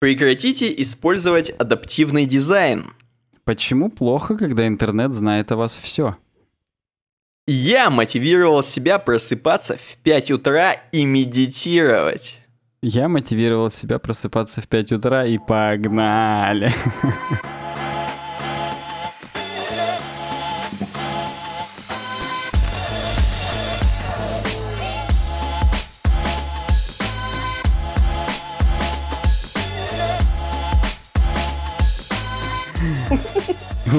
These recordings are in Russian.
Прекратите использовать адаптивный дизайн. Почему плохо, когда интернет знает о вас все? Я мотивировал себя просыпаться в 5 утра и медитировать. Я мотивировал себя просыпаться в 5 утра и погнали.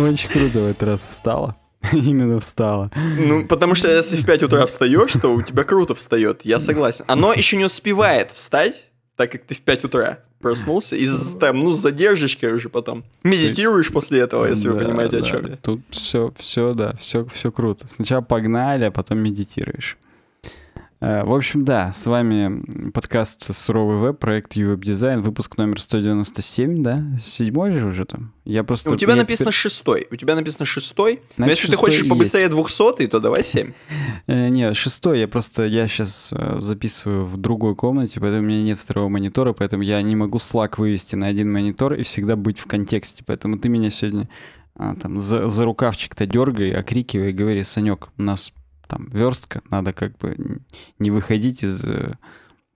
очень круто в этот раз встала. Именно встала. Ну, потому что если в 5 утра встаешь, то у тебя круто встает, я согласен. Оно еще не успевает встать, так как ты в 5 утра проснулся, и там, ну, с задержечкой уже потом. Медитируешь после этого, если да, вы понимаете, да. о чем я. Тут все, все, да, все, все круто. Сначала погнали, а потом медитируешь. Э, в общем, да, с вами подкаст «Суровый веб», проект «Ювеб Дизайн», выпуск номер 197, да? Седьмой же уже там? Я просто... У тебя написано теперь... шестой, у тебя написано шестой, Значит, но если шестой ты хочешь побыстрее есть. двухсотый, то давай семь. Э, не, шестой, я просто, я сейчас э, записываю в другой комнате, поэтому у меня нет второго монитора, поэтому я не могу Slack вывести на один монитор и всегда быть в контексте, поэтому ты меня сегодня а, там за, за рукавчик-то дергай, окрикивай, говори, Санек, у нас там верстка, надо как бы не выходить из, э,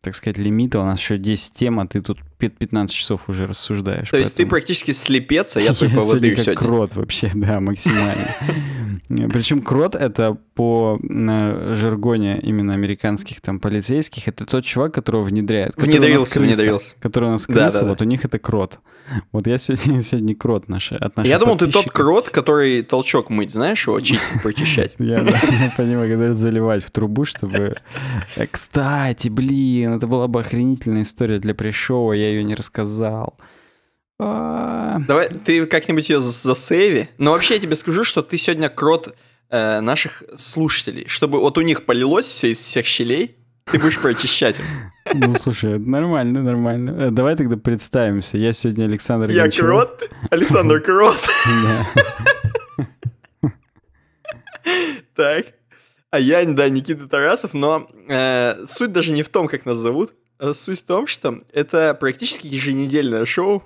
так сказать, лимита. У нас еще 10 тем, а ты тут 15 часов уже рассуждаешь. То поэтому... есть ты практически слепец, а я только воды сегодня как крот вообще, да, максимально. Причем крот — это по э, жаргоне именно американских там полицейских, это тот чувак, которого внедряют. Внедрился, внедрился. Который у нас крыса, вот у них это крот. Вот я сегодня, сегодня крот наш, от Я думал, ты тот крот, который толчок мыть, знаешь, его чистить, прочищать. Я понимаю, когда заливать в трубу, чтобы... Э, кстати, блин, это была бы охренительная история для пришоу, я ее не рассказал. А. Давай, ты как-нибудь ее засейви. Но вообще я тебе скажу, что ты сегодня крот э, наших слушателей, чтобы вот у них полилось все из всех щелей, ты будешь прочищать. Ну, слушай, нормально, нормально. Э, давай тогда представимся. Я сегодня Александр Я Крот. Александр Крот. Так. А я, да, Никита Тарасов, но э, суть даже не в том, как нас зовут. Э, суть в том, что это практически еженедельное шоу,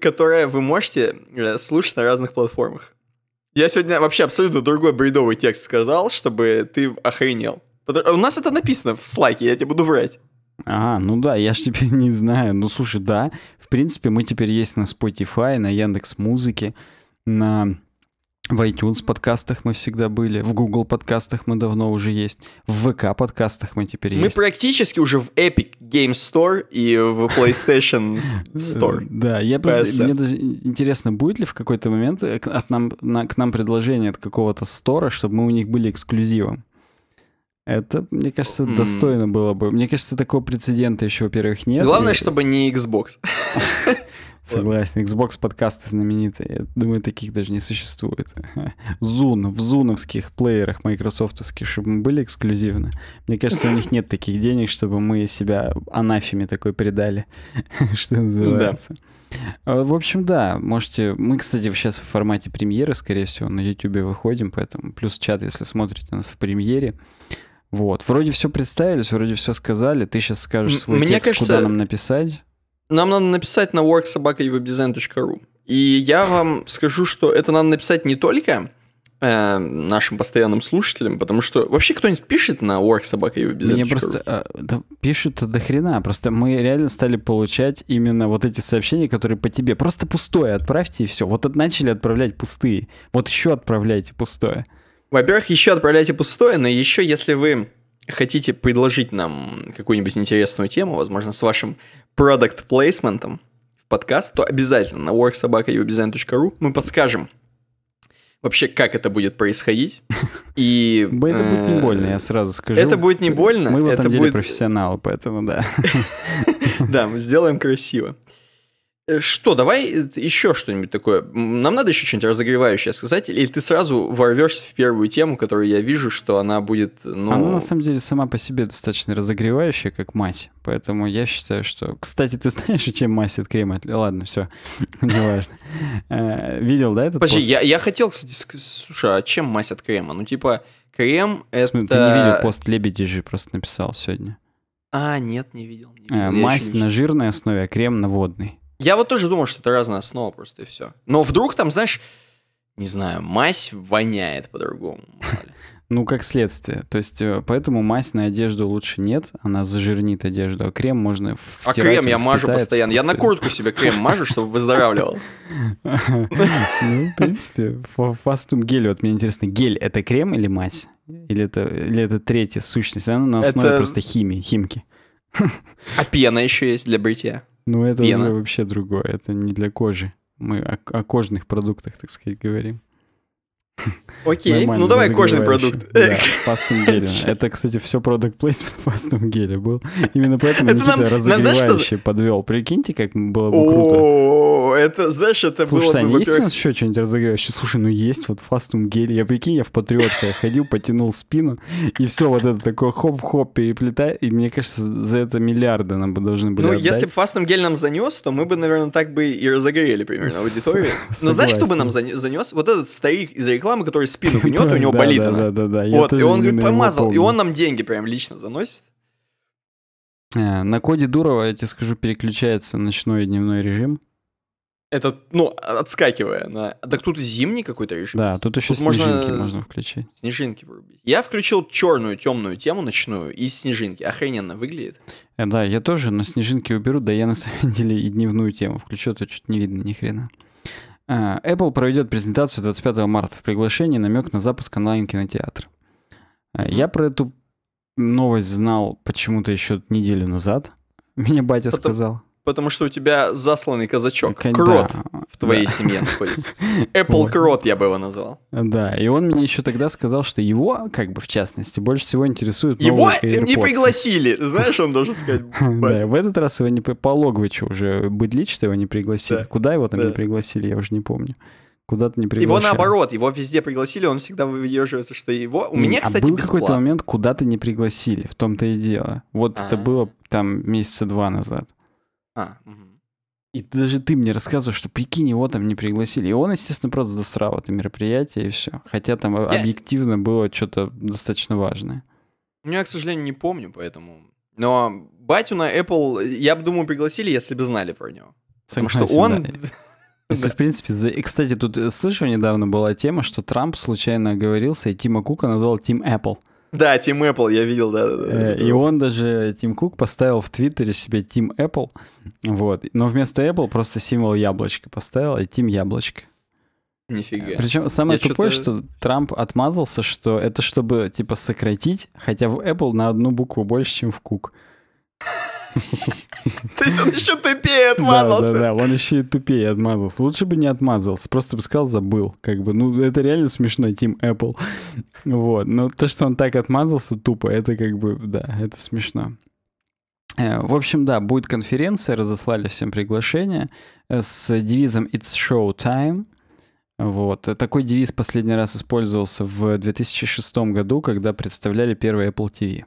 которое вы можете слушать на разных платформах. Я сегодня вообще абсолютно другой бредовый текст сказал, чтобы ты охренел. Э, у нас это написано в слайке, я тебе буду врать. Ага, ну да, я ж теперь не знаю. Ну слушай, да, в принципе, мы теперь есть на Spotify, на Яндекс Музыке, на в iTunes подкастах мы всегда были, в Google подкастах мы давно уже есть, в ВК подкастах мы теперь мы есть. Мы практически уже в Epic Game Store и в PlayStation Store. Да, я просто, мне даже интересно, будет ли в какой-то момент э, от нам, к нам предложение от какого-то стора, чтобы мы у них были эксклюзивом? Это, мне кажется, mm. достойно было бы. Мне кажется, такого прецедента еще, во-первых, нет. Главное, и... чтобы не Xbox. Согласен. Xbox подкасты знаменитые. Я думаю, таких даже не существует. Зун, в зуновских плеерах майкрософтовских, чтобы мы были эксклюзивны. Мне кажется, у них нет таких денег, чтобы мы себя анафеме такой передали. что называется. Да. В общем, да, можете... Мы, кстати, сейчас в формате премьеры, скорее всего, на YouTube выходим, поэтому плюс чат, если смотрите нас в премьере. Вот, вроде все представились, вроде все сказали. Ты сейчас скажешь свой Мне текст, кажется, куда нам написать. Нам надо написать на worksobaka.uvdesign.ru. И я вам скажу, что это надо написать не только э, нашим постоянным слушателям, потому что вообще кто-нибудь пишет на worksobaka.uvdesign.ru? Мне просто э, да, пишут до хрена. Просто мы реально стали получать именно вот эти сообщения, которые по тебе. Просто пустое отправьте и все. Вот начали отправлять пустые. Вот еще отправляйте пустое. Во-первых, еще отправляйте пустое, но еще если вы хотите предложить нам какую-нибудь интересную тему, возможно, с вашим продукт плейсментом в подкаст, то обязательно на worksobaka.ubdesign.ru мы подскажем вообще, как это будет происходить. И, это будет не э, больно, я сразу скажу. Это будет не больно. Мы в этом деле профессионалы, поэтому да. Да, мы сделаем красиво. Э, что, давай э, еще что-нибудь такое. Нам надо еще что-нибудь разогревающее сказать, или ты сразу ворвешься в первую тему, которую я вижу, что она будет... Ну... Она на самом деле сама по себе достаточно разогревающая, как мазь. Поэтому я считаю, что... Кстати, ты знаешь, чем мазь от крема? Ладно, все, неважно. Э, видел, да, этот Подожди, я, хотел, кстати, слушай, а чем мазь от крема? Ну, типа, крем это... Ты не видел пост Лебеди же просто написал сегодня. А, нет, не видел. Не видел. Мазь на жирной основе, а крем на водной. Я вот тоже думал, что это разная основа просто и все. Но вдруг там, знаешь, не знаю, мазь воняет по-другому. Ну, как следствие. То есть, э, поэтому мазь на одежду лучше нет, она зажирнит одежду, а крем можно А крем я мажу постоянно. Я на куртку себе крем мажу, чтобы выздоравливал. Ну, в принципе, фастум гель. Вот мне интересно, гель — это крем или мазь? Или это, или это третья сущность? Она на основе просто химии, химки. А пена еще есть для бритья. Ну, это Пена. уже вообще другое, это не для кожи. Мы о, о кожных продуктах, так сказать, говорим. Окей, ну давай кожный продукт. Да, пастум геля. Это, кстати, все продукт плейсмент пастум геля был. Именно поэтому это Никита нам, разогревающий нам, подвел. Прикиньте, как было бы круто. О, это, знаешь, это Слушай, было Слушай, а бы... есть у нас еще что-нибудь разогревающее? Слушай, ну есть вот фастум гель. Я прикинь, я в патриотке ходил, потянул спину, и все вот это такое хоп-хоп переплетает. И мне кажется, за это миллиарды нам бы должны были Ну, если бы фастум гель нам занес, то мы бы, наверное, так бы и разогрели примерно аудиторию. Но знаешь, кто бы нам занес? Вот этот старик из рекламы рекламы, которая спину гнет, у него болит она. Вот, и он, помазал, и он нам деньги прям лично заносит. Э, на коде Дурова, я тебе скажу, переключается ночной и дневной режим. Это, ну, отскакивая на... Так тут зимний какой-то режим. Да, тут еще тут снежинки можно... можно включить. Снежинки вырубить. Я включил черную темную тему ночную и снежинки. Охрененно выглядит. Э, да, я тоже, но снежинки уберу, да я на самом деле и дневную тему включу, то что не видно ни хрена. Э, Apple проведет презентацию 25 марта в приглашении намек на запуск онлайн-кинотеатра. Э, я про эту новость знал почему-то еще неделю назад. Меня батя Потом... сказал потому что у тебя засланный казачок, Кон... крот да. в твоей да. семье находится. Apple вот. крот я бы его назвал. Да, и он мне еще тогда сказал, что его, как бы в частности, больше всего интересует Его AirPods. не пригласили, знаешь, он должен сказать. Да, в этот раз его не по Логвичу уже быдлить, что его не пригласили. Да. Куда его там да. не пригласили, я уже не помню. Куда-то не пригласили. Его наоборот, его везде пригласили, он всегда выеживается, что его... У меня, а был бесплатно. какой-то момент, куда-то не пригласили, в том-то и дело. Вот А-а-а. это было там месяца два назад. А, угу. И даже ты мне рассказываешь, что прикинь, его там не пригласили. И он, естественно, просто засрал это мероприятие и все. Хотя там я... объективно было что-то достаточно важное. Ну, я, к сожалению, не помню, поэтому... Но батю на Apple, э, я бы, думаю, пригласили, если бы знали про него. Согласен, Потому что он... Да. Если, в принципе, за... И, кстати, тут э, слышал недавно была тема, что Трамп случайно оговорился, и Тима Кука назвал Тим Apple. Да, Тим Apple, я видел, да, да, да. Э, и он даже, Тим Кук, поставил в Твиттере себе Тим Apple, вот. Но вместо Apple просто символ яблочко поставил, и Тим Яблочко. Нифига. Причем самое я тупое, что Трамп отмазался, что это чтобы, типа, сократить, хотя в Apple на одну букву больше, чем в Кук. То есть он еще тупее отмазался. Да, да, да, он еще и тупее отмазался. Лучше бы не отмазался, просто бы сказал забыл. Как бы, ну, это реально смешно, Тим Apple. Вот, но то, что он так отмазался тупо, это как бы, да, это смешно. Э, в общем, да, будет конференция, разослали всем приглашение э, с девизом «It's show time». Вот. Э, такой девиз последний раз использовался в 2006 году, когда представляли первый Apple TV.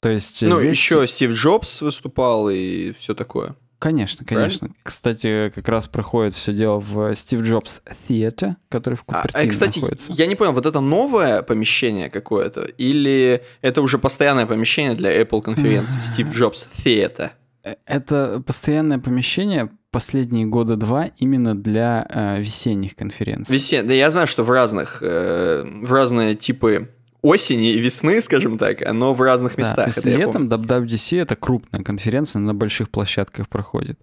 То есть ну, здесь... еще Стив Джобс выступал и все такое. Конечно, конечно. Правильно? Кстати, как раз проходит все дело в Стив Джобс Theater, который в а, э, Купертино а, а, кстати, находится. я не понял, вот это новое помещение какое-то или это уже постоянное помещение для Apple конференции Стив Джобс Theater? Э, это постоянное помещение последние года два именно для э, весенних конференций. Весен... Да, я знаю, что в разных э, в разные типы осени и весны, скажем так, оно в разных местах. Да, то есть летом WWDC — это крупная конференция, на больших площадках проходит.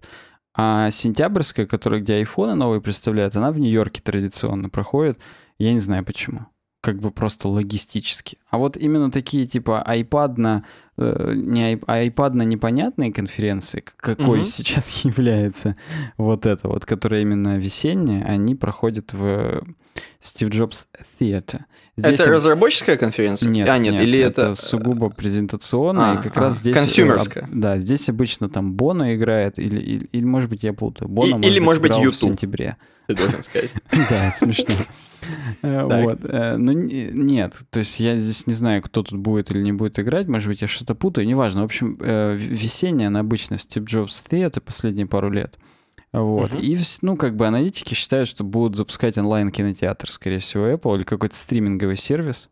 А сентябрьская, которая, где айфоны новые представляют, она в Нью-Йорке традиционно проходит. Я не знаю почему как бы просто логистически. А вот именно такие типа айпадно, э, не а айпадно непонятные конференции, какой угу. сейчас является вот это вот, которая именно весенняя, они проходят в Стив Джобс Theater. это он... разработческая конференция? Нет, а, нет, нет или это... это э, сугубо презентационная. А, и как а, раз здесь... Консюмерская. Да, здесь обычно там Бона играет, или, или, или может быть, я путаю. Бона, может или, быть, может быть, YouTube. в сентябре. Ты должен сказать. Да, смешно. Э, вот. Э, ну, э, нет, то есть я здесь не знаю, кто тут будет или не будет играть, может быть, я что-то путаю, неважно. В общем, весенняя она обычно в Стив Джобс это последние пару лет. Вот. И, ну, как бы аналитики считают, что будут запускать онлайн-кинотеатр, скорее всего, Apple или какой-то стриминговый сервис.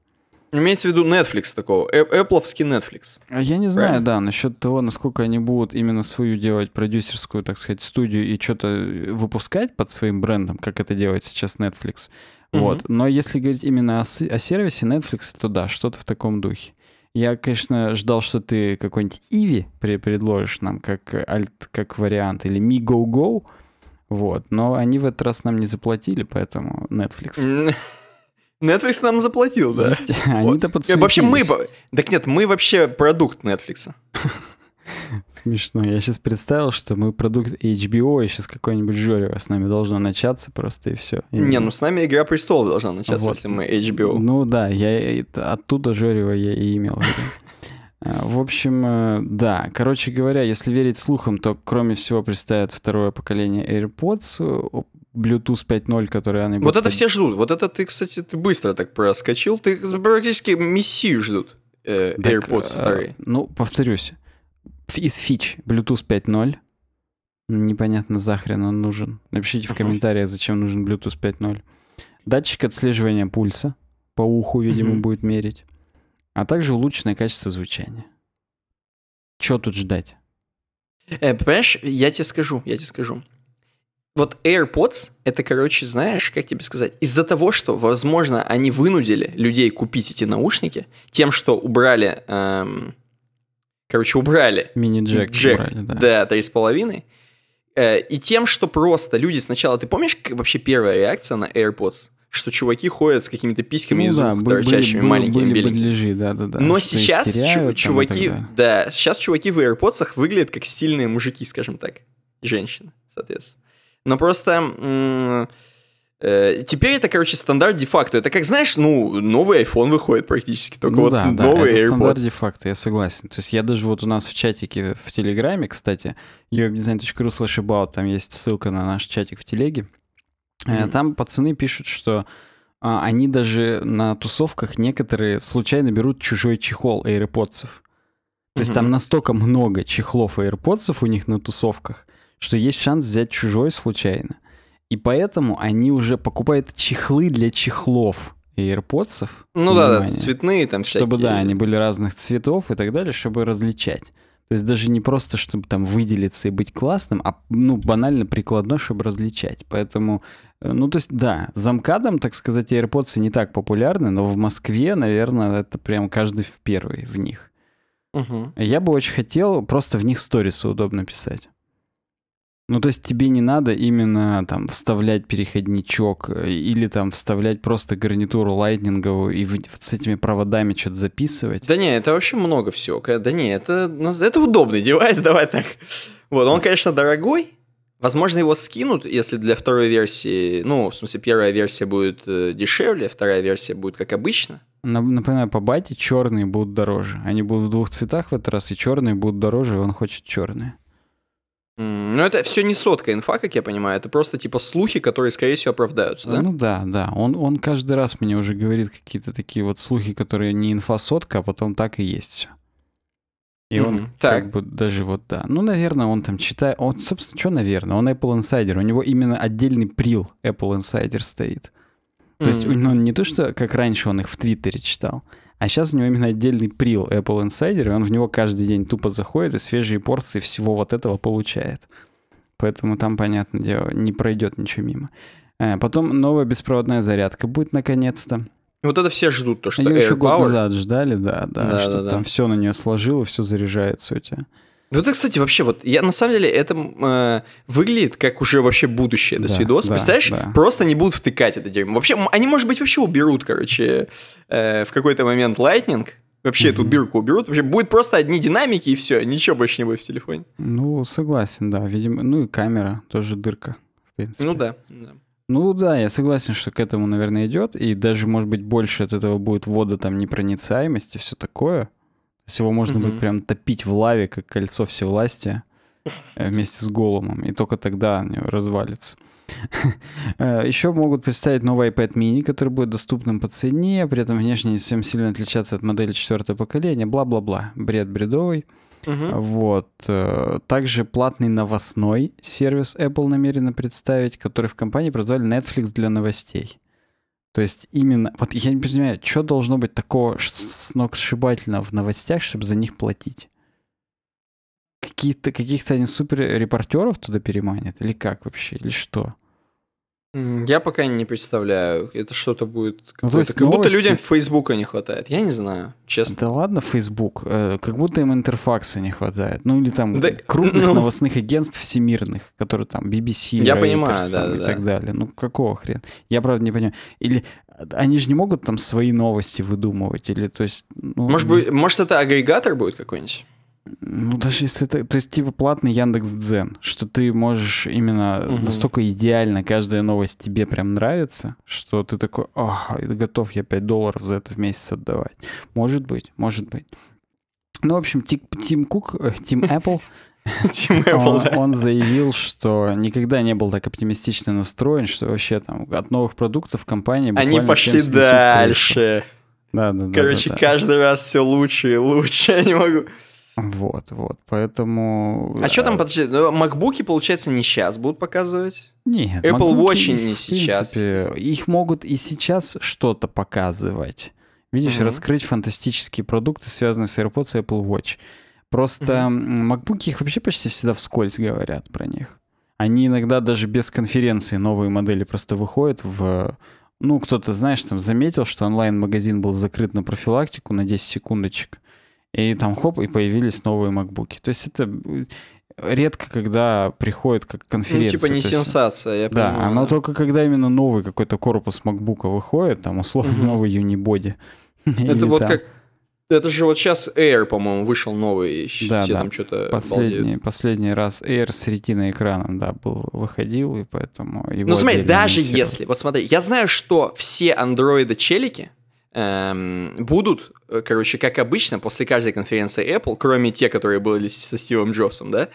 Ну, имеется в виду Netflix такого, Appleовский Netflix. А я не знаю, Правильно? да, насчет того, насколько они будут именно свою делать продюсерскую, так сказать, студию и что-то выпускать под своим брендом, как это делает сейчас Netflix. Mm-hmm. Вот. Но если говорить именно о, о сервисе Netflix, то да, что-то в таком духе. Я, конечно, ждал, что ты какой-нибудь Иви предложишь нам как альт, как вариант, или Go Go. вот. Но они в этот раз нам не заплатили, поэтому Netflix. Netflix нам заплатил, да. Они-то подсуетились. Э, вообще мы... Так нет, мы вообще продукт Netflix. Смешно. Я сейчас представил, что мы продукт HBO, и сейчас какой-нибудь Жорева с нами должно начаться просто, и все. И... Не, ну с нами «Игра престолов» должна начаться, вот. если мы HBO. Ну да, я оттуда Жорева я и имел в а, общем, э, да. Короче говоря, если верить слухам, то кроме всего представят второе поколение AirPods, э, Bluetooth 5.0, который они... Вот это все ждут. Вот это ты, кстати, ты быстро так проскочил. Ты практически миссию ждут э, AirPods 2. ну, повторюсь из фич Bluetooth 5.0. Непонятно, захрен он нужен. Напишите в комментариях, зачем нужен Bluetooth 5.0. Датчик отслеживания пульса. По уху, видимо, mm-hmm. будет мерить. А также улучшенное качество звучания. Чё тут ждать? Э, понимаешь, я тебе скажу, я тебе скажу. Вот AirPods, это, короче, знаешь, как тебе сказать, из-за того, что, возможно, они вынудили людей купить эти наушники, тем, что убрали эм, короче, убрали. Мини-джек, джек, убрали, да. Да, три с половиной. Э, и тем, что просто люди сначала... Ты помнишь вообще первая реакция на AirPods? что чуваки ходят с какими-то письками ну, из да, торчащими были, маленькими, были, беленькими. да, да, да. Но сейчас теряют, чуваки, да, сейчас чуваки в AirPods выглядят как стильные мужики, скажем так, женщины, соответственно. Но просто Э, теперь это, короче, стандарт де-факто. Это как, знаешь, ну, новый iPhone выходит практически, только ну, вот да, новый да, это AirPods. стандарт де-факто, я согласен. То есть я даже вот у нас в чатике в Телеграме, кстати, uwebdesign.ru slash about, там есть ссылка на наш чатик в Телеге. Mm-hmm. Там пацаны пишут, что а, они даже на тусовках некоторые случайно берут чужой чехол AirPods. То есть mm-hmm. там настолько много чехлов AirPods у них на тусовках, что есть шанс взять чужой случайно. И поэтому они уже покупают чехлы для чехлов AirPods. Ну да, да, цветные там всякие. Чтобы, да, они были разных цветов и так далее, чтобы различать. То есть даже не просто, чтобы там выделиться и быть классным, а ну банально прикладно, чтобы различать. Поэтому, э, ну то есть да, замкадом, так сказать, AirPods не так популярны, но в Москве, наверное, это прям каждый в первый в них. Угу. Я бы очень хотел, просто в них сторисы удобно писать. Ну, то есть тебе не надо именно там вставлять переходничок э, или там вставлять просто гарнитуру лайтнинговую и вот с этими проводами что-то записывать? Да не, это вообще много всего. Да не, это, ну, это удобный девайс, давай так. Вот, он, конечно, дорогой, Возможно, его скинут, если для второй версии, ну, в смысле, первая версия будет э, дешевле, вторая версия будет как обычно. Напоминаю, по бате черные будут дороже. Они будут в двух цветах в этот раз, и черные будут дороже, и он хочет черные. Ну, это все не сотка инфа, как я понимаю, это просто типа слухи, которые, скорее всего, оправдаются, да? Ну да, да. Он, он каждый раз мне уже говорит какие-то такие вот слухи, которые не инфа сотка, а потом так и есть И mm-hmm. он так. как бы даже вот да. Ну, наверное, он там читает... Он, собственно, что, наверное? Он Apple Insider. У него именно отдельный прил Apple Insider стоит. То mm-hmm. есть ну, он не то, что как раньше он их в Твиттере читал, а сейчас у него именно отдельный прил Apple Insider, и он в него каждый день тупо заходит и свежие порции всего вот этого получает. Поэтому там, понятное дело, не пройдет ничего мимо. Э, потом новая беспроводная зарядка будет наконец-то. Вот это все ждут, то что AirPower... еще год назад ждали, да, да, да что да, там все на нее сложило, все заряжается у тебя. Ну это, кстати, вообще вот я на самом деле это э, выглядит как уже вообще будущее до свидос. Да, Представляешь, да. просто не будут втыкать это дерьмо. Вообще, они, может быть, вообще уберут, короче, э, в какой-то момент Lightning, вообще mm-hmm. эту дырку уберут, вообще будет просто одни динамики и все, ничего больше не будет в телефоне. Ну, согласен, да, видимо, ну и камера тоже дырка, в принципе. Ну да, да. Ну да, я согласен, что к этому, наверное, идет, и даже, может быть, больше от этого будет вода там непроницаемости, все такое. То есть его можно угу. будет прям топить в лаве, как кольцо всевластия, э, вместе с голумом. И только тогда он развалится. Э, Еще могут представить новый iPad mini, который будет доступным по цене, при этом внешне не совсем сильно отличаться от модели четвертого поколения, бла-бла-бла, бред бредовый. Угу. Вот. Э, также платный новостной сервис Apple намерена представить, который в компании прозвали Netflix для новостей. То есть именно... Вот я не понимаю, что должно быть такого сногсшибательно в новостях, чтобы за них платить? Каких-то каких-то они супер репортеров туда переманят? Или как вообще? Или что? Я пока не представляю. Это что-то будет... Ну, то есть как новости... будто людям Фейсбука не хватает. Я не знаю, честно. Да ладно, Фейсбук. Э, как будто им интерфакса не хватает. Ну или там да, крупных ну... новостных агентств всемирных, которые там BBC, Я Reuters, понимаю, там, да, и да. так далее. Ну какого хрен? Я правда не понимаю. Или а, они же не могут там свои новости выдумывать. Или то есть... Ну, может, не... быть, может это агрегатор будет какой-нибудь? Ну, даже если это... То есть, типа, платный Яндекс Дзен, что ты можешь именно угу. настолько идеально каждая новость тебе прям нравится, что ты такой, ах, а готов я 5 долларов за это в месяц отдавать. Может быть, может быть. Ну, в общем, Тим Кук, э, Тим Apple Тим Apple, он, да. он заявил, что никогда не был так оптимистично настроен, что вообще там от новых продуктов компании Они пошли дальше. Да, да, Короче, да, да, каждый да. раз все лучше и лучше. Я не могу. Вот, вот, поэтому... А что там, э, подожди, ну, макбуки, получается, не сейчас будут показывать? Нет. Apple MacBook Watch не сейчас. Принципе, их могут и сейчас что-то показывать. Видишь, угу. раскрыть фантастические продукты, связанные с AirPods и Apple Watch. Просто угу. MacBook их вообще почти всегда вскользь говорят про них. Они иногда даже без конференции новые модели просто выходят в ну, кто-то, знаешь, там заметил, что онлайн-магазин был закрыт на профилактику на 10 секундочек и там хоп, и появились новые макбуки. То есть это э, редко, когда приходит как конференция. Ну, типа не есть, сенсация, я да, понимаю. Да, но только когда именно новый какой-то корпус макбука выходит, там условно угу. новый Unibody. Это вот как это же вот сейчас Air, по-моему, вышел новый. Да, все да. там что-то последний, последний раз Air с экраном да, был, выходил, и поэтому его Ну смотри, даже если, вот смотри, я знаю, что все андроиды-челики эм, будут Э, короче, как обычно, после каждой конференции Apple, кроме те, которые были со Стивом Джобсом, да,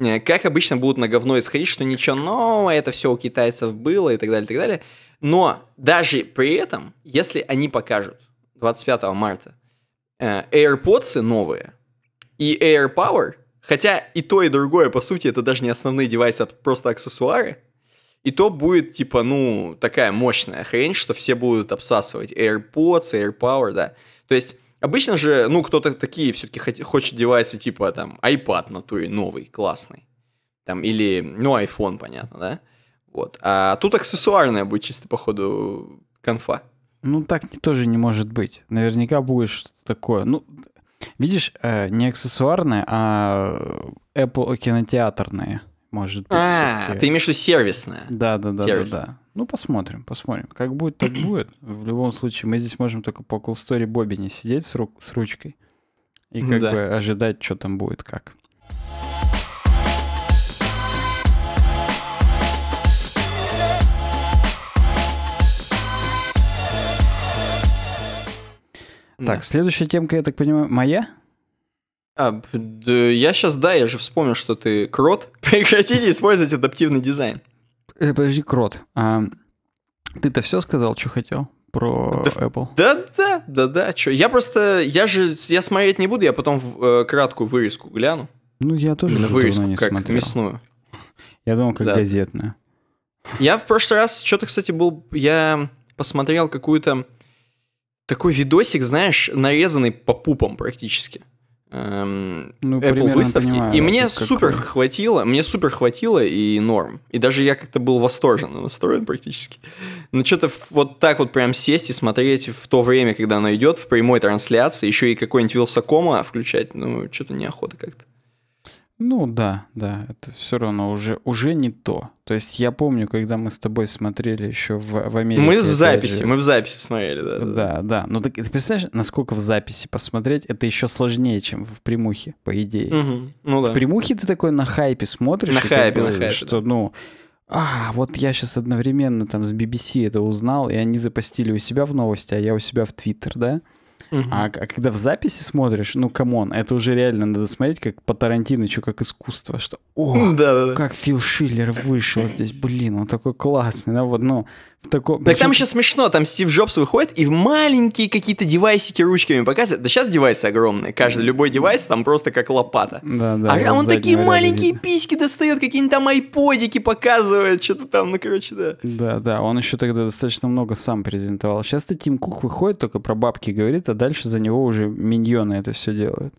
э, как обычно будут на говно исходить, что ничего нового, это все у китайцев было и так далее, и так далее. Но даже при этом, если они покажут 25 марта э, AirPods новые и AirPower, хотя и то, и другое, по сути, это даже не основные девайсы, а просто аксессуары, и то будет, типа, ну, такая мощная хрень, что все будут обсасывать AirPods, AirPower, да. То есть Обычно же, ну, кто-то такие все-таки хочет девайсы типа там iPad на и новый, классный. Там, или, ну, iPhone, понятно, да? Вот. А тут аксессуарная будет чисто, походу, конфа. Ну, так тоже не может быть. Наверняка будет что-то такое. Ну, видишь, э, не аксессуарное, а э, Apple кинотеатрные. Может быть, А, ты имеешь в виду сервисная? Да, да, да, да, да. Ну, посмотрим, посмотрим. Как будет, так будет. В любом случае, мы здесь можем только по Call Story стори не сидеть с, рук с ручкой и как да. бы ожидать, что там будет, как. Так, да. следующая темка, я так понимаю, моя? А, да, я сейчас, да, я же вспомнил, что ты крот. Прекратите использовать адаптивный дизайн. Э, подожди, крот. А, ты-то все сказал, что хотел про да, Apple? Да, да, да, да. Чё? Я просто, я же, я смотреть не буду, я потом в, э, краткую вырезку гляну. Ну, я тоже Именно вырезку, не как смотрел. мясную. Я думал, как да. газетная. Я в прошлый раз, что-то, кстати, был, я посмотрел какую-то такой видосик, знаешь, нарезанный по пупам практически эм, ну, Apple выставки. Понимаю, и мне супер хватило, мне супер хватило и норм. И даже я как-то был восторженно настроен практически. Но ну, что-то вот так вот прям сесть и смотреть в то время, когда она идет, в прямой трансляции, еще и какой-нибудь Вилсакома включать, ну, что-то неохота как-то. Ну да, да, это все равно уже, уже не то. То есть я помню, когда мы с тобой смотрели еще в, в Америке. Мы в записи, же... мы в записи смотрели, да. Да, да. да. Ну ты, ты представляешь, насколько в записи посмотреть, это еще сложнее, чем в прямухе, по идее. Угу. Ну да. В прямухе ты такой на хайпе смотришь. На хайпе, думаешь, на хайпе. Что, да. ну, а, вот я сейчас одновременно там с BBC это узнал, и они запостили у себя в новости, а я у себя в Твиттер, да? А, а когда в записи смотришь, ну, камон, это уже реально надо смотреть как по Тарантино, что как искусство, что, о, да, да, да. как Фил Шиллер вышел здесь, блин, он такой классный, да, вот, ну, в таком... Так там еще смешно, там Стив Джобс выходит и в маленькие какие-то девайсики ручками показывает. Да сейчас девайсы огромные, каждый любой девайс там просто как лопата. Да, да, а он такие маленькие видно. письки достает, какие-нибудь там айподики показывает, что-то там, ну короче, да. Да, да, он еще тогда достаточно много сам презентовал. Сейчас-то Тим Кук выходит, только про бабки говорит, а дальше за него уже миньоны это все делают.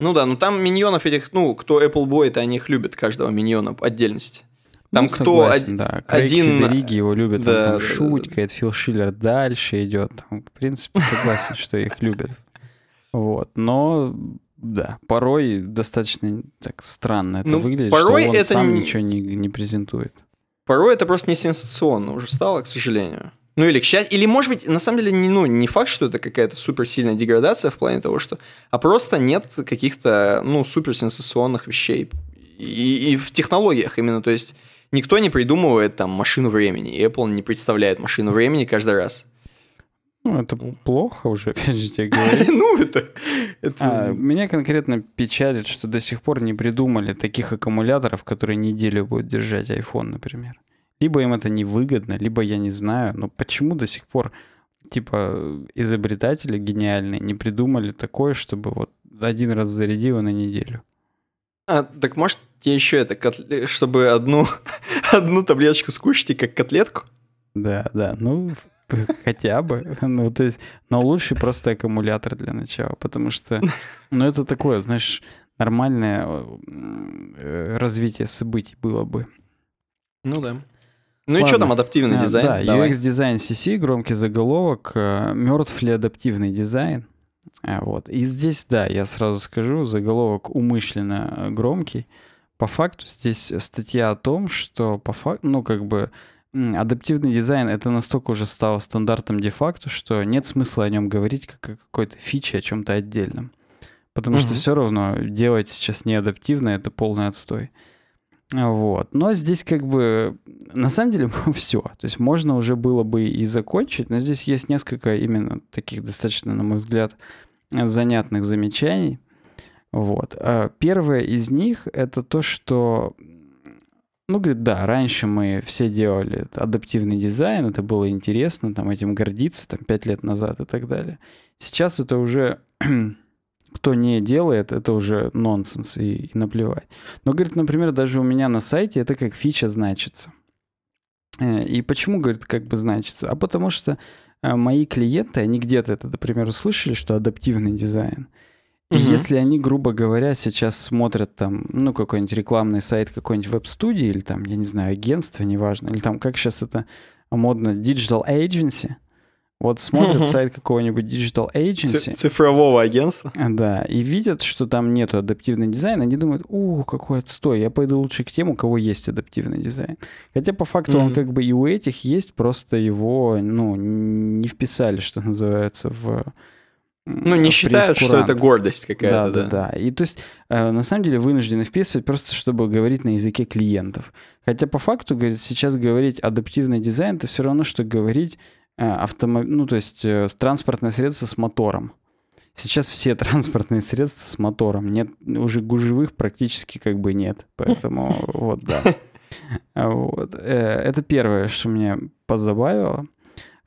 Ну да, ну там миньонов этих, ну, кто Apple Boy, то они их любят, каждого миньона по отдельности. Там ну, кто согласен, од... да. Крейг один... Федериги его любят, да, он там да, шуткает, да. Фил Шиллер дальше идет. Там, в принципе, согласен, что их любят. Вот, но да, порой достаточно так странно это ну, выглядит, порой что он это сам не... ничего не, не презентует. Порой это просто не сенсационно уже стало, к сожалению. Ну или к счастью, или может быть, на самом деле, не, ну, не факт, что это какая-то супер сильная деградация в плане того, что, а просто нет каких-то, ну, супер сенсационных вещей. И, и в технологиях именно, то есть Никто не придумывает там машину времени, Apple не представляет машину времени каждый раз. Ну, это плохо уже, опять же, тебе говорю. Ну, это... А, меня конкретно печалит, что до сих пор не придумали таких аккумуляторов, которые неделю будут держать iPhone, например. Либо им это невыгодно, либо я не знаю. Но почему до сих пор, типа, изобретатели гениальные не придумали такое, чтобы вот один раз зарядил на неделю? А, так может тебе еще это, котле... чтобы одну, одну таблеточку скушать и как котлетку? Да, да, ну хотя бы, ну то есть, но лучше просто аккумулятор для начала, потому что, ну это такое, знаешь, нормальное э, э, развитие событий было бы. Ну да. Ну Ладно. и что там адаптивный а, дизайн? Да, UX дизайн CC, громкий заголовок, э, мертв ли адаптивный дизайн? А, вот. И здесь, да, я сразу скажу, заголовок умышленно э, громкий. По факту здесь статья о том, что по факту, ну, как бы, адаптивный дизайн это настолько уже стало стандартом де-факто, что нет смысла о нем говорить как о какой-то фиче, о чем-то отдельном. Потому угу. что все равно делать сейчас неадаптивно это полный отстой. Вот. Но здесь как бы на самом деле все. То есть можно уже было бы и закончить, но здесь есть несколько именно таких достаточно, на мой взгляд, занятных замечаний. Вот. А первое из них — это то, что ну, говорит, да, раньше мы все делали адаптивный дизайн, это было интересно, там этим гордиться, там, пять лет назад и так далее. Сейчас это уже кто не делает, это уже нонсенс и, и наплевать. Но, говорит, например, даже у меня на сайте это как фича значится. Э, и почему, говорит, как бы значится? А потому что э, мои клиенты, они где-то это, например, услышали, что адаптивный дизайн. И угу. если они, грубо говоря, сейчас смотрят там, ну, какой-нибудь рекламный сайт какой-нибудь веб-студии или там, я не знаю, агентство, неважно, или там, как сейчас это модно, digital agency, вот смотрят сайт какого-нибудь Digital Agency. Цифрового агентства. Да, и видят, что там нету адаптивного дизайна, они думают, ух, какой отстой, я пойду лучше к тем, у кого есть адаптивный дизайн. Хотя по факту mm-hmm. он как бы и у этих есть, просто его, ну, не вписали, что называется, в... Ну, не считают, что это гордость какая-то. Да, да, да, да. И то есть, э, на самом деле, вынуждены вписывать просто, чтобы говорить на языке клиентов. Хотя по факту, говорит, сейчас говорить адаптивный дизайн, это все равно, что говорить Э, автомобиль, ну, то есть э, транспортное средство с мотором. Сейчас все транспортные средства с мотором. Нет, уже гужевых практически как бы нет. Поэтому вот, да. Вот. Э, это первое, что меня позабавило.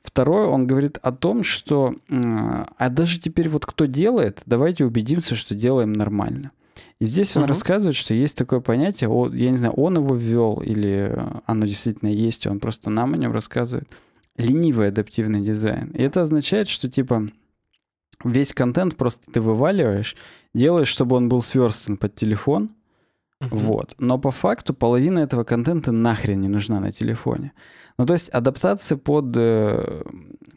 Второе, он говорит о том, что а даже теперь вот кто делает, давайте убедимся, что делаем нормально. И здесь он угу. рассказывает, что есть такое понятие, я не знаю, он его ввел или оно действительно есть, он просто нам о нем рассказывает – ленивый адаптивный дизайн. И это означает, что типа весь контент просто ты вываливаешь, делаешь, чтобы он был сверстан под телефон, Uh-huh. Вот. Но по факту половина этого контента нахрен не нужна на телефоне. Ну, то есть адаптация под э,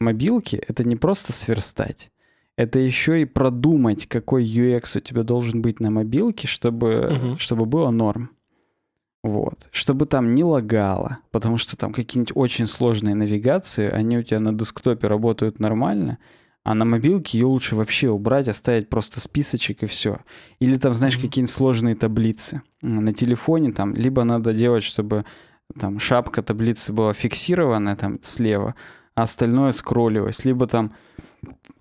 мобилки — это не просто сверстать. Это еще и продумать, какой UX у тебя должен быть на мобилке, чтобы, uh-huh. чтобы было норм. Вот. Чтобы там не лагало, потому что там какие-нибудь очень сложные навигации, они у тебя на десктопе работают нормально, а на мобилке ее лучше вообще убрать, оставить просто списочек и все. Или там, знаешь, какие-нибудь сложные таблицы. На телефоне там либо надо делать, чтобы там шапка таблицы была фиксированная там слева, а остальное скроллилось. Либо там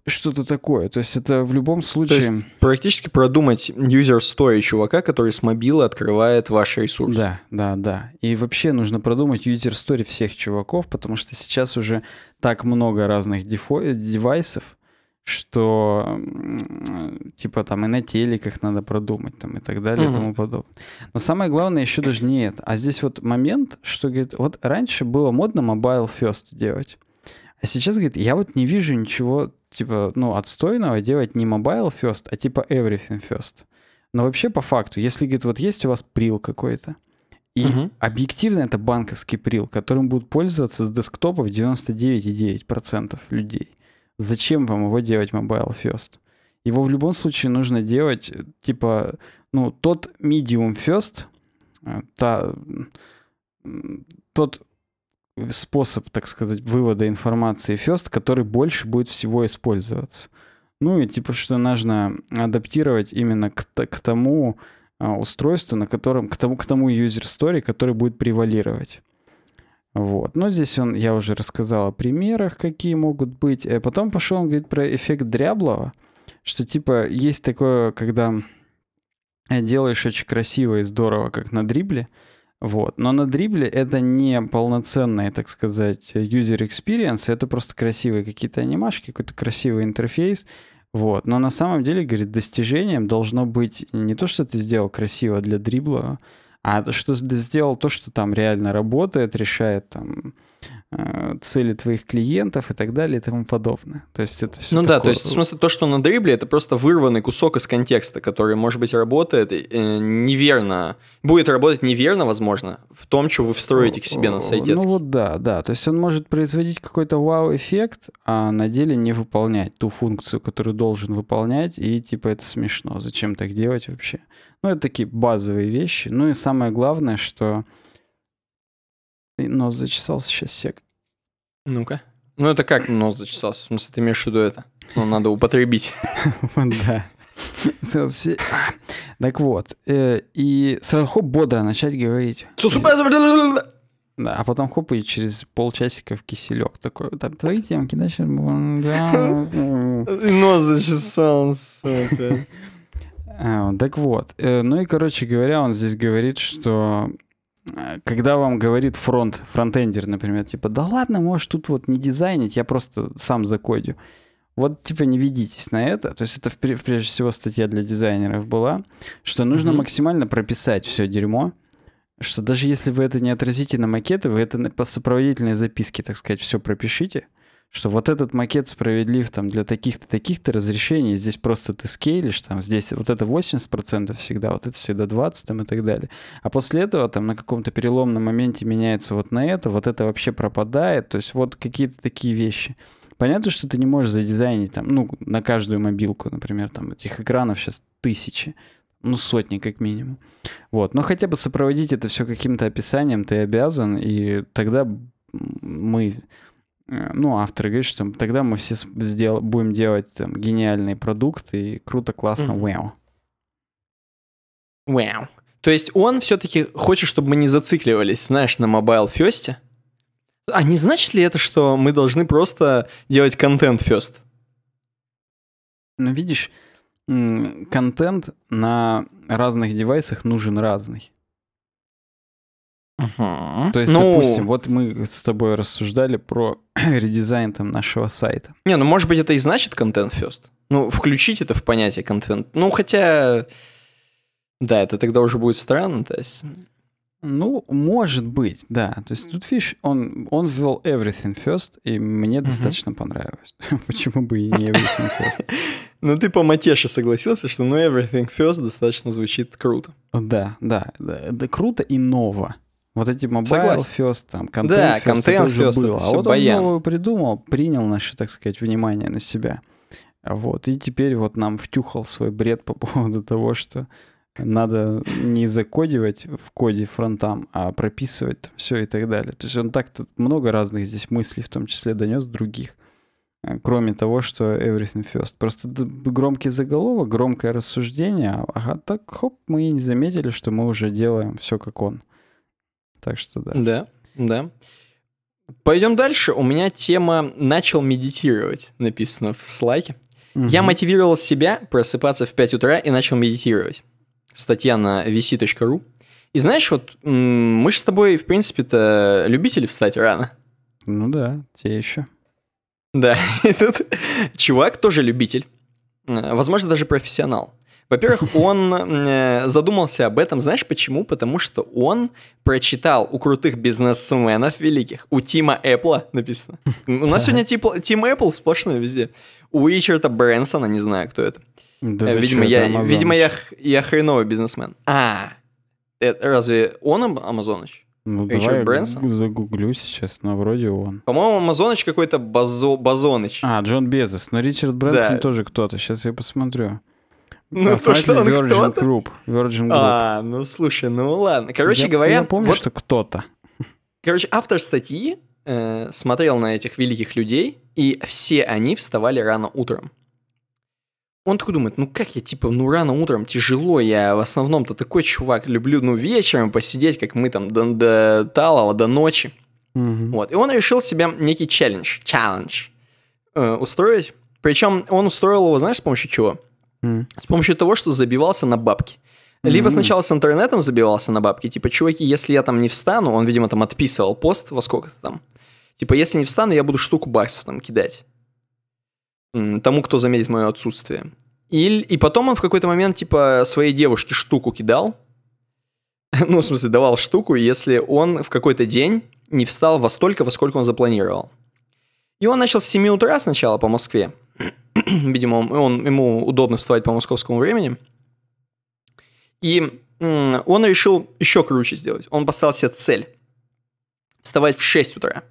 что-то такое. То есть это в любом случае... То есть практически продумать user story чувака, который с мобила открывает ваш ресурс. Да, да, да. И вообще нужно продумать user story всех чуваков, потому что сейчас уже так много разных дефо- девайсов, что типа там и на телеках надо продумать там и так далее угу. и тому подобное. Но самое главное еще даже не это. А здесь вот момент, что говорит, вот раньше было модно mobile first делать. А сейчас, говорит, я вот не вижу ничего, типа, ну, отстойного делать не mobile first, а типа everything first. Но вообще по факту, если, говорит, вот есть у вас прил какой-то, и угу. объективно это банковский прил, которым будут пользоваться с десктопов 99,9% людей. Зачем вам его делать mobile first? Его в любом случае нужно делать, типа, ну, тот medium first, э, та, тот способ, так сказать, вывода информации First, который больше будет всего использоваться. Ну и типа, что нужно адаптировать именно к, к тому а, устройству, на котором, к тому, к тому user story, который будет превалировать. Вот. Но здесь он, я уже рассказал о примерах, какие могут быть. Э, потом пошел, он говорит про эффект Дряблова, что типа есть такое, когда э, делаешь очень красиво и здорово, как на дрибле, вот. Но на дрибле это не полноценный, так сказать, user experience, это просто красивые какие-то анимашки, какой-то красивый интерфейс. Вот. Но на самом деле, говорит, достижением должно быть не то, что ты сделал красиво для дрибла, а то, что ты сделал то, что там реально работает, решает там Э, цели твоих клиентов и так далее и тому подобное. То есть это все Ну такое... да, то есть в смысле то, что на дрибле, это просто вырванный кусок из контекста, который, может быть, работает э, неверно, будет работать неверно, возможно, в том, что вы встроите к себе на сайте. Ну вот да, да, то есть он может производить какой-то вау-эффект, а на деле не выполнять ту функцию, которую должен выполнять, и типа это смешно, зачем так делать вообще? Ну это такие базовые вещи. Ну и самое главное, что и нос зачесался сейчас сек. Ну-ка. Ну это как нос зачесался? В смысле, ты имеешь в виду это? Ну, надо употребить. Да. Так вот, э, и сразу хоп, бодро начать говорить. Да, а потом хоп, и через полчасика в киселек такой. Там твои темки, да? Нос зачесался. А, так вот. Э, ну и, короче говоря, он здесь говорит, что Э, когда вам говорит фронт, фронтендер, например, типа, да ладно, можешь тут вот не дизайнить, я просто сам закодю. Вот, типа, не ведитесь на это. То есть это, прежде всего, статья для дизайнеров была, что нужно mm-hmm. максимально прописать все дерьмо, что даже если вы это не отразите на макеты, вы это по сопроводительной записке, так сказать, все пропишите, что вот этот макет справедлив там для таких-то, таких-то разрешений, здесь просто ты скейлишь, там здесь вот это 80% всегда, вот это всегда 20 там и так далее. А после этого там на каком-то переломном моменте меняется вот на это, вот это вообще пропадает, то есть вот какие-то такие вещи. Понятно, что ты не можешь задизайнить там, ну, на каждую мобилку, например, там этих экранов сейчас тысячи, ну, сотни как минимум. Вот, но хотя бы сопроводить это все каким-то описанием ты обязан, и тогда мы Э, ну, авторы говорят, что тогда мы все сдел... будем делать там, гениальный продукт и круто, классно, вау. Mm. Вау. Wow. То есть он все-таки хочет, чтобы мы не зацикливались, знаешь, на мобайл фесте. А не значит ли это, что мы должны просто делать контент фест? Ну, видишь, контент на разных девайсах нужен разный. Угу. То есть, ну... допустим, вот мы с тобой рассуждали про редизайн там нашего сайта. Не, ну может быть это и значит контент first. Ну, включить это в понятие контент. Ну, хотя... Да, это тогда уже будет странно, то есть... Ну, может быть, да. То есть тут Фиш, он, он ввел everything first, и мне угу. достаточно понравилось. Почему бы и не everything first? Ну, ты по матеше согласился, что ну everything first достаточно звучит круто. да, да, да круто и ново. Вот эти mobile Согласен. first, там, контент да, first, контент это first, было. Это а вот баян. он новую придумал, принял наше, так сказать, внимание на себя. Вот, и теперь вот нам втюхал свой бред по поводу того, что надо не закодивать в коде фронтам, а прописывать все и так далее. То есть он так-то много разных здесь мыслей, в том числе, донес других. Э, кроме того, что everything first. Просто громкий заголовок, громкое рассуждение. А, ага, так хоп, мы и не заметили, что мы уже делаем все как он. Так что да. Да, да. Пойдем дальше. У меня тема «Начал медитировать» написано в слайке. Угу. Я мотивировал себя просыпаться в 5 утра и начал медитировать. Статья на vc.ru. И знаешь, вот мы же с тобой, в принципе-то, любители встать рано. Ну да, те еще. Да, и тут чувак тоже любитель. Э, возможно, даже профессионал. Во-первых, он э, задумался об этом, знаешь почему? Потому что он прочитал у крутых бизнесменов великих, у Тима Эппла написано. У нас сегодня Тим Эппл сплошной везде. У Ричарда Брэнсона, не знаю, кто это. Э, видимо, я, хреновый бизнесмен. А, э, разве он Амазоныч? Ну, Ричард давай Брэнсон? загуглю сейчас, но вроде он. По-моему, Амазоныч какой-то базо, Базоныч. А, Джон Безос. Но Ричард Брэнсон да. тоже кто-то. Сейчас я посмотрю. Ну, а то, что он Virgin кто-то? Group. Virgin Group. А, ну слушай, ну ладно. Короче я, говоря... Я помню, вот, что кто-то. Короче, автор статьи э, смотрел на этих великих людей, и все они вставали рано утром. Он такой думает, ну как я, типа, ну рано утром тяжело, я в основном-то такой чувак, люблю, ну вечером посидеть, как мы там до, до талого, до ночи. Mm-hmm. Вот, и он решил себе некий челлендж, челлендж э, устроить. Причем он устроил его, знаешь, с помощью чего? С помощью того, что забивался на бабки. Либо mm-hmm. сначала с интернетом забивался на бабки, типа, чуваки, если я там не встану, он, видимо, там отписывал пост во сколько-то там. Типа, если не встану, я буду штуку баксов там кидать. Тому, кто заметит мое отсутствие. И, и потом он в какой-то момент, типа, своей девушке штуку кидал. Ну, в смысле, давал штуку, если он в какой-то день не встал во столько, во сколько он запланировал. И он начал с 7 утра сначала по Москве. Видимо, он, ему удобно вставать по московскому времени. И он решил еще круче сделать. Он поставил себе цель. Вставать в 6 утра.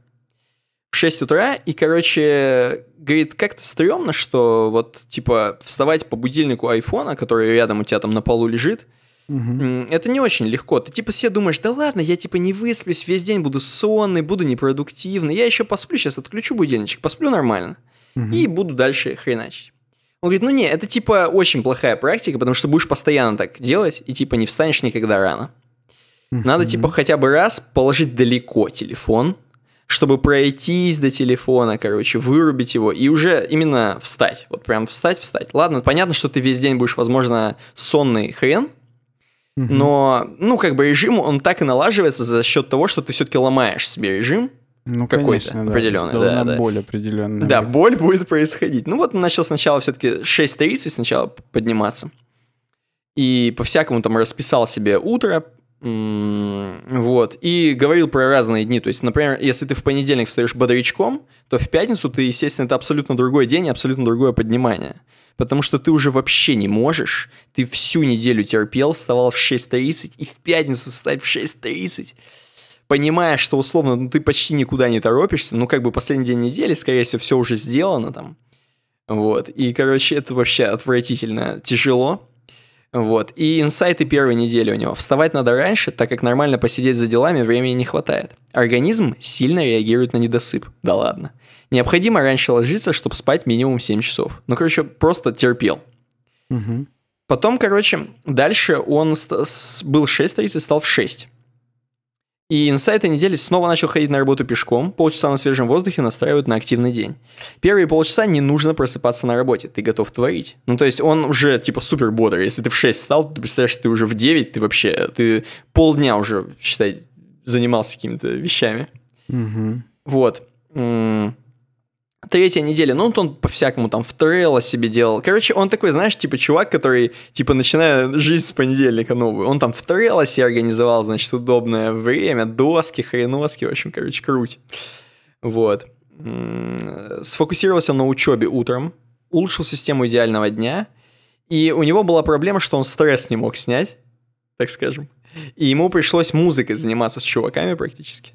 В 6 утра, и, короче, говорит, как-то стрёмно, что вот, типа, вставать по будильнику айфона, который рядом у тебя там на полу лежит, Угу. Это не очень легко. Ты типа все думаешь, да ладно, я типа не высплюсь, весь день буду сонный, буду непродуктивный, я еще посплю, сейчас отключу будильничек, посплю нормально. Угу угу. и буду дальше хреначить. Он говорит, ну не, это типа очень плохая практика, потому что будешь постоянно так делать и типа не встанешь никогда рано. Надо типа хотя бы раз положить далеко телефон, чтобы пройтись до телефона, короче, вырубить его и уже именно встать. Вот прям встать, встать. Ладно, понятно, что ты весь день будешь, возможно, сонный хрен, но, ну, как бы режим, он так и налаживается за счет того, что ты все-таки ломаешь себе режим, ну, конечно, определенный. Да. Должна да, боль да. определенная. Да, боль будет происходить. Ну вот начал сначала все-таки 6.30 сначала подниматься. И по-всякому там расписал себе утро, вот, и говорил про разные дни. То есть, например, если ты в понедельник встаешь бодрячком, то в пятницу ты, естественно, это абсолютно другой день абсолютно другое поднимание. Потому что ты уже вообще не можешь. Ты всю неделю терпел, вставал в 6.30 и в пятницу встать в 6.30 понимая, что условно ну, ты почти никуда не торопишься, ну как бы последний день недели, скорее всего, все уже сделано там. Вот. И, короче, это вообще отвратительно тяжело. Вот. И инсайты первой недели у него. Вставать надо раньше, так как нормально посидеть за делами времени не хватает. Организм сильно реагирует на недосып. Да ладно. Необходимо раньше ложиться, чтобы спать минимум 7 часов. Ну, короче, просто терпел. Угу. Потом, короче, дальше он был 6.30, стал в 6. И инсайт этой недели снова начал ходить на работу пешком, полчаса на свежем воздухе настраивают на активный день. Первые полчаса не нужно просыпаться на работе, ты готов творить. Ну, то есть он уже, типа, супер бодрый. Если ты в 6 встал, то ты представляешь, что ты уже в 9, ты вообще, ты полдня уже, считай, занимался какими-то вещами. Угу. Вот. М -м Третья неделя, ну, вот он по-всякому там в трейла себе делал. Короче, он такой, знаешь, типа чувак, который, типа, начинает жизнь с понедельника новую. Он там в трейла себе организовал, значит, удобное время, доски, хреноски, в общем, короче, круть. Вот. Сфокусировался на учебе утром, улучшил систему идеального дня, и у него была проблема, что он стресс не мог снять, так скажем. И ему пришлось музыкой заниматься с чуваками практически.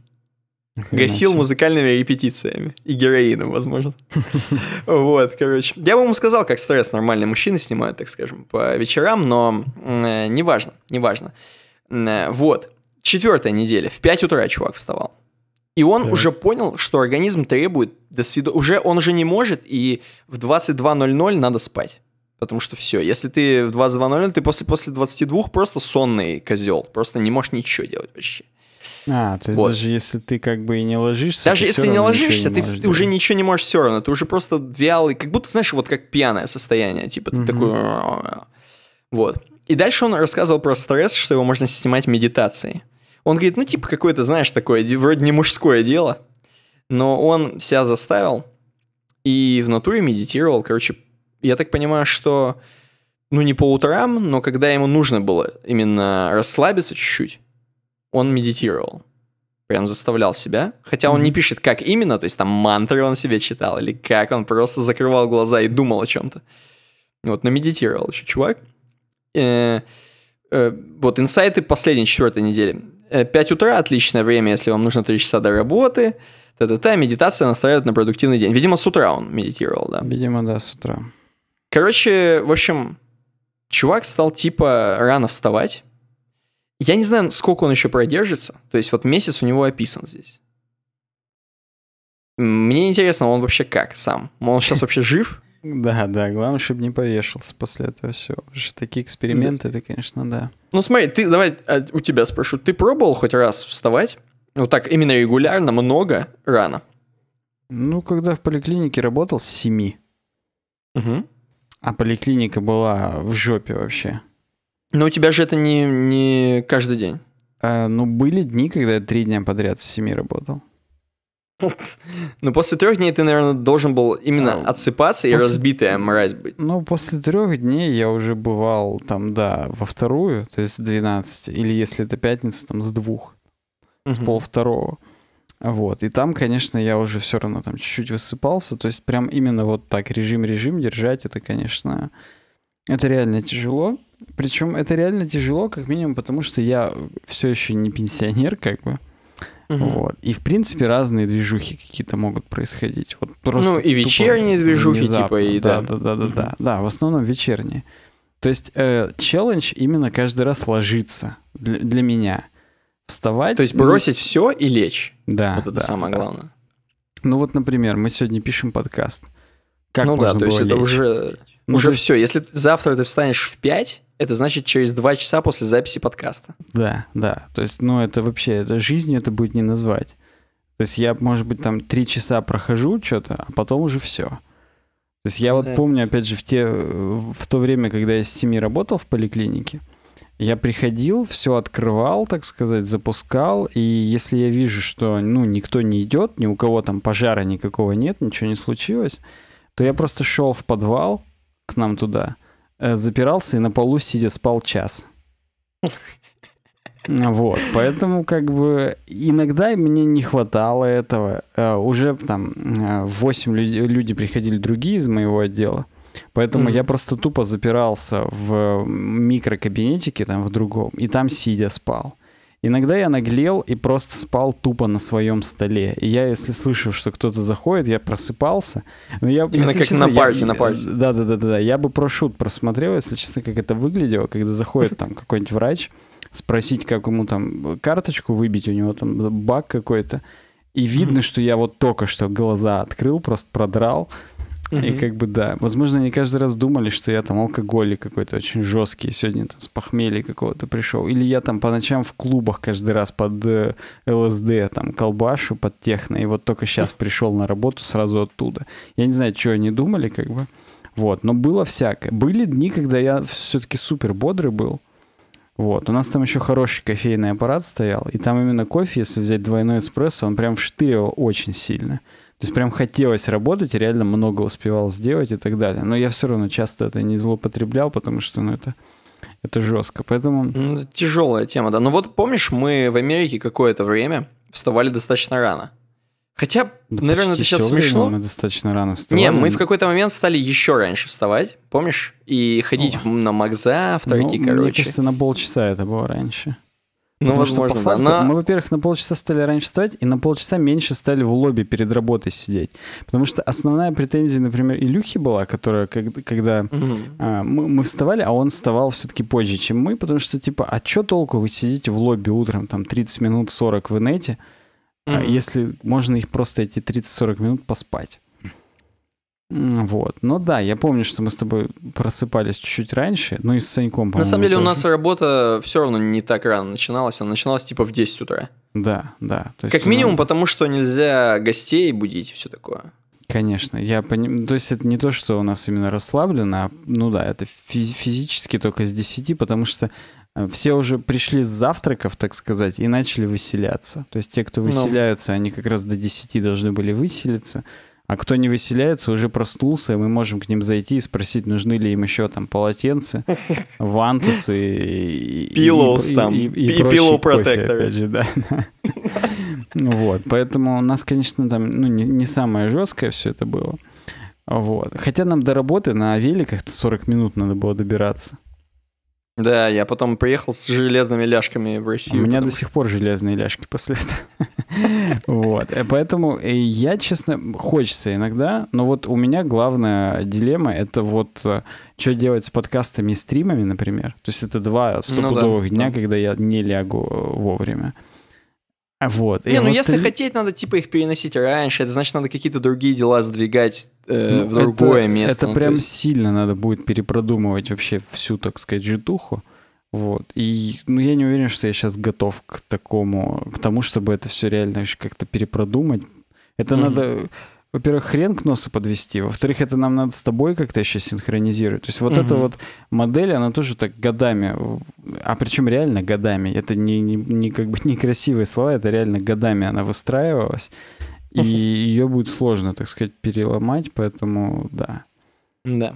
Гасил музыкальными репетициями и героином, возможно. Вот, короче. Я бы ему сказал, как стресс нормальные мужчины снимают, так скажем, по вечерам, но э, неважно, неважно. Э, вот. Четвертая неделя. В 5 утра чувак вставал. И он так. уже понял, что организм требует до свидо... Уже он уже не может, и в 22.00 надо спать. Потому что все, если ты в 22.00, ты после, после 22 просто сонный козел. Просто не можешь ничего делать вообще. А, то есть вот. даже если ты как бы и не ложишься... Даже если не ложишься, не ты делать. уже ничего не можешь все равно, ты уже просто вялый, как будто, знаешь, вот как пьяное состояние, типа ты угу. такой... Вот. И дальше он рассказывал про стресс, что его можно снимать медитацией. Он говорит, ну типа какое-то, знаешь, такое, вроде не мужское дело, но он себя заставил и в натуре медитировал, короче, я так понимаю, что, ну не по утрам, но когда ему нужно было именно расслабиться чуть-чуть, он медитировал. Прям заставлял себя. Хотя он не пишет, как именно, то есть там мантры он себе читал, или как он просто закрывал глаза и думал о чем-то. Вот, но медитировал еще чувак. Э, э, вот инсайты последней четвертой недели. 5 э, утра отличное время, если вам нужно 3 часа до работы. Та-та-та, медитация настраивает на продуктивный день. Видимо, с утра он медитировал, да. Видимо, да, с утра. Короче, в общем, чувак стал типа рано вставать я не знаю, сколько он еще продержится. То есть вот месяц у него описан здесь. Мне интересно, он вообще как сам? Он сейчас вообще жив? Да, да, главное, чтобы не повешался после этого всего. Потому что такие эксперименты, это, конечно, да. Ну смотри, ты, давай а, у тебя спрошу, ты пробовал хоть раз вставать? Вот так именно регулярно, много, рано? Ну, когда в поликлинике работал с 7. Угу. А поликлиника была в жопе вообще. Но у тебя же это не, не каждый день. А, ну, были дни, когда я три дня подряд с семи работал. Ну, после трех дней ты, наверное, должен был именно а, отсыпаться и разбитая мразь быть. Ну, после трех дней я уже бывал там, да, во вторую, то есть с 12, или если это пятница, там с двух, с пол второго. Вот, и там, конечно, я уже все равно там чуть-чуть высыпался, то есть прям именно вот так режим-режим держать, это, конечно, это реально тяжело. Причем это реально тяжело, как минимум, потому что я все еще не пенсионер, как бы. Угу. Вот. И в принципе разные движухи какие-то могут происходить. Вот просто ну и вечерние тупо, движухи типа, внезапно. типа и да. Да, да, да, да, да. Да, в основном вечерние. То есть э, челлендж именно каждый раз ложится для, для меня. Вставать. То есть бросить ну... все и лечь. Да. Вот это да, самое да. главное. Ну вот, например, мы сегодня пишем подкаст. Как ну можно да, то было есть лечь? это уже, ну, уже то... все. Если завтра ты встанешь в 5, это значит через два часа после записи подкаста. Да, да. То есть, ну, это вообще, это жизнью это будет не назвать. То есть я, может быть, там три часа прохожу что-то, а потом уже все. То есть я вот да. помню, опять же, в, те, в то время, когда я с семьей работал в поликлинике, я приходил, все открывал, так сказать, запускал, и если я вижу, что, ну, никто не идет, ни у кого там пожара никакого нет, ничего не случилось, то я просто шел в подвал к нам туда, Э, запирался и на полу сидя спал час. Вот, поэтому как бы иногда мне не хватало этого. Э, уже там 8 э, люди, люди приходили другие из моего отдела, поэтому mm-hmm. я просто тупо запирался в микрокабинетике там в другом, и там сидя спал. Иногда я наглел и просто спал тупо на своем столе. И я, если слышу, что кто-то заходит, я просыпался. Но я, Именно как честно, на парте, на парте. Э, Да-да-да-да. Я бы про шут просмотрел, если честно, как это выглядело, когда заходит там какой-нибудь врач, спросить, как ему там э, карточку выбить, у него там баг какой-то. И видно, что я вот только что глаза открыл, просто продрал. И как бы да, возможно, они каждый раз думали, что я там алкоголик какой-то очень жесткий, сегодня там с похмелья какого-то пришел. Или я там по ночам в клубах каждый раз под э, ЛСД, там, колбашу, под техно, и вот только сейчас пришел на работу сразу оттуда. Я не знаю, что они думали, как бы. Вот, но было всякое. Были дни, когда я все-таки супер бодрый был. Вот, у нас там еще хороший кофейный аппарат стоял, и там именно кофе, если взять двойной эспрессо, он прям вштыривал очень сильно. То есть прям хотелось работать, реально много успевал сделать и так далее. Но я все равно часто это не злоупотреблял, потому что ну, это, это жестко. Поэтому... Ну, тяжелая тема, да. Ну вот помнишь, мы в Америке какое-то время вставали достаточно рано. Хотя, да наверное, это сейчас смешно. Мы достаточно рано вставали. Не, мы в какой-то момент стали еще раньше вставать, помнишь? И ходить О. на Макза, в ну, короче. Мне кажется, на полчаса это было раньше. Ну, Потому возможно, что по факту да, но... мы, во-первых, на полчаса стали раньше вставать и на полчаса меньше стали в лобби перед работой сидеть. Потому что основная претензия, например, Илюхи была, которая, когда угу. а, мы, мы вставали, а он вставал все-таки позже, чем мы, потому что, типа, а что толку вы сидите в лобби утром, там, 30 минут, 40 в инете, угу. а если можно их просто эти 30-40 минут поспать? Вот. Но да, я помню, что мы с тобой просыпались чуть-чуть раньше, ну и с Саньком, На самом деле тоже. у нас работа все равно не так рано начиналась, она начиналась типа в 10 утра. Да, да. То есть как минимум, нас... потому что нельзя гостей будить и все такое. Конечно, я понимаю. То есть это не то, что у нас именно расслаблено, а, ну да, это физ- физически только с 10, потому что э, все уже пришли с завтраков, так сказать, и начали выселяться. То есть те, кто ну. выселяются, Но... они как раз до 10 должны были выселиться. А кто не выселяется, уже проснулся, и мы можем к ним зайти и спросить, нужны ли им еще там полотенца, вантусы, пилоус там, и, и, и пилоу протекторы. да. Вот, поэтому у нас, конечно, там ну, не, не самое жесткое все это было. Вот. Хотя нам до работы на великах 40 минут надо было добираться. Да, я потом приехал с железными ляжками в Россию. У меня до сих пор железные ляжки после этого. Вот. Э, поэтому э, я, честно, хочется иногда, но вот у меня главная дилемма — это вот э, что делать с подкастами и стримами, например. То есть это два ну стопудовых дня, когда я не лягу вовремя. Вот. Не, ну если хотеть, надо типа их переносить раньше, это значит, надо какие-то другие дела сдвигать ну, в другое место. Это ну, прям сильно надо будет перепродумывать вообще всю, так сказать, житуху. Вот. И ну, я не уверен, что я сейчас готов к такому, к тому, чтобы это все реально еще как-то перепродумать. Это mm-hmm. надо, во-первых, хрен к носу подвести, во-вторых, это нам надо с тобой как-то еще синхронизировать. То есть вот mm-hmm. эта вот модель, она тоже так годами, а причем реально годами. Это не, не, не как бы некрасивые слова, это реально годами она выстраивалась. И mm-hmm. ее будет сложно, так сказать, переломать, поэтому да. Да.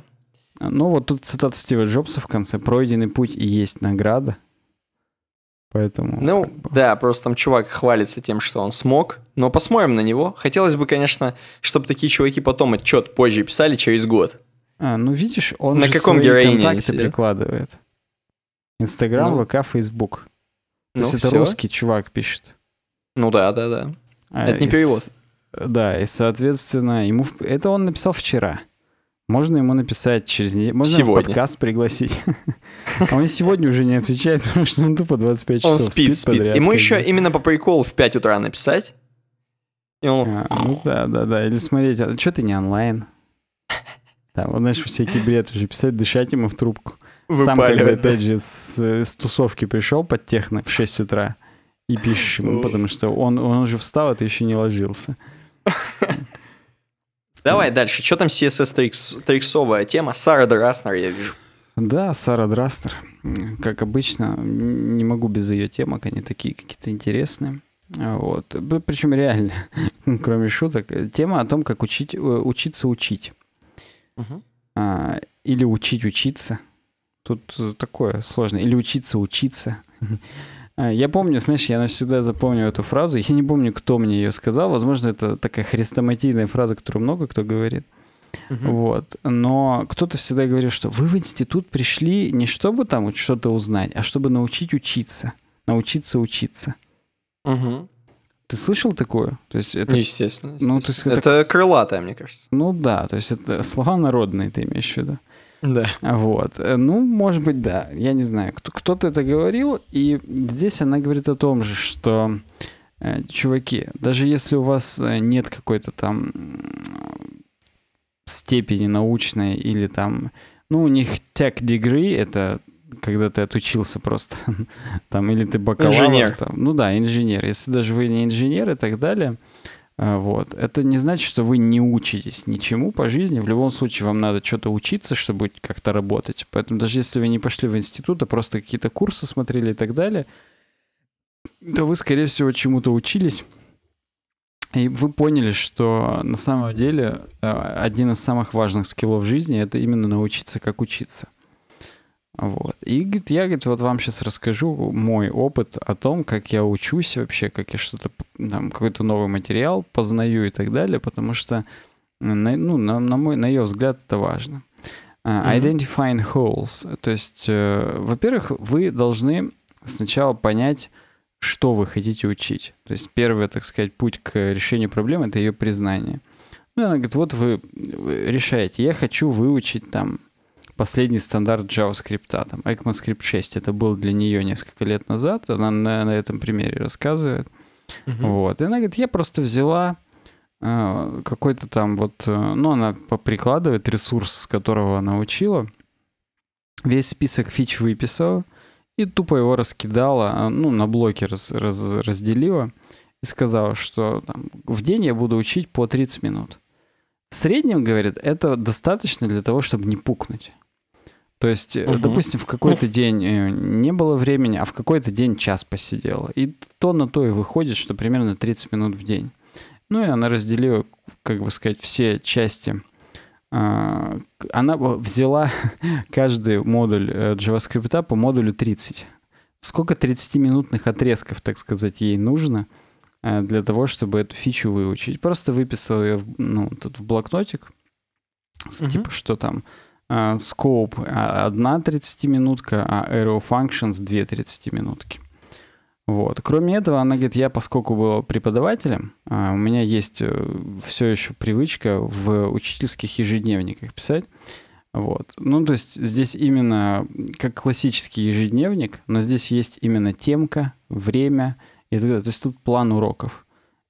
Ну, вот тут цитата Стива Джобса в конце. «Пройденный путь и есть награда». Поэтому... Ну, как бы... да, просто там чувак хвалится тем, что он смог. Но посмотрим на него. Хотелось бы, конечно, чтобы такие чуваки потом отчет позже писали через год. А, ну видишь, он на же каком свои контакты прикладывает. Инстаграм, ну, ВК, Фейсбук. То ну, есть это все. русский чувак пишет. Ну да, да, да. А, это не и перевод. С... Да, и, соответственно, ему... Это он написал вчера. Можно ему написать через неделю? Можно сегодня. подкаст пригласить? А он сегодня уже не отвечает, потому что он тупо 25 часов спит, спит, спит. подряд. Ему еще именно по приколу в 5 утра написать. А, ну да, да, да. Или смотреть, а что ты не онлайн? Там, вот, знаешь, всякий бред уже писать, дышать ему в трубку. Сам, когда, да. опять же, с, тусовки пришел под техно в 6 утра и пишешь ему, потому что он, он уже встал, а ты еще не ложился. Давай дальше. Что там CSS триксовая тема? Сара Драснер, я вижу. Да, Сара Драстер, как обычно, не могу без ее темок, они такие какие-то интересные. Вот. Причем реально, кроме шуток, тема о том, как учить, э, учиться учить. Угу. А, или учить учиться. Тут э, такое сложное. Или учиться учиться. А, я помню, знаешь, я навсегда запомню эту фразу. Я не помню, кто мне ее сказал. Возможно, это такая хрестоматийная фраза, которую много кто говорит. Угу. Вот. Но кто-то всегда говорит, что вы в институт пришли не чтобы там вот что-то узнать, а чтобы научить учиться. Научиться учиться. Угу. Ты слышал такое? То есть это, естественно. естественно. Ну, то есть это... это крылатое, мне кажется. Ну да, то есть это слова народные, ты имеешь в виду. Да. Вот. Э, ну, может быть, да. Я не знаю, кто-то это говорил, и здесь она говорит о том же, что э, чуваки, даже если у вас э, нет какой-то там степени научной или там, ну, у них tech degree, это когда ты отучился просто, там, или ты бакалавр, инженер. Там, ну да, инженер. Если даже вы не инженер и так далее, Э, вот. Это не значит, что вы не учитесь ничему по жизни. В любом случае вам надо что-то учиться, чтобы как-то работать. Поэтому даже если вы не пошли в институт, а просто какие-то курсы смотрели и так далее, то вы, скорее всего, чему-то учились. И вы поняли, что на самом деле э, один из самых важных скиллов в жизни — это именно научиться, как учиться. Вот. И говорит, я говорит, вот вам сейчас расскажу мой опыт о том, как я учусь вообще, как я что-то, там, какой-то новый материал познаю и так далее, потому что, на, ну, на, на, мой, на ее взгляд это важно. Uh, identifying holes. То есть, э, во-первых, вы должны сначала понять, что вы хотите учить. То есть первый, так сказать, путь к решению проблемы — это ее признание. Ну, она говорит, вот вы решаете, я хочу выучить там последний стандарт JavaScript, там, ECMAScript 6, это было для нее несколько лет назад, она на, на этом примере рассказывает. Uh-huh. Вот. И она говорит, я просто взяла э, какой-то там вот, э, ну, она прикладывает ресурс, с которого она учила, весь список фич выписала и тупо его раскидала, э, ну, на блоки раз, раз, разделила и сказала, что там, в день я буду учить по 30 минут. В среднем, говорит, это достаточно для того, чтобы не пукнуть. То есть, угу. допустим, в какой-то ну. день э, не было времени, а в какой-то день час посидела. И то на то и выходит, что примерно 30 минут в день. Ну и она разделила, как бы сказать, все части. А, она взяла каждый модуль э, JavaScript по модулю 30. Сколько 30-минутных отрезков, так сказать, ей нужно для того, чтобы эту фичу выучить? Просто выписал ее ну, тут в блокнотик, угу. типа что там Scope а, а, одна 30-минутка, а Aero Functions две 30-минутки. Вот. Кроме этого, она говорит, я поскольку был преподавателем, а, у меня есть э, все еще привычка в учительских ежедневниках писать. Вот. Ну, то есть здесь именно как классический ежедневник, но здесь есть именно темка, время и так далее. То есть тут план уроков.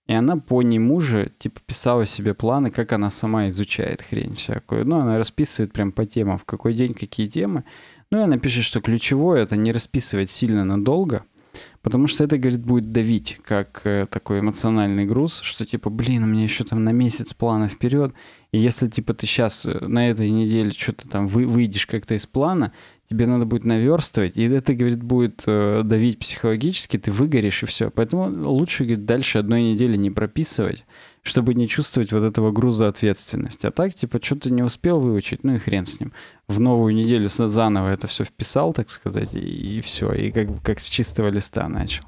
И она по нему же, типа, писала себе планы, как она сама изучает хрень всякую. Ну, она расписывает прям по темам, в какой день какие темы. Ну, и она пишет, что ключевое — это не расписывать сильно надолго, потому что это, говорит, будет давить, как э, такой эмоциональный груз, что типа, блин, у меня еще там на месяц планы вперед, и если типа ты сейчас э, на этой неделе что-то там вы, выйдешь как-то из плана, тебе надо будет наверстывать, и это, говорит, будет э, давить психологически, ты выгоришь и все. Поэтому лучше, говорит, дальше одной недели не прописывать, чтобы не чувствовать вот этого груза ответственности. А так, типа, что-то не успел выучить, ну и хрен с ним. В новую неделю заново это все вписал, так сказать, и, и все, и как, как с чистого листа начал.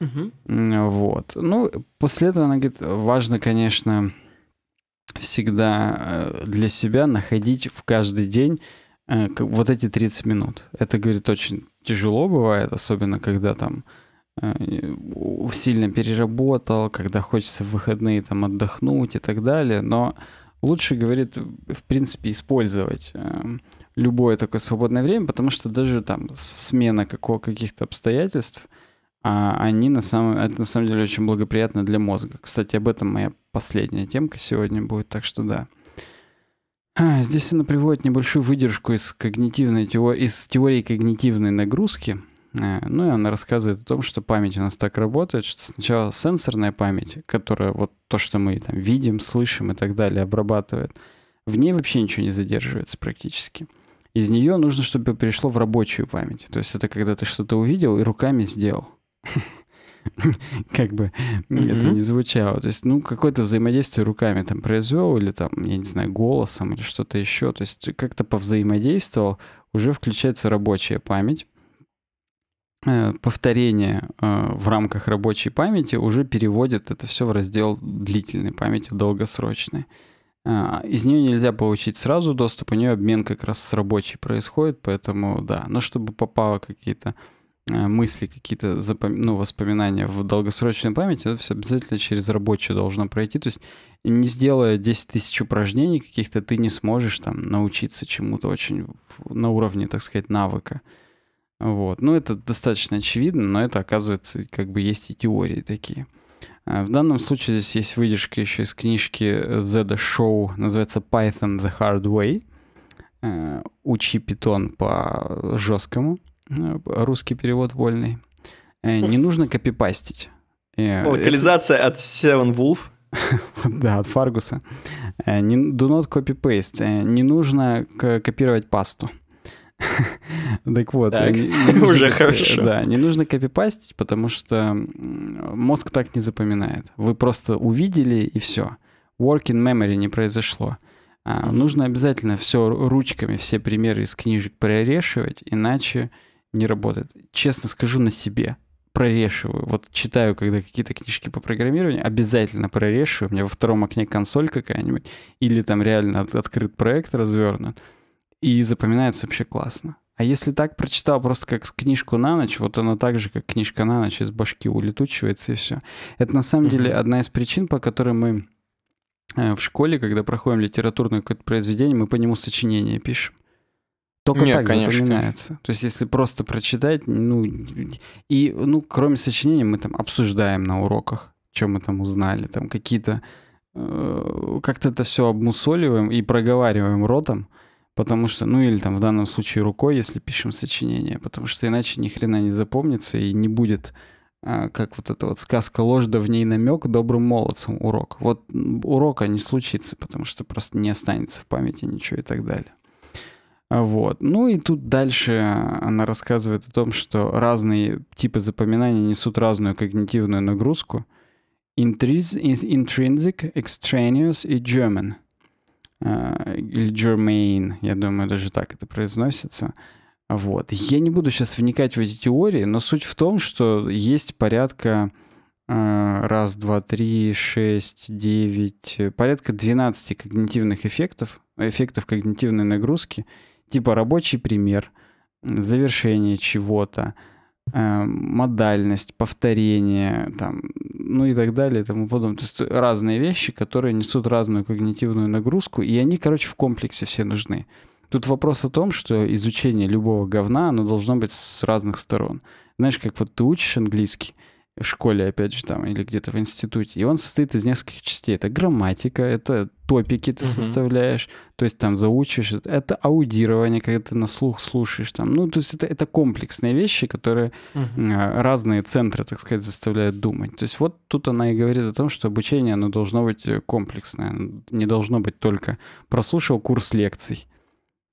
Угу. Вот. Ну, после этого она говорит, важно, конечно, всегда э, для себя находить в каждый день Э, вот эти 30 минут. Это, говорит, очень тяжело бывает, особенно когда там э, сильно переработал, когда хочется в выходные там отдохнуть и так далее, но лучше, говорит, в принципе, использовать э, любое такое свободное время, потому что даже там смена какого, каких-то обстоятельств, а, они на самом, это на самом деле очень благоприятно для мозга. Кстати, об этом моя последняя темка сегодня будет, так что да. А, здесь она приводит небольшую выдержку из, когнитивной теории, из теории когнитивной нагрузки. Э, ну и она рассказывает о том, что память у нас так работает, что сначала сенсорная память, которая вот то, что мы там видим, слышим и так далее, обрабатывает, в ней вообще ничего не задерживается практически. Из нее нужно, чтобы перешло в рабочую память. То есть это когда ты что-то увидел и руками сделал. как бы это не звучало. То есть, ну, какое-то взаимодействие руками там произвел или там, я не знаю, голосом или что-то еще. То есть как-то повзаимодействовал, уже включается рабочая память. Э, повторение э, в рамках рабочей памяти уже переводит это все в раздел длительной памяти, долгосрочной. А, из нее нельзя получить сразу доступ, у нее обмен как раз с рабочей происходит, поэтому да. Но чтобы попало какие-то Э, мысли, какие-то запом... ну, воспоминания в долгосрочной памяти, это все обязательно через рабочую должно пройти. То есть не сделая 10 тысяч упражнений каких-то, ты не сможешь там научиться чему-то очень на уровне, так сказать, навыка. Вот. Ну, это достаточно очевидно, но это, оказывается, как бы есть и теории такие. Э, в данном случае здесь есть выдержка еще из книжки э, Зеда Шоу, называется «Python the Hard Way». Учи питон по жесткому. Э, русский перевод вольный. Э, не нужно копипастить. Э, Локализация от Seven Wolf. Да, от Фаргуса. Do not copy-paste. Не нужно копировать пасту. Так вот. уже хорошо. Да, не нужно копипастить, потому что мозг так не запоминает. Вы просто увидели и все. Work in memory не произошло. А, нужно обязательно все ручками, все примеры из книжек прорешивать, иначе не работает. Честно скажу на себе, прорешиваю. Вот читаю, когда какие-то книжки по программированию, обязательно прорешиваю. У меня во втором окне консоль какая-нибудь, или там реально открыт проект развернут, и запоминается вообще классно. А если так прочитал просто как книжку на ночь, вот она так же, как книжка на ночь, из башки улетучивается и все. Это на самом mm-hmm. деле одна из причин, по которой мы э, в школе, когда проходим литературное какое-то произведение, мы по нему сочинение пишем. Только Нет, так конечно. запоминается. То есть, если просто прочитать, ну, и, ну, кроме сочинения, мы там обсуждаем на уроках, что мы там узнали, там какие-то, э, как-то это все обмусоливаем и проговариваем ротом, потому что, ну, или там в данном случае рукой, если пишем сочинение, потому что иначе ни хрена не запомнится и не будет э, как вот эта вот сказка ложда в ней намек, добрым молодцем урок. Вот урока не случится, потому что просто не останется в памяти ничего и так далее. Вот. Ну и тут дальше она рассказывает о том, что разные типы запоминания несут разную когнитивную нагрузку. Intris, Intrinsic, extraneous и German. Э, или Germain, я думаю, даже так это произносится. Вот. Я не буду сейчас вникать в эти теории, но суть в том, что есть порядка э, раз, два, три, шесть, девять, э, порядка 12 когнитивных эффектов, эффектов когнитивной нагрузки — Типа рабочий пример, завершение чего-то, э, модальность, повторение, там, ну и так далее и тому подобное. То есть разные вещи, которые несут разную когнитивную нагрузку, и они, короче, в комплексе все нужны. Тут вопрос о том, что изучение любого говна, оно должно быть с разных сторон. Знаешь, как вот ты учишь английский, в школе, опять же, там, или где-то в институте. И он состоит из нескольких частей. Это грамматика, это топики ты угу. составляешь, то есть там заучишь, это аудирование, когда ты на слух слушаешь, там, ну, то есть это, это комплексные вещи, которые угу. разные центры, так сказать, заставляют думать. То есть вот тут она и говорит о том, что обучение, оно должно быть э, комплексное, не должно быть только прослушал курс лекций.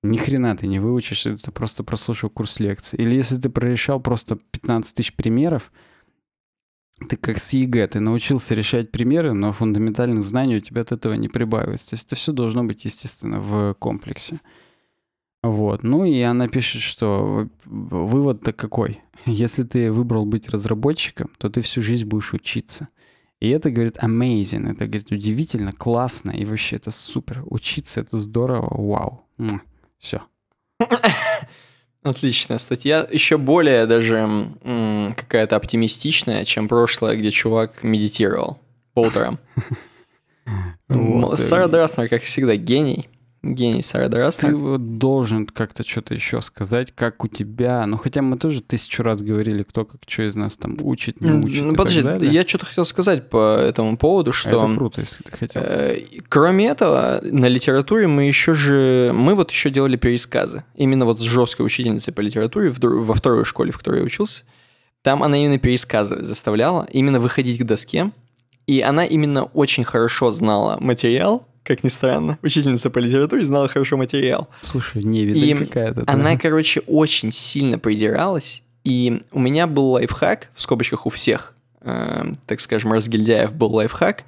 Ни хрена ты не выучишь, если ты просто прослушал курс лекций. Или если ты прорешал просто 15 тысяч примеров, ты как с ЕГЭ, ты научился решать примеры, но фундаментальных знаний у тебя от этого не прибавилось. То есть это все должно быть, естественно, в комплексе. Вот. Ну и она пишет, что вывод-то какой? Если ты выбрал быть разработчиком, то ты всю жизнь будешь учиться. И это, говорит, amazing, это, говорит, удивительно, классно, и вообще это супер. Учиться — это здорово, вау. Все. Отличная статья. Еще более даже какая-то оптимистичная, чем прошлое, где чувак медитировал по утрам. Сара э, Драснер, как всегда, гений гений Сардарас. Ты должен как-то что-то еще сказать, как у тебя, ну хотя мы тоже тысячу раз говорили, кто как что из нас там учит, не учит. Ну подожди, я что-то хотел сказать по этому поводу, а что... Это круто, если ты хотел. Э, кроме этого, на литературе мы еще же, мы вот еще делали пересказы, именно вот с жесткой учительницей по литературе во второй школе, в которой я учился. Там она именно пересказывать заставляла, именно выходить к доске, и она именно очень хорошо знала материал, как ни странно. Учительница по литературе знала хорошо материал. Слушай, не видно какая-то. Да? Она, короче, очень сильно придиралась. И у меня был лайфхак, в скобочках у всех, э, так скажем, разгильдяев был лайфхак.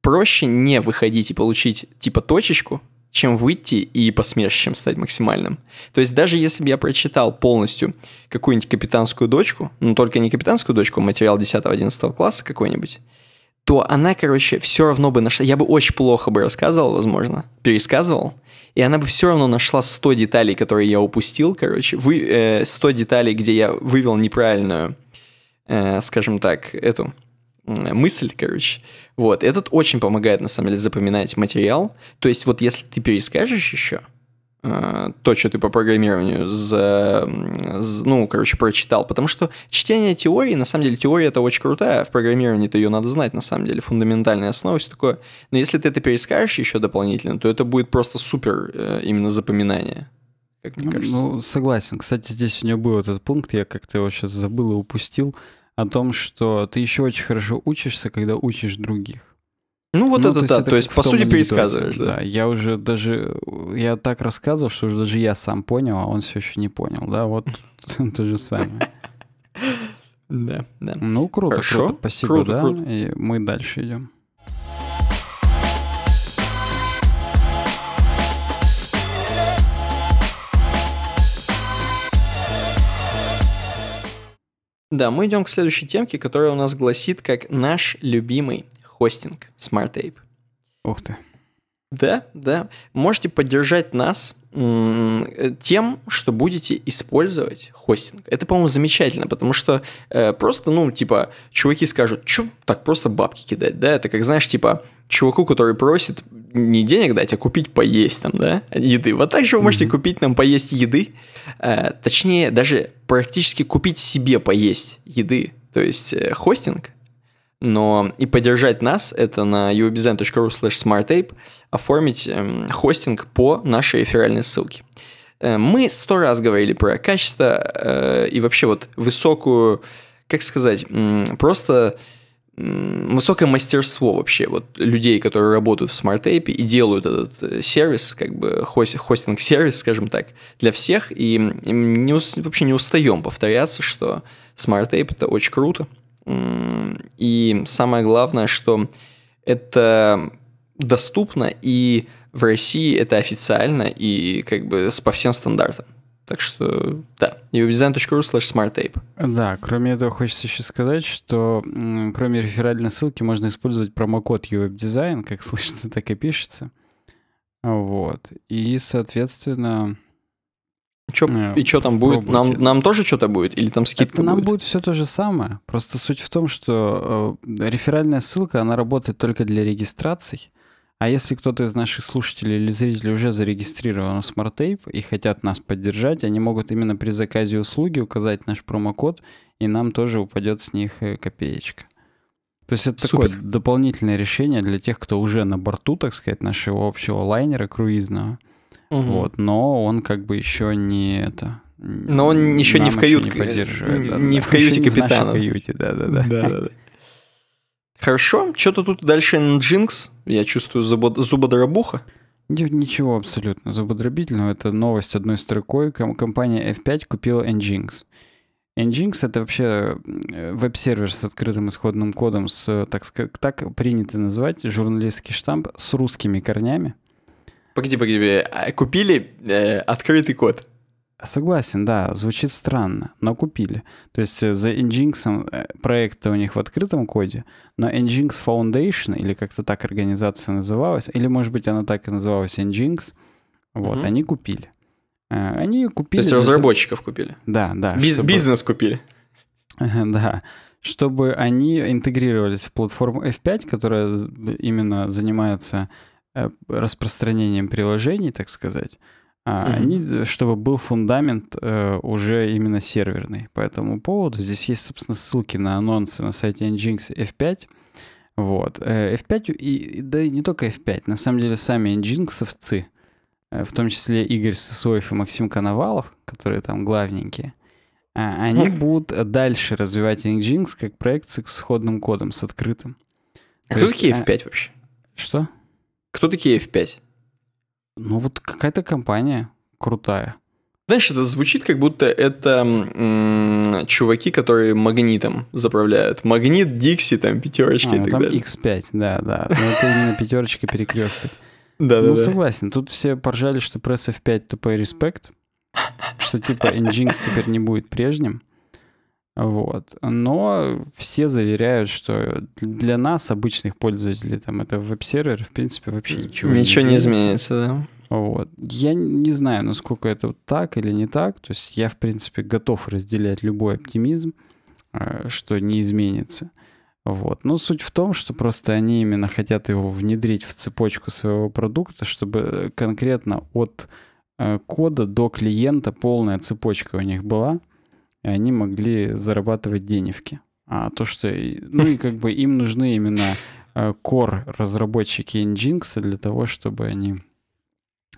Проще не выходить и получить типа точечку, чем выйти и посмешищем стать максимальным. То есть даже если бы я прочитал полностью какую-нибудь капитанскую дочку, ну только не капитанскую дочку, а материал 10-11 класса какой-нибудь, то она, короче, все равно бы нашла... Я бы очень плохо бы рассказывал, возможно, пересказывал, и она бы все равно нашла 100 деталей, которые я упустил, короче, вы, э, 100 деталей, где я вывел неправильную, э, скажем так, эту мысль, короче. Вот, этот очень помогает, на самом деле, запоминать материал. То есть вот если ты перескажешь еще, Э, то, что ты по программированию за, за, ну, короче, прочитал. Потому что чтение теории, на самом деле, теория это очень крутая, а в программировании-то ее надо знать, на самом деле, фундаментальная основа, все такое. Но если ты это перескажешь еще дополнительно, то это будет просто супер э, именно запоминание. Как мне ну, кажется. Ну, согласен. Кстати, здесь у него был этот пункт, я как-то его сейчас забыл и упустил, о том, что ты еще очень хорошо учишься, когда учишь других. Ну вот ну, это то да, это то есть по сути пересказываешь, да. Да, я уже даже, я так рассказывал, что уже даже я сам понял, а он все еще не понял, да, вот то же самое. Да, да. Ну круто, Хорошо. круто, спасибо, да, и мы дальше идем. Да, мы идем к следующей темке, которая у нас гласит как наш любимый хостинг Smart SmartApe. Ух ты. Да, да. Можете поддержать нас э, тем, что будете использовать хостинг. Это, по-моему, замечательно, потому что э, просто, ну, типа, чуваки скажут, что так просто бабки кидать, да? Это как, знаешь, типа, чуваку, который просит не денег дать, а купить поесть там, да, еды. Вот так же вы можете mm-hmm. купить нам поесть еды, э, точнее, даже практически купить себе поесть еды. То есть э, хостинг но и поддержать нас, это на uobizn.ru slash smartape, оформить эм, хостинг по нашей реферальной ссылке. Э, мы сто раз говорили про качество э, и вообще вот высокую, как сказать, просто высокое мастерство вообще вот людей, которые работают в смарт-тейпе и делают этот э, сервис, как бы хостинг-сервис, скажем так, для всех. И, и не, вообще не устаем повторяться, что смарт-тейп это очень круто – и самое главное, что это доступно, и в России это официально, и как бы по всем стандартам. Так что, да, webdesign.ru slash smarttape. Да, кроме этого хочется еще сказать, что кроме реферальной ссылки можно использовать промокод uwebdesign, как слышится, так и пишется. Вот. И, соответственно, Чё, yeah, э, и что там будет? Нам, нам тоже что-то будет? Или там скидка Это будет? Нам будет все то же самое. Просто суть в том, что э, реферальная ссылка, она работает только для регистраций. А если кто-то из наших слушателей или зрителей уже зарегистрирован в Smart и хотят нас поддержать, они могут именно при заказе услуги указать наш промокод, и нам тоже упадет с них э, копеечка. То есть это Супер. такое дополнительное решение для тех, кто уже на борту, так сказать, нашего общего лайнера круизного – Угу. Вот, но он как бы еще не это. Но он еще не в каюте. Не, да, не да, в каюте капитана. В каюте, да, да, да. Хорошо, что-то тут дальше Джинкс. Я чувствую зубодробуха. Ничего абсолютно зубодробительного. Это новость одной строкой. Компания F5 купила Nginx. Nginx — это вообще э, веб-сервер с открытым исходным кодом, с, так, так принято называть, журналистский штамп с русскими корнями. Погоди, погоди, а, купили э, открытый код. Согласен, да, звучит странно, но купили. То есть э, за Nginx э, проекты у них в открытом коде, но Nginx Foundation, или как-то так организация называлась, или, может быть, она так и называлась Nginx, вот, угу. они купили. Э, они купили... То есть разработчиков того... купили? Да, да. Биз- чтобы... Бизнес купили? Да, чтобы они интегрировались в платформу F5, которая именно занимается Э, распространением приложений, так сказать, а mm-hmm. они, чтобы был фундамент э, уже именно серверный по этому поводу. Здесь есть, собственно, ссылки на анонсы на сайте Nginx F5. Вот. Э, F5, и, да и не только F5, на самом деле сами nginx э, в том числе Игорь Сысоев и Максим Коновалов, которые там главненькие, а, они будут дальше развивать Nginx как проект с исходным кодом, с открытым. А кто такие а F5 вообще? Что? Кто такие F5? Ну вот какая-то компания крутая. Знаешь, это звучит, как будто это м- чуваки, которые магнитом заправляют. Магнит, Дикси, там пятерочки а, и ну, так там далее. X5, да, да. Но ну, это именно пятерочка перекресток. Да, да. Ну согласен. Тут все поржали, что пресс F5 тупой респект. Что типа Nginx теперь не будет прежним. Вот. Но все заверяют, что для нас, обычных пользователей, там, это веб-сервер, в принципе, вообще ничего, ничего не изменится. не изменится. Да? Вот. Я не знаю, насколько это так или не так. То есть я, в принципе, готов разделять любой оптимизм, э, что не изменится. Вот. Но суть в том, что просто они именно хотят его внедрить в цепочку своего продукта, чтобы конкретно от э, кода до клиента полная цепочка у них была и они могли зарабатывать денежки. А то, что... Ну и как бы им нужны именно э, core разработчики Nginx для того, чтобы они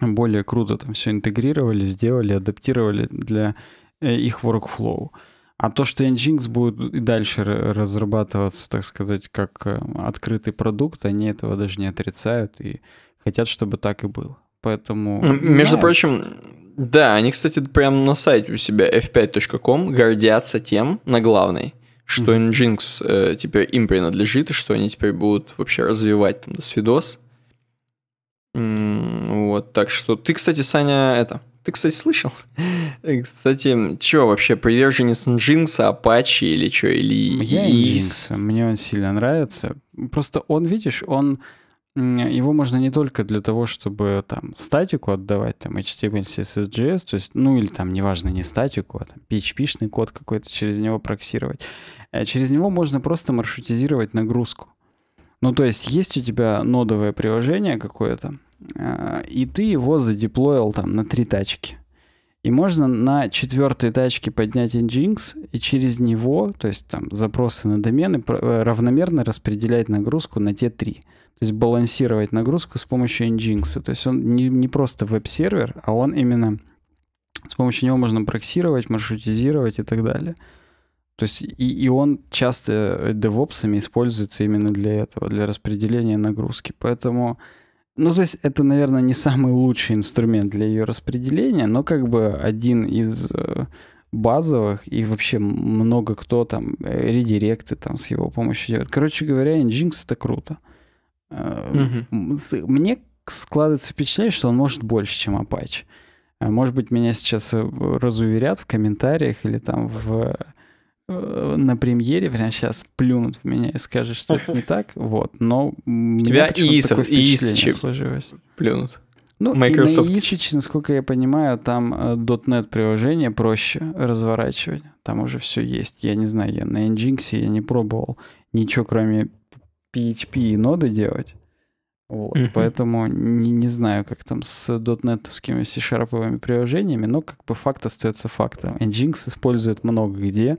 более круто там все интегрировали, сделали, адаптировали для э, их workflow. А то, что Nginx будет и дальше разрабатываться, так сказать, как э, открытый продукт, они этого даже не отрицают и хотят, чтобы так и было. Поэтому... Между знаю. прочим, да, они, кстати, прямо на сайте у себя f5.com гордятся тем на главной, что mm-hmm. Nginx э, теперь им принадлежит, и что они теперь будут вообще развивать там досвидос. м вот, так что ты, кстати, Саня, это, ты, кстати, слышал? Кстати, чё вообще, приверженец Nginx, Apache или чё, или Я Nginx, мне он сильно нравится. Просто он, видишь, он его можно не только для того, чтобы там статику отдавать, там HTML, CSS, JS, то есть, ну или там, неважно, не статику, а там PHP-шный код какой-то через него проксировать. Э, через него можно просто маршрутизировать нагрузку. Ну, то есть, есть у тебя нодовое приложение какое-то, э, и ты его задеплоил там на три тачки. И можно на четвертой тачке поднять Nginx и через него, то есть там запросы на домены, э, равномерно распределять нагрузку на те три то есть балансировать нагрузку с помощью Nginx. То есть он не, не просто веб-сервер, а он именно с помощью него можно проксировать, маршрутизировать и так далее. То есть и, и он часто э, девопсами используется именно для этого, для распределения нагрузки. Поэтому, ну то есть это, наверное, не самый лучший инструмент для ее распределения, но как бы один из э, базовых, и вообще много кто там э, редиректы там с его помощью делает. Короче говоря, Nginx это круто. Угу. Мне складывается впечатление, что он может больше, чем Apache. Э, может быть, меня сейчас э, разуверят в комментариях или там в, э, на премьере прямо сейчас плюнут в меня и скажут, что это не так. Вот. Но у тебя ИИСов, ИИС сложилось. плюнут. Ну, Microsoft. и на ИИС, насколько я понимаю, там .NET приложение проще разворачивать. Там уже все есть. Я не знаю, я на Nginx я не пробовал ничего, кроме PHP и ноды делать. Вот, uh-huh. Поэтому не, не знаю, как там с .NET с C-шарповыми приложениями, но как бы факт остается фактом. Nginx использует много где,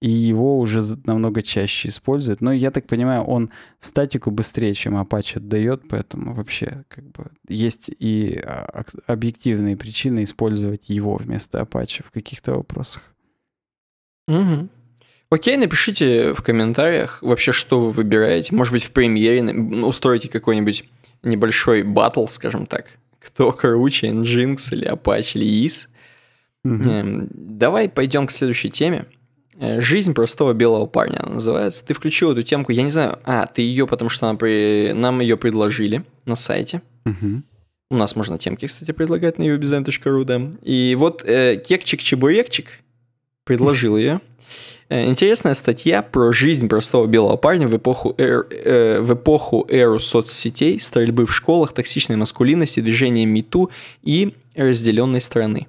и его уже намного чаще используют. Но я так понимаю, он статику быстрее, чем Apache дает, поэтому вообще как бы есть и а, объективные причины использовать его вместо Apache в каких-то вопросах. Угу. Окей, напишите в комментариях вообще, что вы выбираете. Может быть, в премьере устроите какой-нибудь небольшой батл, скажем так. Кто круче, Nginx или Apache или IS. Mm-hmm. Эм, давай пойдем к следующей теме. Э, Жизнь простого белого парня она называется. Ты включил эту темку, я не знаю, а, ты ее, потому что она при... нам ее предложили на сайте. Mm-hmm. У нас можно темки, кстати, предлагать на uwebdesign.ru, да. И вот э, кекчик-чебурекчик предложил ее. Э, интересная статья про жизнь простого белого парня в эпоху, эр, э, в эпоху эру соцсетей, стрельбы в школах, токсичной маскулинности, движения МИТУ и разделенной страны.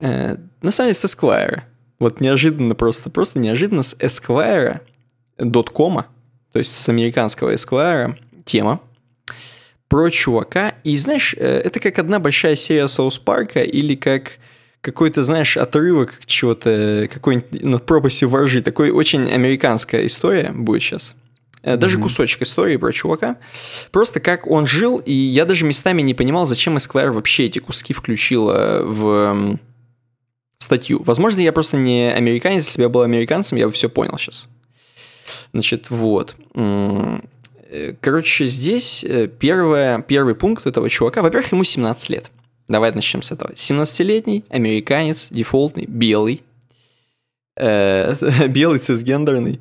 Э, на самом деле с Esquire. Вот неожиданно просто, просто неожиданно с Esquire, .com, то есть с американского Esquire, тема про чувака. И знаешь, э, это как одна большая серия Соус Парка или как какой-то, знаешь, отрывок чего-то, какой-нибудь над ну, пропастью воржи. Такой очень американская история будет сейчас. Э, даже mm-hmm. кусочек истории про чувака. Просто как он жил, и я даже местами не понимал, зачем Esquire вообще эти куски включила в статью. Возможно, я просто не американец, если бы я был американцем, я бы все понял сейчас. Значит, вот. Э, короче, здесь э, первое, первый пункт этого чувака. Во-первых, ему 17 лет. Давай начнем с этого. 17-летний американец, дефолтный, белый, э, белый, цисгендерный.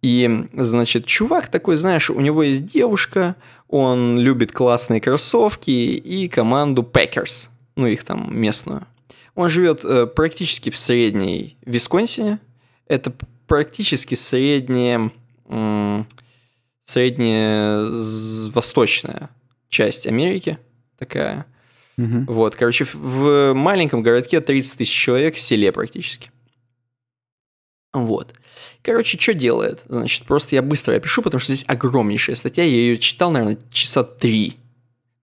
И, значит, чувак такой, знаешь, у него есть девушка, он любит классные кроссовки и команду Packers, ну их там местную. Он живет э, практически в средней Висконсине. Это практически средняя, э, средняя восточная часть Америки такая. Угу. Вот, короче, в маленьком городке 30 тысяч человек, в селе практически. Вот. Короче, что делает? Значит, просто я быстро опишу, потому что здесь огромнейшая статья. Я ее читал, наверное, часа три.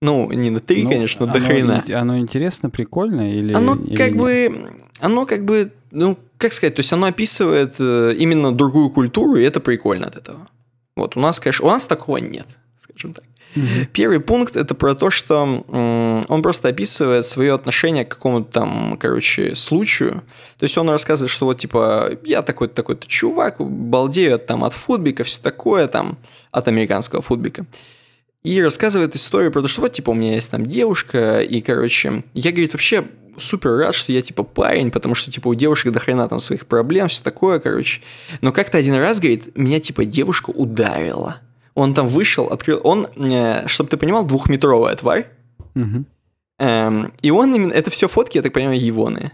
Ну, не на три, ну, конечно, оно, до хрена. Оно интересно, прикольно или... Оно или как нет? бы... Оно как бы... Ну, как сказать, то есть оно описывает э, именно другую культуру, и это прикольно от этого. Вот, у нас, конечно, у нас такого нет, скажем так. Угу. Первый пункт это про то, что он просто описывает свое отношение к какому-то там, короче, случаю. То есть он рассказывает, что вот типа я такой-то такой-то чувак, балдею от, там от футбика, все такое там, от американского футбика. И рассказывает историю про то, что вот типа у меня есть там девушка, и короче, я, говорит, вообще супер рад, что я, типа, парень, потому что, типа, у девушек до хрена там своих проблем, все такое, короче. Но как-то один раз, говорит, меня, типа, девушка ударила. Он там вышел, открыл... Он, э, чтобы ты понимал, двухметровая тварь. Угу. Эм, и он именно... Это все фотки, я так понимаю, егоны.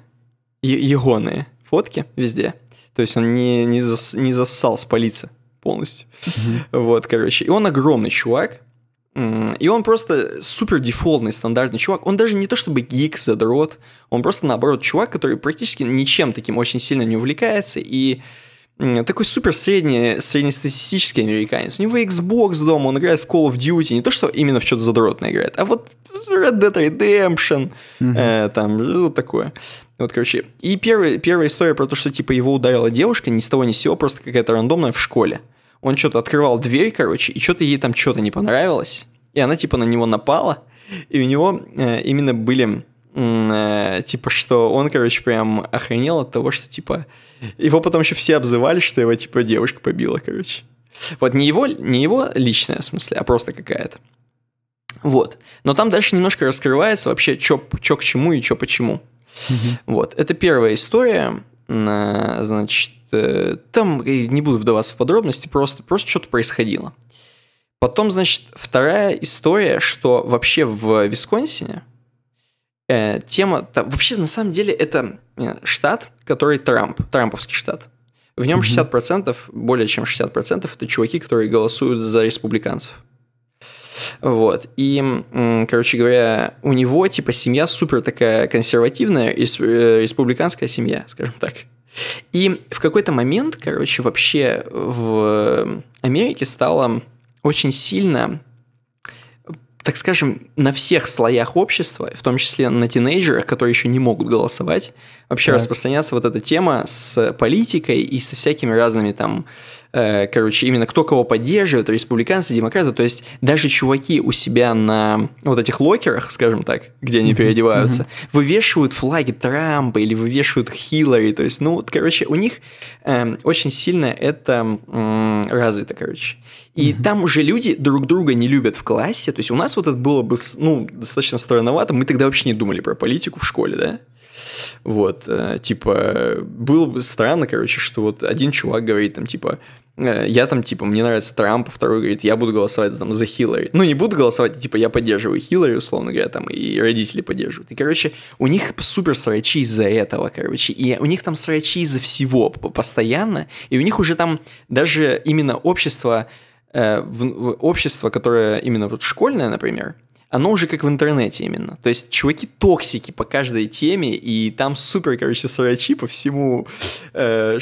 Егоны. Фотки везде. То есть он не, не, зас, не зассал с полиции полностью. Угу. Вот, короче. И он огромный чувак. И он просто супер дефолтный, стандартный чувак. Он даже не то чтобы гик, задрот. Он просто, наоборот, чувак, который практически ничем таким очень сильно не увлекается. И такой супер средний, среднестатистический американец. У него Xbox дома, он играет в Call of Duty, не то, что именно в что-то задротное играет, а вот Red Dead Redemption, угу. э, там, вот такое. Вот, короче, и первый, первая история про то, что, типа, его ударила девушка ни с того ни с сего, просто какая-то рандомная в школе. Он что-то открывал дверь, короче, и что-то ей там что-то не понравилось, и она, типа, на него напала, и у него э, именно были Э, типа, что он, короче, прям охренел от того, что, типа, его потом еще все обзывали, что его, типа, девушка побила, короче. Вот не его, не его личное в смысле, а просто какая-то. Вот. Но там дальше немножко раскрывается вообще, чё, чё к чему и чё почему. Вот. Это первая история. Э, значит, э, там не буду вдаваться в подробности, просто, просто что-то происходило. Потом, значит, вторая история, что вообще в Висконсине, Э, тема... вообще, на самом деле, это э, штат, который Трамп, трамповский штат. В нем 60%, более чем 60% это чуваки, которые голосуют за республиканцев. Вот. И, короче говоря, у него, типа, семья супер такая консервативная, э, республиканская семья, скажем так. И в какой-то момент, короче, вообще в Америке стало очень сильно так скажем, на всех слоях общества, в том числе на тинейджерах, которые еще не могут голосовать, вообще так. распространяться вот эта тема с политикой и со всякими разными там Э, короче, именно кто кого поддерживает, республиканцы, демократы, то есть даже чуваки у себя на вот этих локерах, скажем так, где они переодеваются, вывешивают флаги Трампа или вывешивают Хиллари, то есть, ну, вот, короче, у них э, очень сильно это э, развито, короче. И mm-hmm. там уже люди друг друга не любят в классе, то есть у нас вот это было бы, ну, достаточно странновато, мы тогда вообще не думали про политику в школе, да? Вот, э, типа, было бы странно, короче, что вот один чувак говорит там, типа, Э, я там, типа, мне нравится Трамп, а второй говорит, я буду голосовать там, за Хиллари. Ну, не буду голосовать, а, типа, я поддерживаю Хиллари, условно говоря, там, и родители поддерживают. И, короче, у них супер срачи из-за этого, короче. И у них там срачи из-за всего постоянно. И у них уже там даже именно общество, э, в, в, общество, которое именно вот школьное, например, оно уже как в интернете именно. То есть чуваки токсики по каждой теме, и там супер, короче, срачи по всему. Э,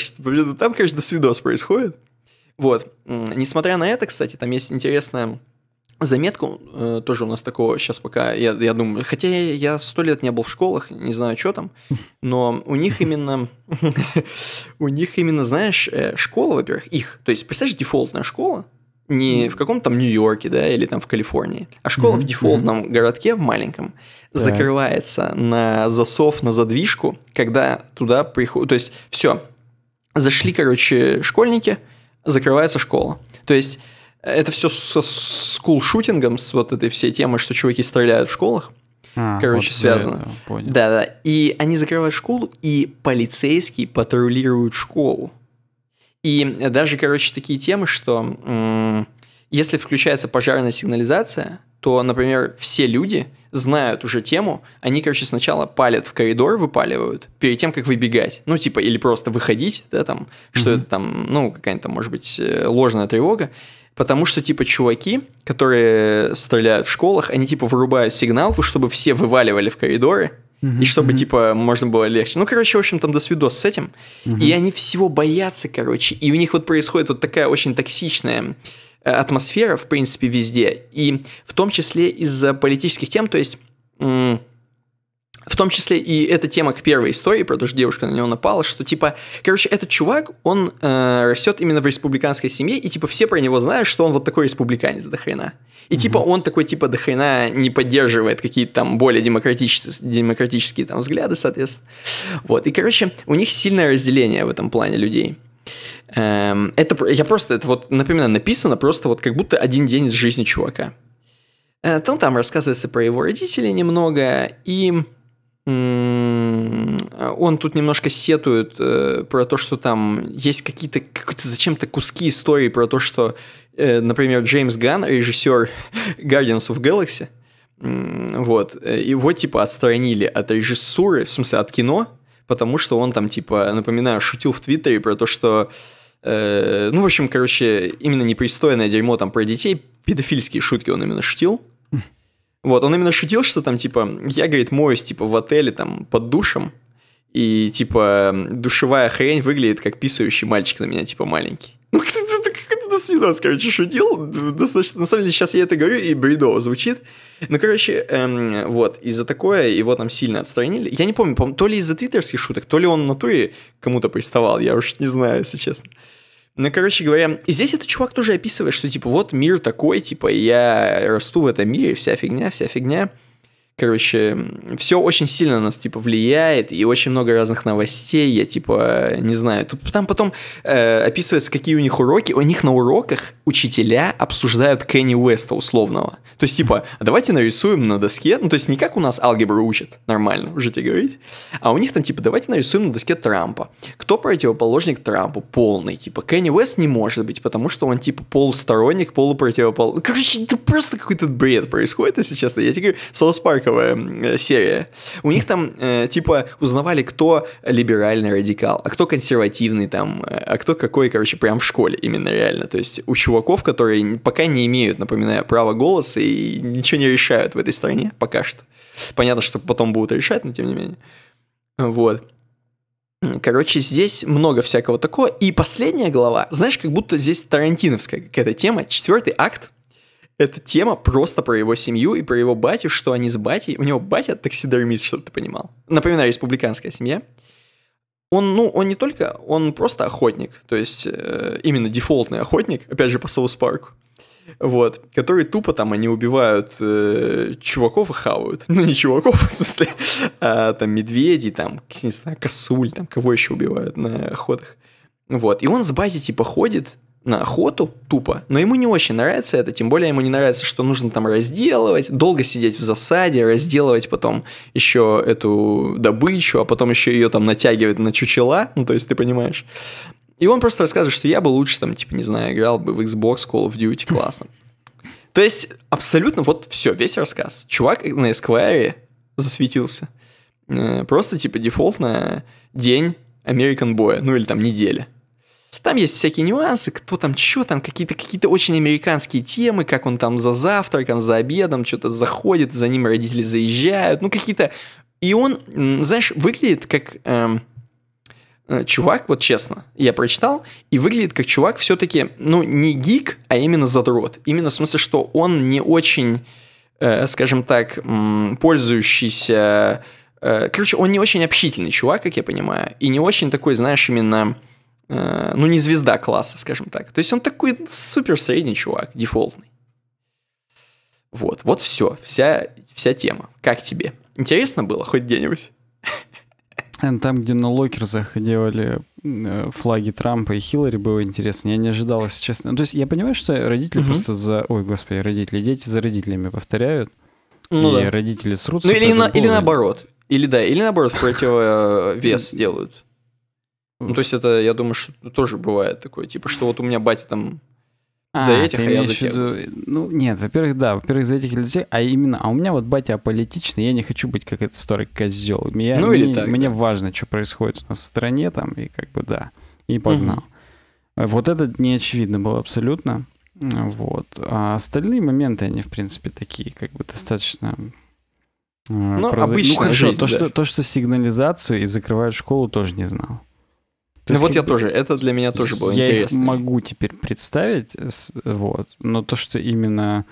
там, короче, до свидос происходит. Вот. Несмотря на это, кстати, там есть интересная заметка э, тоже у нас такого сейчас пока, я, я думаю, хотя я сто лет не был в школах, не знаю, что там, но у них именно, у них именно, знаешь, э, школа, во-первых, их, то есть, представляешь, дефолтная школа, не в каком-то там Нью-Йорке, да, или там в Калифорнии, а школа в дефолтном городке, в маленьком, закрывается на засов, на задвижку, когда туда приходят, то есть, все, зашли, короче, школьники – закрывается школа. То есть э, это все со скул-шутингом, с вот этой всей темой, что чуваки стреляют в школах. А, Короче, вот связано. Да, да. И они закрывают школу, и полицейские патрулируют школу. И даже, короче, такие темы, что если включается пожарная сигнализация, то, например, все люди знают уже тему, они, короче, сначала палят в коридор, выпаливают, перед тем, как выбегать. Ну, типа, или просто выходить, да, там, mm-hmm. что это там, ну, какая то может быть, э, ложная тревога. Потому что, типа, чуваки, которые стреляют в школах, они, типа, вырубают сигналку, чтобы все вываливали в коридоры, и чтобы, mm-hmm. типа, можно было легче. Ну, короче, в общем, там до свидос с этим. Mm-hmm. И они всего боятся, короче. И у них вот происходит вот такая очень токсичная Э, атмосфера, в принципе, везде. И в том числе из-за политических тем, то есть... В том числе и эта тема к первой истории, про то, что девушка на него напала, что типа, короче, этот чувак, он э, растет именно в республиканской семье, и типа все про него знают, что он вот такой республиканец дохрена И mm-hmm. типа он такой типа дохрена не поддерживает какие-то там более демократические, демократические там взгляды, соответственно. Вот. И короче, у них сильное разделение в этом плане людей. Эм, это я просто, это вот, напоминаю, написано просто вот как будто один день из жизни чувака. Э, там, там рассказывается про его родителей немного, и э, он тут немножко сетует э, про то, что там есть какие-то какие-то зачем-то куски истории про то, что, э, например, Джеймс Ган, режиссер Guardians of Galaxy, э, вот, его типа отстранили от режиссуры, в смысле от кино, потому что он там, типа, напоминаю, шутил в Твиттере про то, что... Э, ну, в общем, короче, именно непристойное дерьмо там про детей, педофильские шутки он именно шутил. Вот, он именно шутил, что там, типа, я, говорит, моюсь, типа, в отеле, там, под душем, и, типа, душевая хрень выглядит, как писающий мальчик на меня, типа, маленький. Ну, Досвидос, короче, шутил. Достаточно, на самом деле, сейчас я это говорю, и бредово звучит. Ну, короче, эм, вот, из-за такое его там сильно отстранили. Я не помню, то ли из-за твиттерских шуток, то ли он на туре кому-то приставал, я уж не знаю, если честно. Ну, короче говоря, и здесь этот чувак тоже описывает, что, типа, вот мир такой, типа, я расту в этом мире, вся фигня, вся фигня. Короче, все очень сильно нас, типа, влияет, и очень много разных новостей, я, типа, не знаю. Тут там потом э, описывается, какие у них уроки. У них на уроках учителя обсуждают Кенни Уэста условного. То есть, типа, «А давайте нарисуем на доске, ну, то есть, не как у нас алгебру учат, нормально, уже тебе говорить, а у них там, типа, давайте нарисуем на доске Трампа. Кто противоположник Трампу? Полный, типа, Кенни Уэст не может быть, потому что он, типа, полусторонник, полупротивоположник. Короче, это просто какой-то бред происходит, если честно. Я тебе говорю, Соус Парк Марковая э, серия. У них там, э, типа, узнавали, кто либеральный радикал, а кто консервативный там, э, а кто какой, короче, прям в школе именно реально. То есть у чуваков, которые пока не имеют, напоминаю, права голоса и ничего не решают в этой стране пока что. Понятно, что потом будут решать, но тем не менее. Вот. Короче, здесь много всякого такого. И последняя глава, знаешь, как будто здесь Тарантиновская какая-то тема. Четвертый акт, эта тема просто про его семью и про его батю, что они с батей... У него батя таксидермист, чтобы ты понимал. Напоминаю, республиканская семья. Он, ну, он не только, он просто охотник, то есть э, именно дефолтный охотник, опять же, по Соус Парку, вот, которые тупо там, они убивают э, чуваков и хавают, ну, не чуваков, в смысле, а там медведи, там, не знаю, косуль, там, кого еще убивают на охотах, вот, и он с бати типа, ходит, на охоту тупо, но ему не очень нравится это, тем более ему не нравится, что нужно там разделывать, долго сидеть в засаде, разделывать потом еще эту добычу, а потом еще ее там натягивать на чучела, ну то есть ты понимаешь. И он просто рассказывает, что я бы лучше там, типа, не знаю, играл бы в Xbox Call of Duty классно. То есть абсолютно вот все, весь рассказ. Чувак на Esquire засветился. Э, просто типа дефолтно день American Boy, ну или там неделя. Там есть всякие нюансы, кто там, что там, какие-то какие очень американские темы, как он там за завтраком, за обедом, что-то заходит, за ним родители заезжают, ну какие-то... И он, знаешь, выглядит как... Эм, э, чувак, вот честно, я прочитал, и выглядит как чувак все-таки, ну, не гик, а именно задрот. Именно в смысле, что он не очень, э, скажем так, пользующийся... Э, короче, он не очень общительный чувак, как я понимаю, и не очень такой, знаешь, именно Э, ну, не звезда класса, скажем так. То есть он такой супер средний чувак, дефолтный. Вот, вот все, вся, вся тема. Как тебе? Интересно было хоть где-нибудь? Там, где на локерзах делали э, флаги Трампа и Хиллари, было интересно. Я не ожидал, если честно. Ну, то есть я понимаю, что родители угу. просто за... Ой, господи, родители. Дети за родителями повторяют. Ну, и да. родители срутся. Ну, или, на, или наоборот. Или да, или наоборот в противовес делают. Ну, то есть это, я думаю, что тоже бывает такое, типа, что вот у меня батя там а, за этих, а я за тех. Ввиду... Ну, нет, во-первых, да, во-первых, за этих или за тех, а именно, а у меня вот батя аполитичный, я не хочу быть как этот старый козел. Я, ну, или мне, так, мне да. важно, что происходит у нас в стране там, и как бы, да, и погнал. Угу. Вот это не очевидно было абсолютно, вот. А остальные моменты, они, в принципе, такие, как бы, достаточно... Э, ну, проза... обычно. Ну, хорошо, жизнь, то, да. что, то, что сигнализацию и закрывают школу, тоже не знал ну вот я тоже, это для меня тоже было интересно. Я могу теперь представить, э, вот, но то, что именно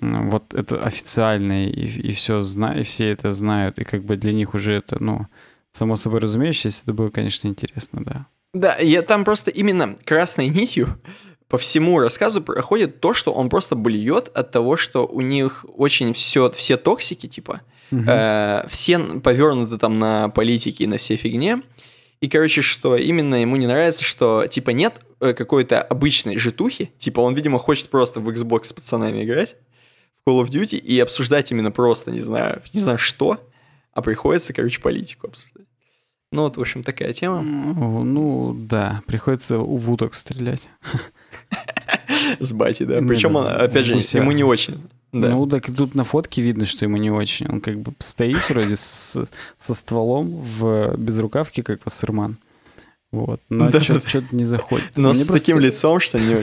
вот это официально и, и все зна и все это знают и как бы для них уже это ну само собой разумеющееся это было конечно интересно да да я там просто именно красной нитью по всему рассказу проходит то что он просто блюет от того что у них очень все все токсики типа угу. э, все повернуты там на политике и на все фигне и, короче, что именно ему не нравится, что, типа, нет э, какой-то обычной житухи, типа, он, видимо, хочет просто в Xbox с пацанами играть, в Call of Duty, и обсуждать именно просто, не знаю, не знаю что, а приходится, короче, политику обсуждать. Ну, вот, в общем, такая тема. Ну, да, приходится у вудок стрелять. С батей, да. Ну Причем, опять же, ему не очень. Ну, так тут на фотке видно, что ему не очень. Он как бы стоит вроде со стволом в безрукавке, как Вассерман. Вот. Но что-то не заходит. Но с таким лицом, что не...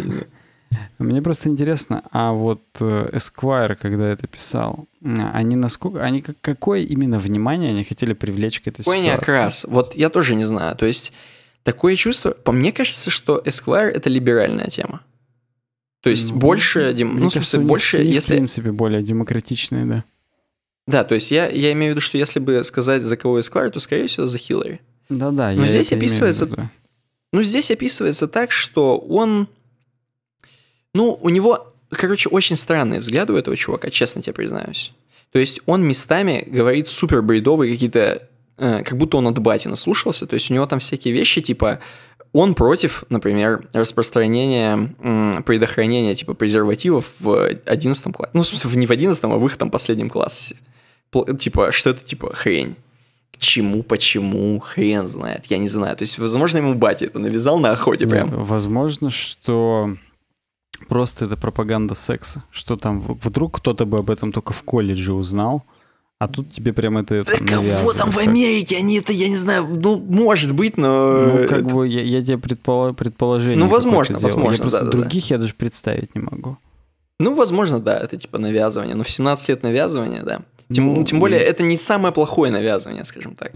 Мне просто интересно, а вот Esquire, э, когда это писал, они насколько, они какое именно внимание они хотели привлечь к этой Ой, ситуации? как раз. Вот я тоже не знаю. То есть такое чувство, по мне кажется, что Esquire это либеральная тема. То есть ну, больше, Дим, ну, мне кажется, больше, СМИ, если... в принципе, более демократичные, да. Да, то есть я, я имею в виду, что если бы сказать, за кого я скварю, то, скорее всего, за Хиллари. Да-да, Но я здесь описывается... Виду, Ну, здесь описывается так, что он... Ну, у него, короче, очень странные взгляды у этого чувака, честно тебе признаюсь. То есть он местами говорит супер бредовые какие-то... Э, как будто он от Батина слушался. То есть у него там всякие вещи, типа... Он против, например, распространения предохранения типа презервативов в 11 классе. Ну, в смысле, не в 11, а в их там последнем классе. Типа, что это типа хрень? К чему, почему, хрен знает, я не знаю. То есть, возможно, ему батя это навязал на охоте прям. возможно, что просто это пропаганда секса, что там вдруг кто-то бы об этом только в колледже узнал, а тут тебе прям это... Да кого там в Америке? Они это, я не знаю, ну, может быть, но... Ну, э, как это... бы я, я тебе предполож... предположение... Ну, возможно, возможно. Я просто да, других да. я даже представить не могу. Ну, возможно, да, это типа навязывание. Но в 17 лет навязывание, да. Тем, ну, ну тем более, и... это не самое плохое навязывание, скажем так.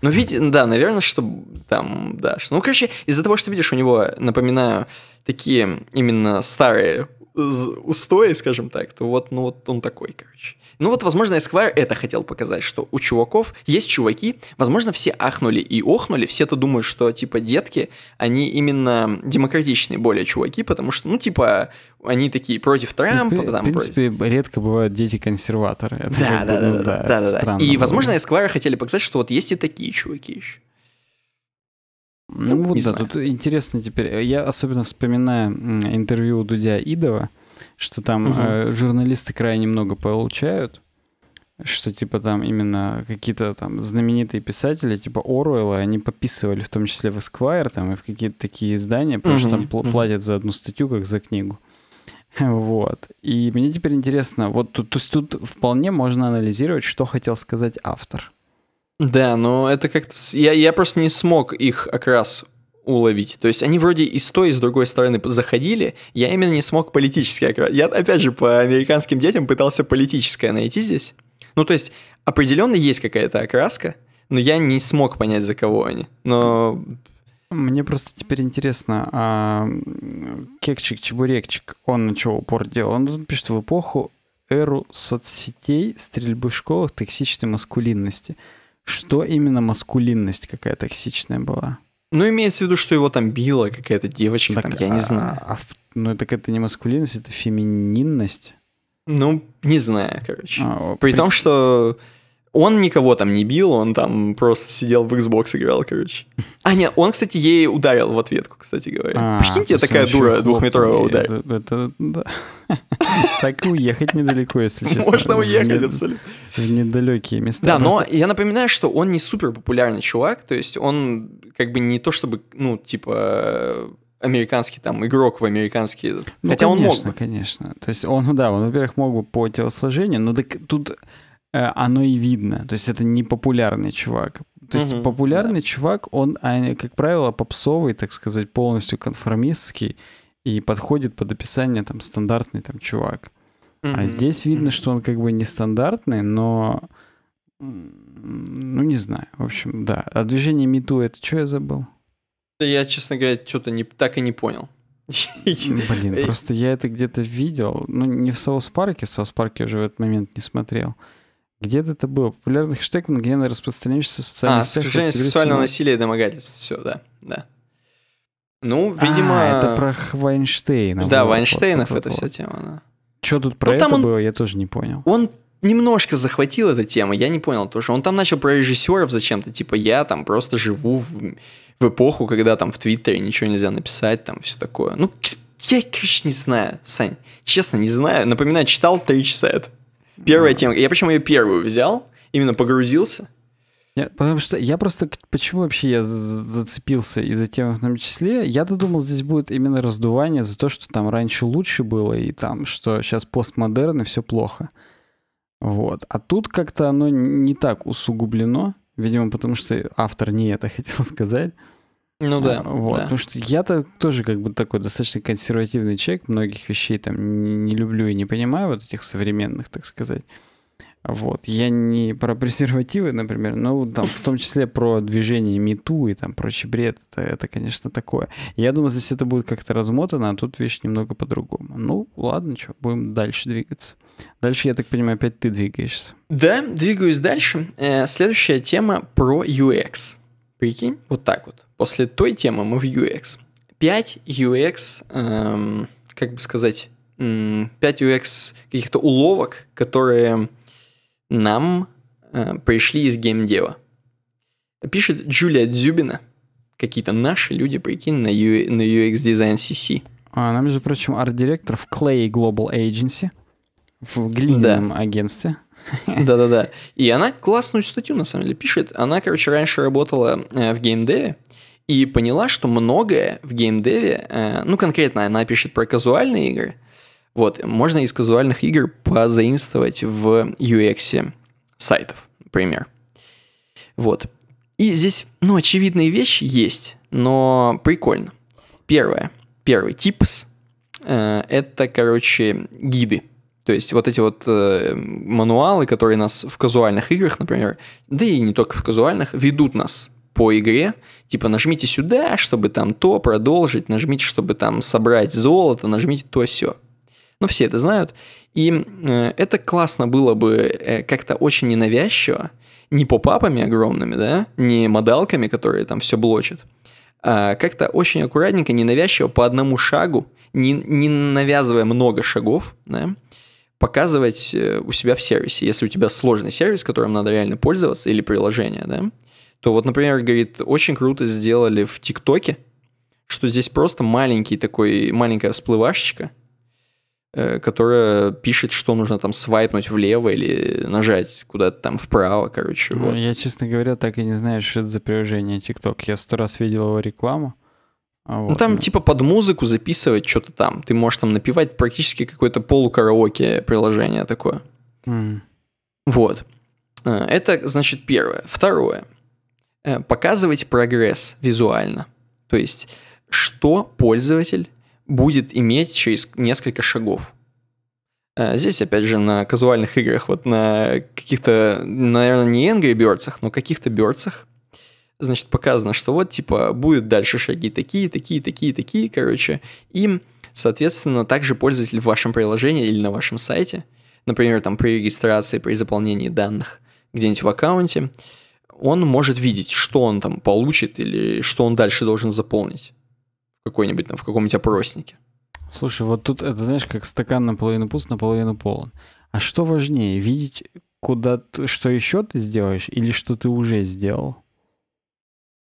Но видите, да, наверное, что там, да. Что... Ну, короче, из-за того, что видишь, у него, напоминаю, такие именно старые устои, скажем так, то вот, ну вот он такой, короче. Ну вот, возможно, Esquire это хотел показать, что у чуваков есть чуваки, возможно, все ахнули и охнули, все-то думают, что, типа, детки, они именно демократичные более чуваки, потому что, ну, типа, они такие против Трампа. В, там, в принципе, против... редко бывают дети-консерваторы. Ну это да, да, да, да, да, да, да, да, И, было. возможно, Esquire хотели показать, что вот есть и такие чуваки еще. Ну, ну вот, да, знаю. тут интересно теперь. Я особенно вспоминаю интервью у Дудя Идова, что там угу. э, журналисты крайне много получают, что типа там именно какие-то там знаменитые писатели типа Оруэлла, они подписывали в том числе в Esquire там и в какие-то такие издания, потому угу. что там угу. платят за одну статью как за книгу. Вот. И мне теперь интересно, вот тут, то есть тут вполне можно анализировать, что хотел сказать автор. Да, но это как-то... Я, я просто не смог их окрас уловить. То есть они вроде и с той, и с другой стороны заходили, я именно не смог политически Я, опять же, по американским детям пытался политическое найти здесь. Ну, то есть определенно есть какая-то окраска, но я не смог понять, за кого они. Но... Мне просто теперь интересно, а кекчик, чебурекчик, он на чего упор делал? Он пишет в эпоху эру соцсетей, стрельбы в школах, токсичной маскулинности. Что именно маскулинность какая токсичная была? Ну, имеется в виду, что его там била какая-то девочка, так, там, я а, не знаю. А, ну, так это не маскулинность, это фемининность? Ну, не знаю, короче. А, при, при том, что он никого там не бил, он там просто сидел в Xbox играл, короче. А нет, он, кстати, ей ударил в ответку, кстати говоря. А, Прикиньте, такая дура двухметровая ударила. Это, да. уехать недалеко, если честно. Можно уехать, абсолютно. В недалекие места. Да, но я напоминаю, что он не супер популярный чувак, то есть он как бы не то чтобы, ну, типа американский там игрок в американский. Ну, Хотя конечно, он мог бы. конечно. То есть он, да, он, во-первых, мог бы по телосложению, но так, тут Э, оно и видно. То есть это не популярный чувак. То есть угу, популярный да. чувак, он, а, э, как правило, попсовый, так сказать, полностью конформистский и подходит под описание там стандартный там чувак. Угу, а здесь видно, угу. что он как бы нестандартный, но ну не знаю. В общем, да. А движение Миту это что я забыл? Да я, честно говоря, что-то не, так и не понял. Ну, блин, просто я это где-то видел. Ну, не в Саус Парке, в Саус Парке я уже в этот момент не смотрел. Где-то это было? Популярный хэштег мгновенно распространяющийся в социальных а, сетях. А, сексуального насилия и домогательств. Все, да, да. Ну, а, видимо... А, это про Вайнштейна. Да, было, Вайнштейнов вот, вот, вот, эта вся тема, да. Что тут ну, про ну, это он... было, я тоже не понял. Он немножко захватил эту тему. я не понял тоже. Он там начал про режиссеров зачем-то, типа, я там просто живу в, в эпоху, когда там в Твиттере ничего нельзя написать, там все такое. Ну, я, конечно, не знаю, Сань, честно, не знаю. Напоминаю, читал три часа это. Первая тема. Я почему ее первую взял, именно погрузился. Нет, потому что я просто... Почему вообще я зацепился и за тему в том числе? Я-то думал, здесь будет именно раздувание за то, что там раньше лучше было, и там, что сейчас постмодерн, и все плохо. Вот. А тут как-то оно не так усугублено, видимо, потому что автор не это хотел сказать. Ну да. А, вот. Да. Потому что я-то тоже как бы такой достаточно консервативный человек, многих вещей там не люблю и не понимаю, вот этих современных, так сказать. Вот. Я не про презервативы, например, но там в том числе про движение мету и там прочий бред. Это, это, конечно, такое. Я думаю, здесь это будет как-то размотано, а тут вещь немного по-другому. Ну, ладно, что, будем дальше двигаться. Дальше, я так понимаю, опять ты двигаешься. Да, двигаюсь дальше. Э, следующая тема про UX. Прикинь, вот так вот. После той темы мы в UX. 5 UX, эм, как бы сказать, 5 UX каких-то уловок, которые нам э, пришли из геймдева. Пишет Джулия Дзюбина. Какие-то наши люди, прикинь, на, U, на UX Design CC. А, она, между прочим, арт-директор в Clay Global Agency, в глиняном да. агентстве. Да-да-да. И она классную статью, на самом деле, пишет. Она, короче, раньше работала э, в геймдеве, и поняла, что многое в геймдеве, э, ну конкретно она пишет про казуальные игры, вот, можно из казуальных игр позаимствовать в UX сайтов, например. Вот. И здесь, ну, очевидные вещи есть, но прикольно. Первое. Первый типс э, это, короче, гиды. То есть вот эти вот э, мануалы, которые нас в казуальных играх, например, да и не только в казуальных, ведут нас по игре, типа нажмите сюда, чтобы там то продолжить, нажмите, чтобы там собрать золото, нажмите то все. Ну, все это знают. И э, это классно было бы э, как-то очень ненавязчиво, не попапами огромными, да, не модалками, которые там все блочат, а как-то очень аккуратненько, ненавязчиво, по одному шагу, не, не навязывая много шагов, да, показывать э, у себя в сервисе. Если у тебя сложный сервис, которым надо реально пользоваться, или приложение, да, то вот, например, говорит, очень круто сделали в ТикТоке, что здесь просто маленький такой, маленькая всплывашечка, э, которая пишет, что нужно там свайпнуть влево или нажать куда-то там вправо, короче. Ну, вот. Я, честно говоря, так и не знаю, что это за приложение ТикТок, Я сто раз видел его рекламу, а ну, вот, ну там типа под музыку записывать что-то там. Ты можешь там напевать практически какое-то полукараоке приложение такое. Mm. Вот. Э, это, значит, первое. Второе. Э, показывать прогресс визуально. То есть, что пользователь будет иметь через несколько шагов. Э, здесь, опять же, на казуальных играх, вот на каких-то, наверное, не Angry Birds, но каких-то Birds, значит, показано, что вот, типа, будут дальше шаги такие, такие, такие, такие, короче, им, соответственно, также пользователь в вашем приложении или на вашем сайте, например, там при регистрации, при заполнении данных где-нибудь в аккаунте, он может видеть, что он там получит или что он дальше должен заполнить какой-нибудь там, в каком-нибудь опроснике. Слушай, вот тут это, знаешь, как стакан наполовину пуст, наполовину полон. А что важнее, видеть, куда, что еще ты сделаешь или что ты уже сделал?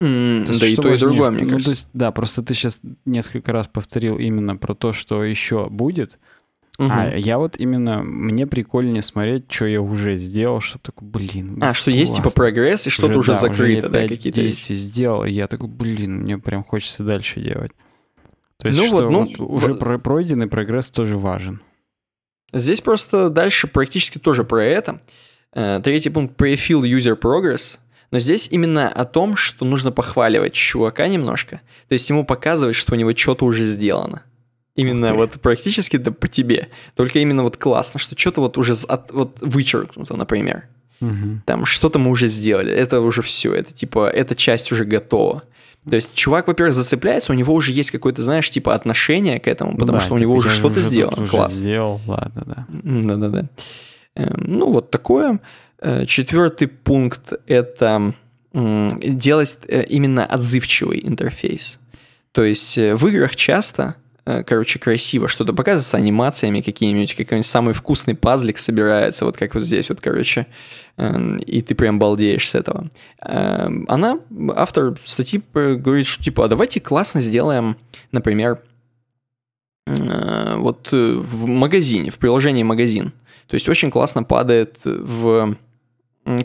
Mm, то да и то, и другое, мне кажется. Ну, то есть, да, просто ты сейчас несколько раз повторил именно про то, что еще будет. Угу. А я вот именно, мне прикольнее смотреть, что я уже сделал, что такой блин. А, что классно. есть типа прогресс и что-то уже, да, закрыто, уже да, какие-то действия сделал, и я такой, блин, мне прям хочется дальше делать. То есть, ну, что вот, ну, вот уже вот... пройденный прогресс тоже важен. Здесь просто дальше практически тоже про это. Э, третий пункт, prefill user progress — но здесь именно о том, что нужно похваливать чувака немножко. То есть ему показывать, что у него что-то уже сделано. Именно вот практически да по тебе. Только именно вот классно, что что-то вот уже от, вот вычеркнуто, например. Угу. Там что-то мы уже сделали, это уже все, это типа, эта часть уже готова. То есть чувак, во-первых, зацепляется, у него уже есть какое-то, знаешь, типа отношение к этому, потому да, что у него типа, уже что-то сделано. Уже Класс. сделал, ладно, да. Да-да-да. Эм, ну, вот такое. Э, Четвертый пункт – это делать э, именно отзывчивый интерфейс. То есть э, в играх часто, короче, красиво что-то показывается анимациями какими-нибудь, какой-нибудь самый вкусный пазлик собирается, вот как вот здесь вот, короче, эм, и ты прям балдеешь с этого. Эм, она, автор статьи, говорит, что типа, а давайте классно сделаем, например, вот в магазине, в приложении магазин. То есть очень классно падает в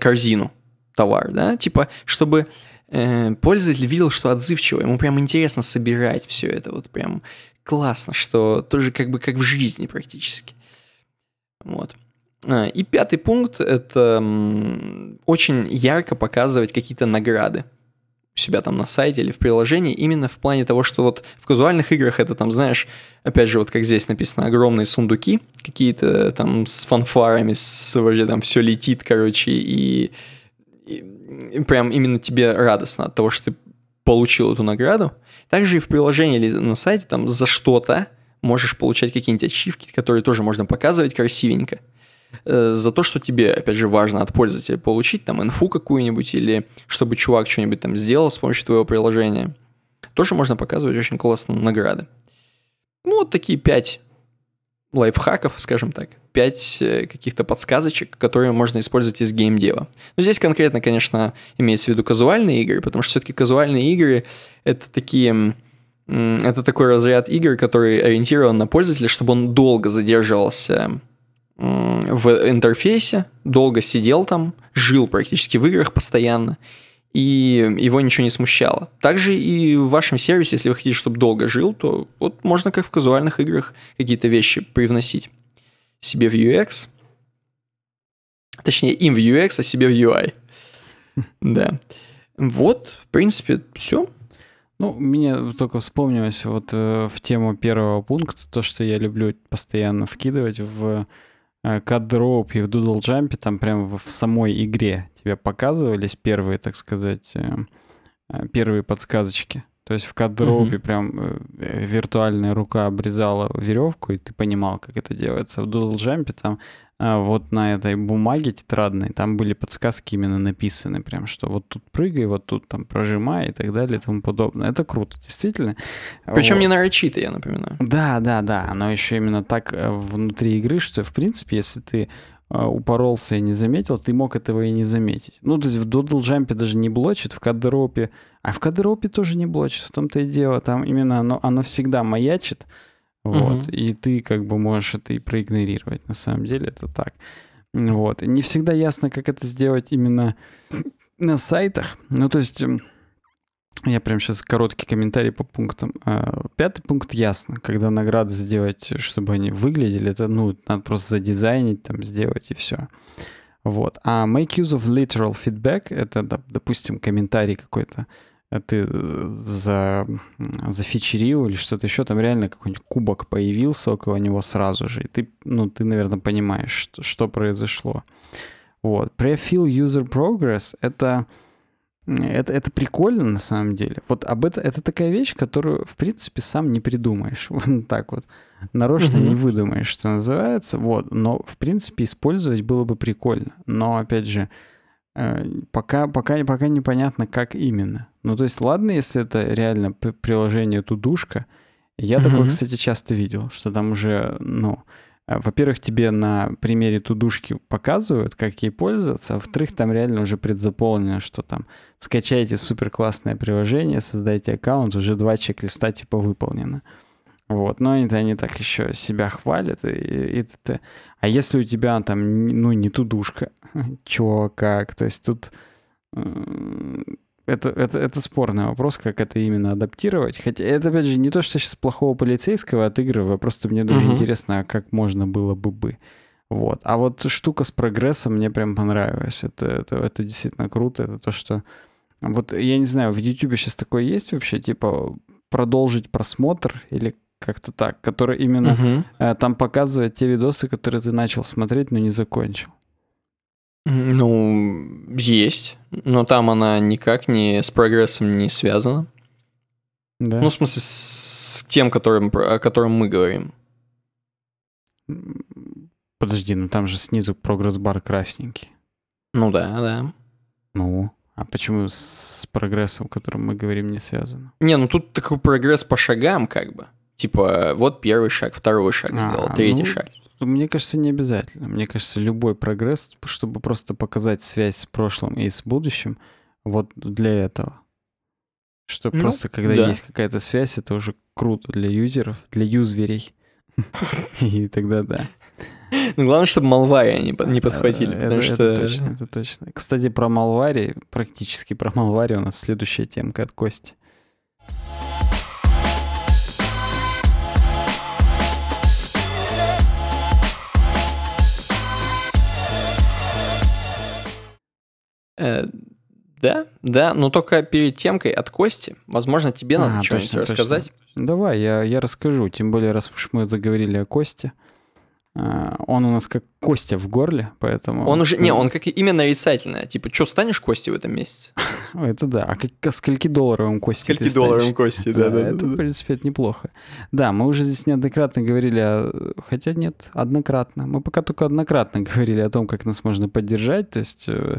корзину товар, да, типа, чтобы э, пользователь видел, что отзывчиво, ему прям интересно собирать все это, вот прям классно, что тоже как бы как в жизни практически. Вот. А, и пятый пункт — это очень ярко показывать какие-то награды у себя там на сайте или в приложении, именно в плане того, что вот в казуальных играх это там, знаешь, опять же, вот как здесь написано, огромные сундуки какие-то там с фанфарами, с вообще там все летит, короче, и, и, и прям именно тебе радостно от того, что ты получил эту награду. Также и в приложении или на сайте там за что-то можешь получать какие-нибудь ачивки, которые тоже можно показывать красивенько. Э, за то, что тебе, опять же, важно от пользователя получить там инфу какую-нибудь или чтобы чувак что-нибудь там сделал с помощью твоего приложения. Тоже можно показывать очень классно награды. Ну, вот такие пять лайфхаков, скажем так, пять э, каких-то подсказочек, которые можно использовать из геймдева. Но ну, здесь конкретно, конечно, имеется в виду казуальные игры, потому что все-таки казуальные игры — это такие... Это такой разряд игр, который ориентирован на пользователя, чтобы он долго задерживался в интерфейсе, долго сидел там, жил практически в играх постоянно, и его ничего не смущало. Также и в вашем сервисе, если вы хотите, чтобы долго жил, то вот можно как в казуальных играх какие-то вещи привносить себе в UX, точнее им в UX, а себе в UI. Да. Вот, в принципе, все. Ну, мне только вспомнилось вот э, в тему первого пункта, то, что я люблю постоянно вкидывать в Э, кадроуп и в Doodle Jump, там прямо в самой игре тебе показывались первые, так сказать, э, э, первые подсказочки. То есть в кадропе угу. прям виртуальная рука обрезала веревку, и ты понимал, как это делается. В Doodle Jump там а вот на этой бумаге тетрадной, там были подсказки именно написаны, прям, что вот тут прыгай, вот тут там прожимай и так далее и тому подобное. Это круто, действительно. Причем вот. не нарочито, я напоминаю. Да, да, да, Но еще именно так э, внутри игры, что, в принципе, если ты э, упоролся и не заметил, ты мог этого и не заметить. Ну, то есть в додлджампе даже не блочит, в кадропе, а в кадропе тоже не блочит, в том-то и дело, там именно оно, оно всегда маячит, вот. Угу. И ты как бы можешь это и проигнорировать. На самом деле это так. Вот. Не всегда ясно, как это сделать именно на сайтах. Ну, то есть... Эм, я прям сейчас короткий комментарий по пунктам. А, пятый пункт ясно. Когда награды сделать, чтобы они выглядели, это ну, надо просто задизайнить, там, сделать и все. Вот. А make use of literal feedback — это, допустим, комментарий какой-то, ты э, за, зафичерил или что-то еще, там реально какой-нибудь кубок появился около него сразу же, и ты, ну, ты, наверное, понимаешь, что, что произошло. Вот. Prefill User Progress — это... Это, это прикольно на самом деле. Вот об это, это такая вещь, которую, в принципе, сам не придумаешь. Вот так вот. Нарочно mm-hmm. не выдумаешь, что называется. Вот. Но, в принципе, использовать было бы прикольно. Но, опять же, э, пока, пока, пока непонятно, как именно. Ну, то есть, ладно, если это реально приложение тудушка. Я угу. такое, кстати, часто видел, что там уже, ну, э, во-первых, тебе на примере тудушки показывают, как ей пользоваться, а во-вторых, там реально уже предзаполнено, что там скачайте супер классное приложение, создайте аккаунт, уже два чек-листа типа выполнено. Вот, но они, они так еще себя хвалят. И, и, и, а если у тебя там, ну, не тудушка, чё, как, то есть тут это, это, это спорный вопрос, как это именно адаптировать. Хотя это, опять же, не то, что сейчас плохого полицейского отыгрываю, просто мне даже угу. интересно, а как можно было бы бы. Вот. А вот штука с прогрессом мне прям понравилась. Это, это, это действительно круто. Это то, что... Вот я не знаю, в YouTube сейчас такое есть вообще, типа продолжить просмотр или как-то так, который именно угу. там показывает те видосы, которые ты начал смотреть, но не закончил. Ну, есть, но там она никак не с прогрессом не связана. Да. Ну, в смысле, с тем, которым, о котором мы говорим. Подожди, ну там же снизу прогресс-бар красненький. Ну да, да. Ну, а почему с прогрессом, о котором мы говорим, не связано? Не, ну тут такой прогресс по шагам как бы. Типа, вот первый шаг, второй шаг а, сделал, третий ну, шаг. Ну, мне кажется, не обязательно. Мне кажется, любой прогресс, типа, чтобы просто показать связь с прошлым и с будущим, вот для этого. Что ну, просто когда да. есть какая-то связь, это уже круто для юзеров, для юзверей. И тогда да. Ну, главное, чтобы Малвари не, не подхватили, потому что... Это точно, это точно. Кстати, про Малвари, практически про Малвари у нас следующая темка от Кости. Э, да, да, но только перед темкой от Кости, возможно, тебе а, надо что-нибудь рассказать. Точно. Давай, я, я расскажу, тем более, раз уж мы заговорили о Косте. Э, он у нас как Костя в горле, поэтому... Он уже... Не, он как именно нарицательное. Типа, что, станешь Костей в этом месяце? Это да. А, а скольки долларовым Костей Скольки долларовым Костей, да, да. Это, в принципе, неплохо. Да, мы уже здесь неоднократно говорили о... Хотя нет, однократно. Мы пока только однократно говорили о том, как нас можно поддержать. То есть э,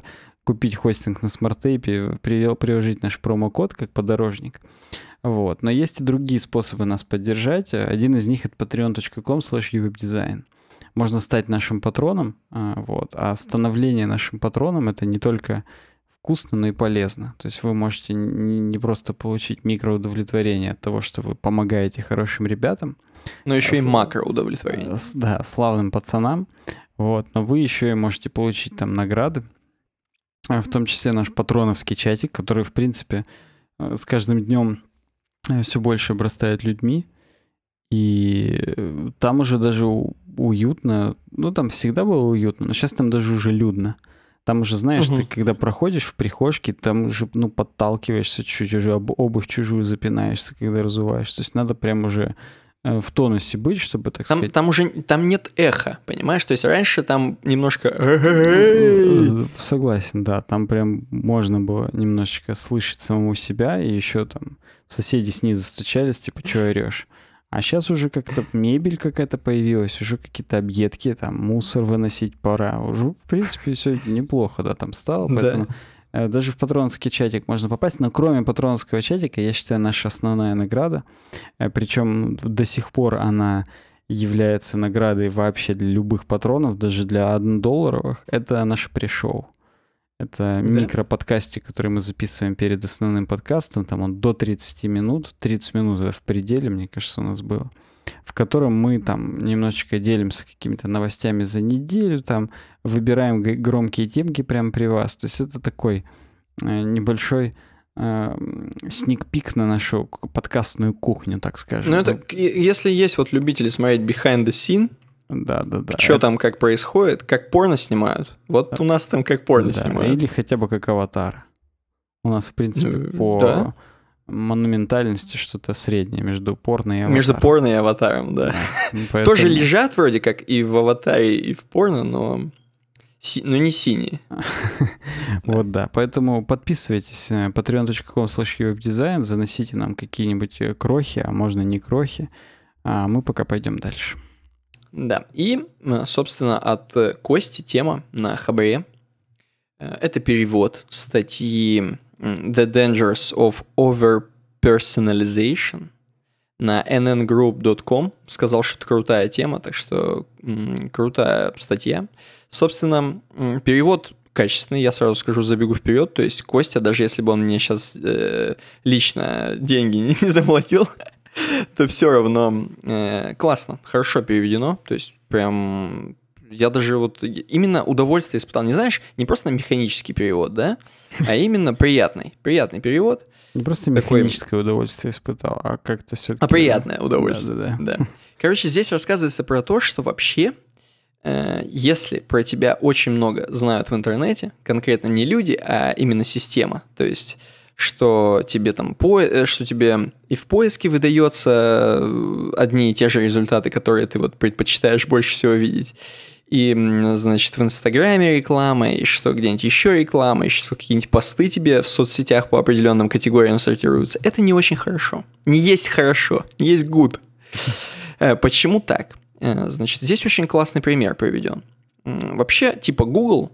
купить хостинг на смарт-тейпе, приложить наш промокод как подорожник. Вот. Но есть и другие способы нас поддержать. Один из них — это patreon.com slash Можно стать нашим патроном, а, вот. а становление нашим патроном — это не только вкусно, но и полезно. То есть вы можете не просто получить микроудовлетворение от того, что вы помогаете хорошим ребятам, но еще с... и макроудовлетворение. Да, славным пацанам. Вот, но вы еще и можете получить там награды, в том числе наш патроновский чатик, который, в принципе, э, с каждым днем э, все больше обрастает людьми. И э, там уже даже уютно. Ну, там всегда было уютно, но сейчас там даже уже людно. Там уже, знаешь, угу. ты когда проходишь в прихожке, там уже, ну, подталкиваешься чуть-чуть, уже об обувь чужую запинаешься, когда разуваешь. То есть надо прям уже Э, в тонусе быть, чтобы так там, сказать. Там уже там нет эха, понимаешь? То есть раньше там немножко... Э, э, согласен, да. Там прям можно было немножечко слышать самому себя, и еще там соседи снизу стучались, типа, что орешь? А сейчас уже как-то мебель какая-то появилась, уже какие-то объедки, там мусор выносить пора. Уже, в принципе, все неплохо, да, там стало, поэтому... Да Э, даже в патронский чатик можно попасть, но кроме патронского чатика, я считаю, наша основная награда, э, причем до сих пор она является наградой вообще для любых патронов, даже для однодолларовых. это наше пришел. Это да? микроподкастик, которые мы записываем перед основным подкастом. Там он до 30 минут. 30 минут в пределе, мне кажется, у нас было в котором мы там немножечко делимся какими-то новостями за неделю, там выбираем громкие темки прямо при вас. То есть это такой э, небольшой сникпик э, на нашу подкастную кухню, так скажем. Ну, это если есть вот любители смотреть behind the scene, да, да, да. Что там как происходит, как порно снимают. Вот да. у нас там как порно да. снимают. Или хотя бы как аватар. У нас, в принципе, ну, по да монументальности что-то среднее между порно и аватаром. Между порно и аватаром, да. Ну, Тоже лежат вроде как и в аватаре, и в порно, но Си, но не синие. Вот да. Поэтому подписывайтесь patreon.com slash заносите нам какие-нибудь э, крохи, а можно не крохи. А мы пока пойдем дальше. Да. И, э, собственно, от э, Кости тема на Хабре. Это перевод статьи The Dangers of Overpersonalization на nngroup.com. Сказал, что это крутая тема, так что м, крутая статья. Собственно, м, перевод качественный, я сразу скажу, забегу вперед. То есть Костя, даже если бы он мне сейчас э, лично деньги не, не заплатил, то все равно э, классно, хорошо переведено. То есть прям я даже вот именно удовольствие испытал. Не знаешь, не просто на механический перевод, да, а именно приятный, приятный перевод. Не ну, просто механическое Такое... удовольствие испытал, а как-то все таки А приятное удовольствие. Да, да, да. да. Короче, здесь рассказывается про то, что вообще, э, если про тебя очень много знают в интернете, конкретно не люди, а именно система, то есть что тебе там по... Э, что тебе и в поиске выдается э, одни и те же результаты, которые ты вот предпочитаешь больше всего видеть, и, значит, в Инстаграме реклама, и что где-нибудь еще реклама, и что какие-нибудь посты тебе в соцсетях по определенным категориям сортируются. Это не очень хорошо. Не есть хорошо, не есть good. Э, почему так? Э, значит, здесь очень классный пример приведен. Вообще, типа Google,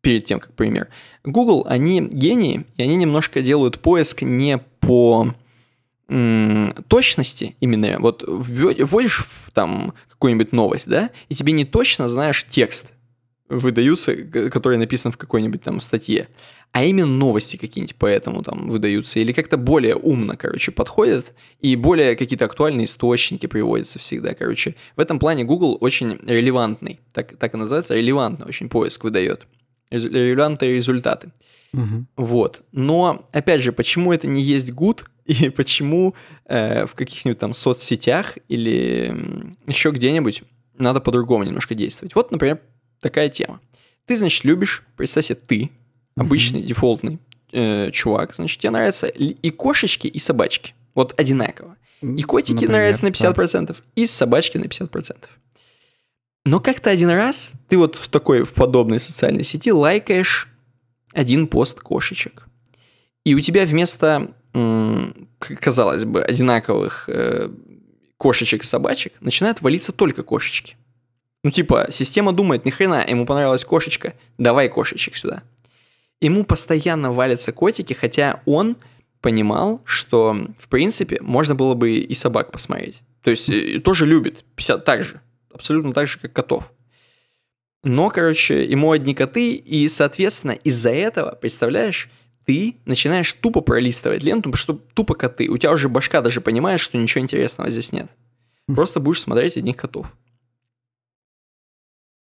перед тем, как пример, Google, они гении, и они немножко делают поиск не по точности именно, вот вводишь там какую-нибудь новость, да, и тебе не точно знаешь текст, выдаются, которые написаны в какой-нибудь там статье, а именно новости какие-нибудь поэтому там выдаются, или как-то более умно, короче, подходят, и более какие-то актуальные источники приводятся всегда, короче. В этом плане Google очень релевантный, так, так и называется, релевантный очень поиск выдает, релевантные результаты. Угу. Вот. Но, опять же, почему это не есть good, и почему э, в каких-нибудь там соцсетях или еще где-нибудь надо по-другому немножко действовать. Вот, например, такая тема. Ты, значит, любишь, представь себе, ты, обычный, mm-hmm. дефолтный э, чувак, значит, тебе нравятся и кошечки, и собачки. Вот одинаково. И котики Например, нравятся на 50%, да. и собачки на 50%. Но как-то один раз ты вот в такой, в подобной социальной сети лайкаешь один пост кошечек. И у тебя вместо казалось бы, одинаковых э, кошечек и собачек, начинают валиться только кошечки. Ну, типа, система думает, ни хрена, ему понравилась кошечка, давай кошечек сюда. Ему постоянно валятся котики, хотя он понимал, что, в принципе, можно было бы и собак посмотреть. То есть, э, тоже любит, 50 так же, абсолютно так же, как котов. Но, короче, ему одни коты, и, соответственно, из-за этого, представляешь, ты начинаешь тупо пролистывать ленту, потому что тупо коты. У тебя уже башка даже понимает, что ничего интересного здесь нет. Хм. Просто будешь смотреть одних котов.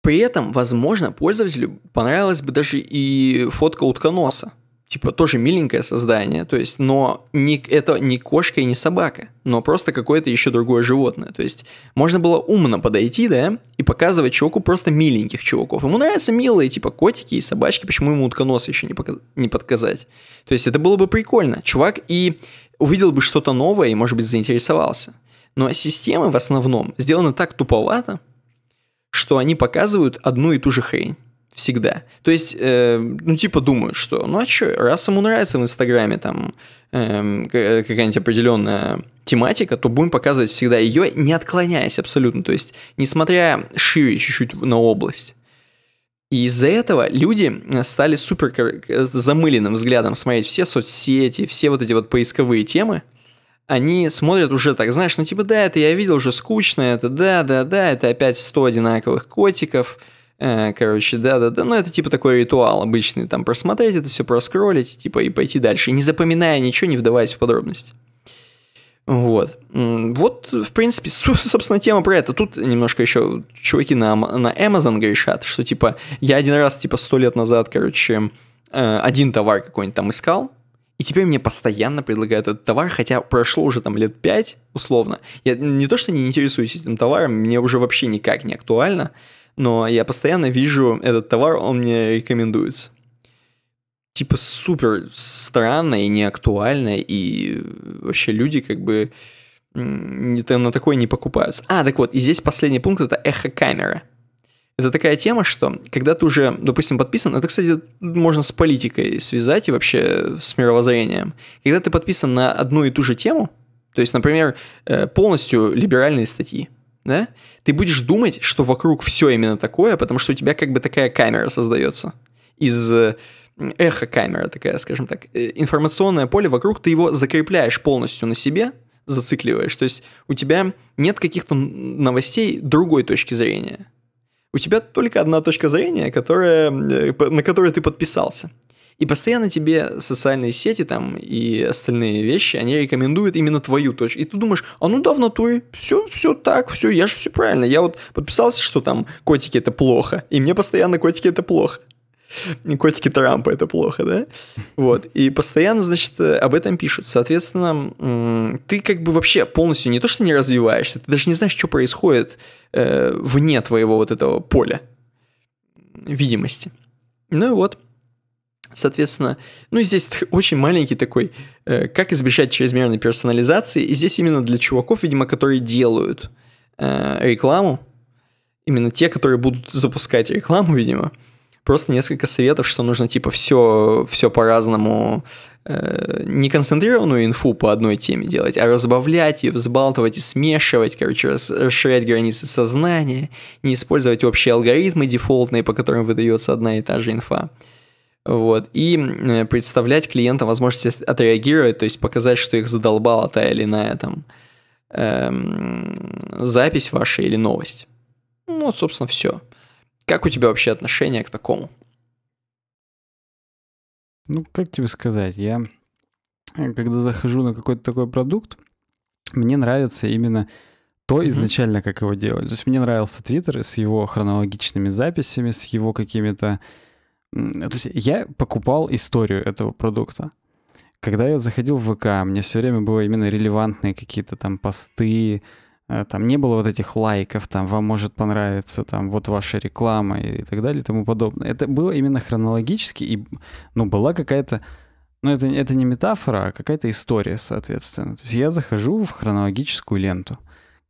При этом, возможно, пользователю понравилась бы даже и фотка утконоса типа тоже миленькое создание, то есть, но не, это не кошка и не собака, но просто какое-то еще другое животное. То есть можно было умно подойти, да, и показывать чуваку просто миленьких чуваков. Ему нравятся милые, типа котики и собачки, почему ему утконос еще не, показ... не подказать? То есть это было бы прикольно. Чувак и увидел бы что-то новое и, может быть, заинтересовался. Но системы в основном сделаны так туповато, что они показывают одну и ту же хрень всегда. То есть, э, ну, типа, думают, что, ну, а что, раз ему нравится в Инстаграме там эм, э, какая-нибудь определенная тематика, то будем показывать всегда ее, не отклоняясь абсолютно, то есть, несмотря шире чуть-чуть на область. И из-за этого люди э, стали супер э, замыленным взглядом смотреть все соцсети, все вот эти вот поисковые темы, они смотрят уже так, знаешь, ну типа, да, это я видел уже скучно, это да, да, да, это опять 100 одинаковых котиков, Э, короче, да-да-да, ну это типа такой ритуал обычный, там просмотреть это все, проскролить, типа и пойти дальше, не запоминая ничего, не вдаваясь в подробности. Вот. Вот, в принципе, собственно, тема про это. Тут немножко еще чуваки на, на Amazon грешат, что, типа, я один раз, типа, сто лет назад, короче, э, один товар какой-нибудь там искал, и теперь мне постоянно предлагают этот товар, хотя прошло уже там лет 5, условно. Я не то, что не интересуюсь этим товаром, мне уже вообще никак не актуально но я постоянно вижу этот товар, он мне рекомендуется. Типа супер странно и неактуально, и вообще люди как бы на такое не покупаются. А, так вот, и здесь последний пункт это эхо камера. Это такая тема, что когда ты уже, допустим, подписан, это, кстати, можно с политикой связать и вообще с мировоззрением. Когда ты подписан на одну и ту же тему, то есть, например, э, полностью либеральные статьи, да, ты будешь думать, что вокруг все именно такое, потому что у тебя как бы такая камера создается из э, эхо-камера такая, скажем так, э, информационное поле вокруг, ты его закрепляешь полностью на себе, зацикливаешь, то есть у тебя нет каких-то новостей другой точки зрения. У тебя только одна точка зрения, которая, э, на которую ты подписался. И постоянно тебе социальные сети там и остальные вещи, они рекомендуют именно твою точку. И ты думаешь, а ну давно в все, все так, все, я же все правильно. Я вот подписался, что там котики это плохо, и мне постоянно котики это плохо. котики Трампа это плохо, да? Вот. И постоянно, значит, об этом пишут. Соответственно, ты как бы вообще полностью не то, что не развиваешься, ты даже не знаешь, что происходит э, вне твоего вот этого поля видимости. Ну и вот. Соответственно, ну и здесь очень маленький такой, э, как избежать чрезмерной персонализации. И здесь именно для чуваков, видимо, которые делают э, рекламу, именно те, которые будут запускать рекламу, видимо, просто несколько советов, что нужно типа все, все по-разному, э, не концентрированную инфу по одной теме делать, а разбавлять ее, взбалтывать и смешивать, короче, рас, расширять границы сознания, не использовать общие алгоритмы дефолтные, по которым выдается одна и та же инфа. Э, вот, и представлять клиентам возможность отреагировать, то есть показать, что их задолбала та или иная там эм, запись ваша или новость. Ну, вот, собственно, все. Как у тебя вообще отношение к такому? Ну, как тебе сказать, я э, когда захожу на какой-то такой продукт, мне нравится именно то изначально, как его делали. То есть мне нравился Твиттер с его хронологичными записями, с его какими-то э, то есть я покупал историю этого продукта. Когда я заходил в ВК, мне все время было именно релевантные какие-то там посты, э, там не было вот этих лайков, там вам может понравиться, там вот ваша реклама и так далее и тому подобное. Это было именно хронологически, и ну, была какая-то, ну это, это не метафора, а какая-то история, соответственно. То есть я захожу в хронологическую ленту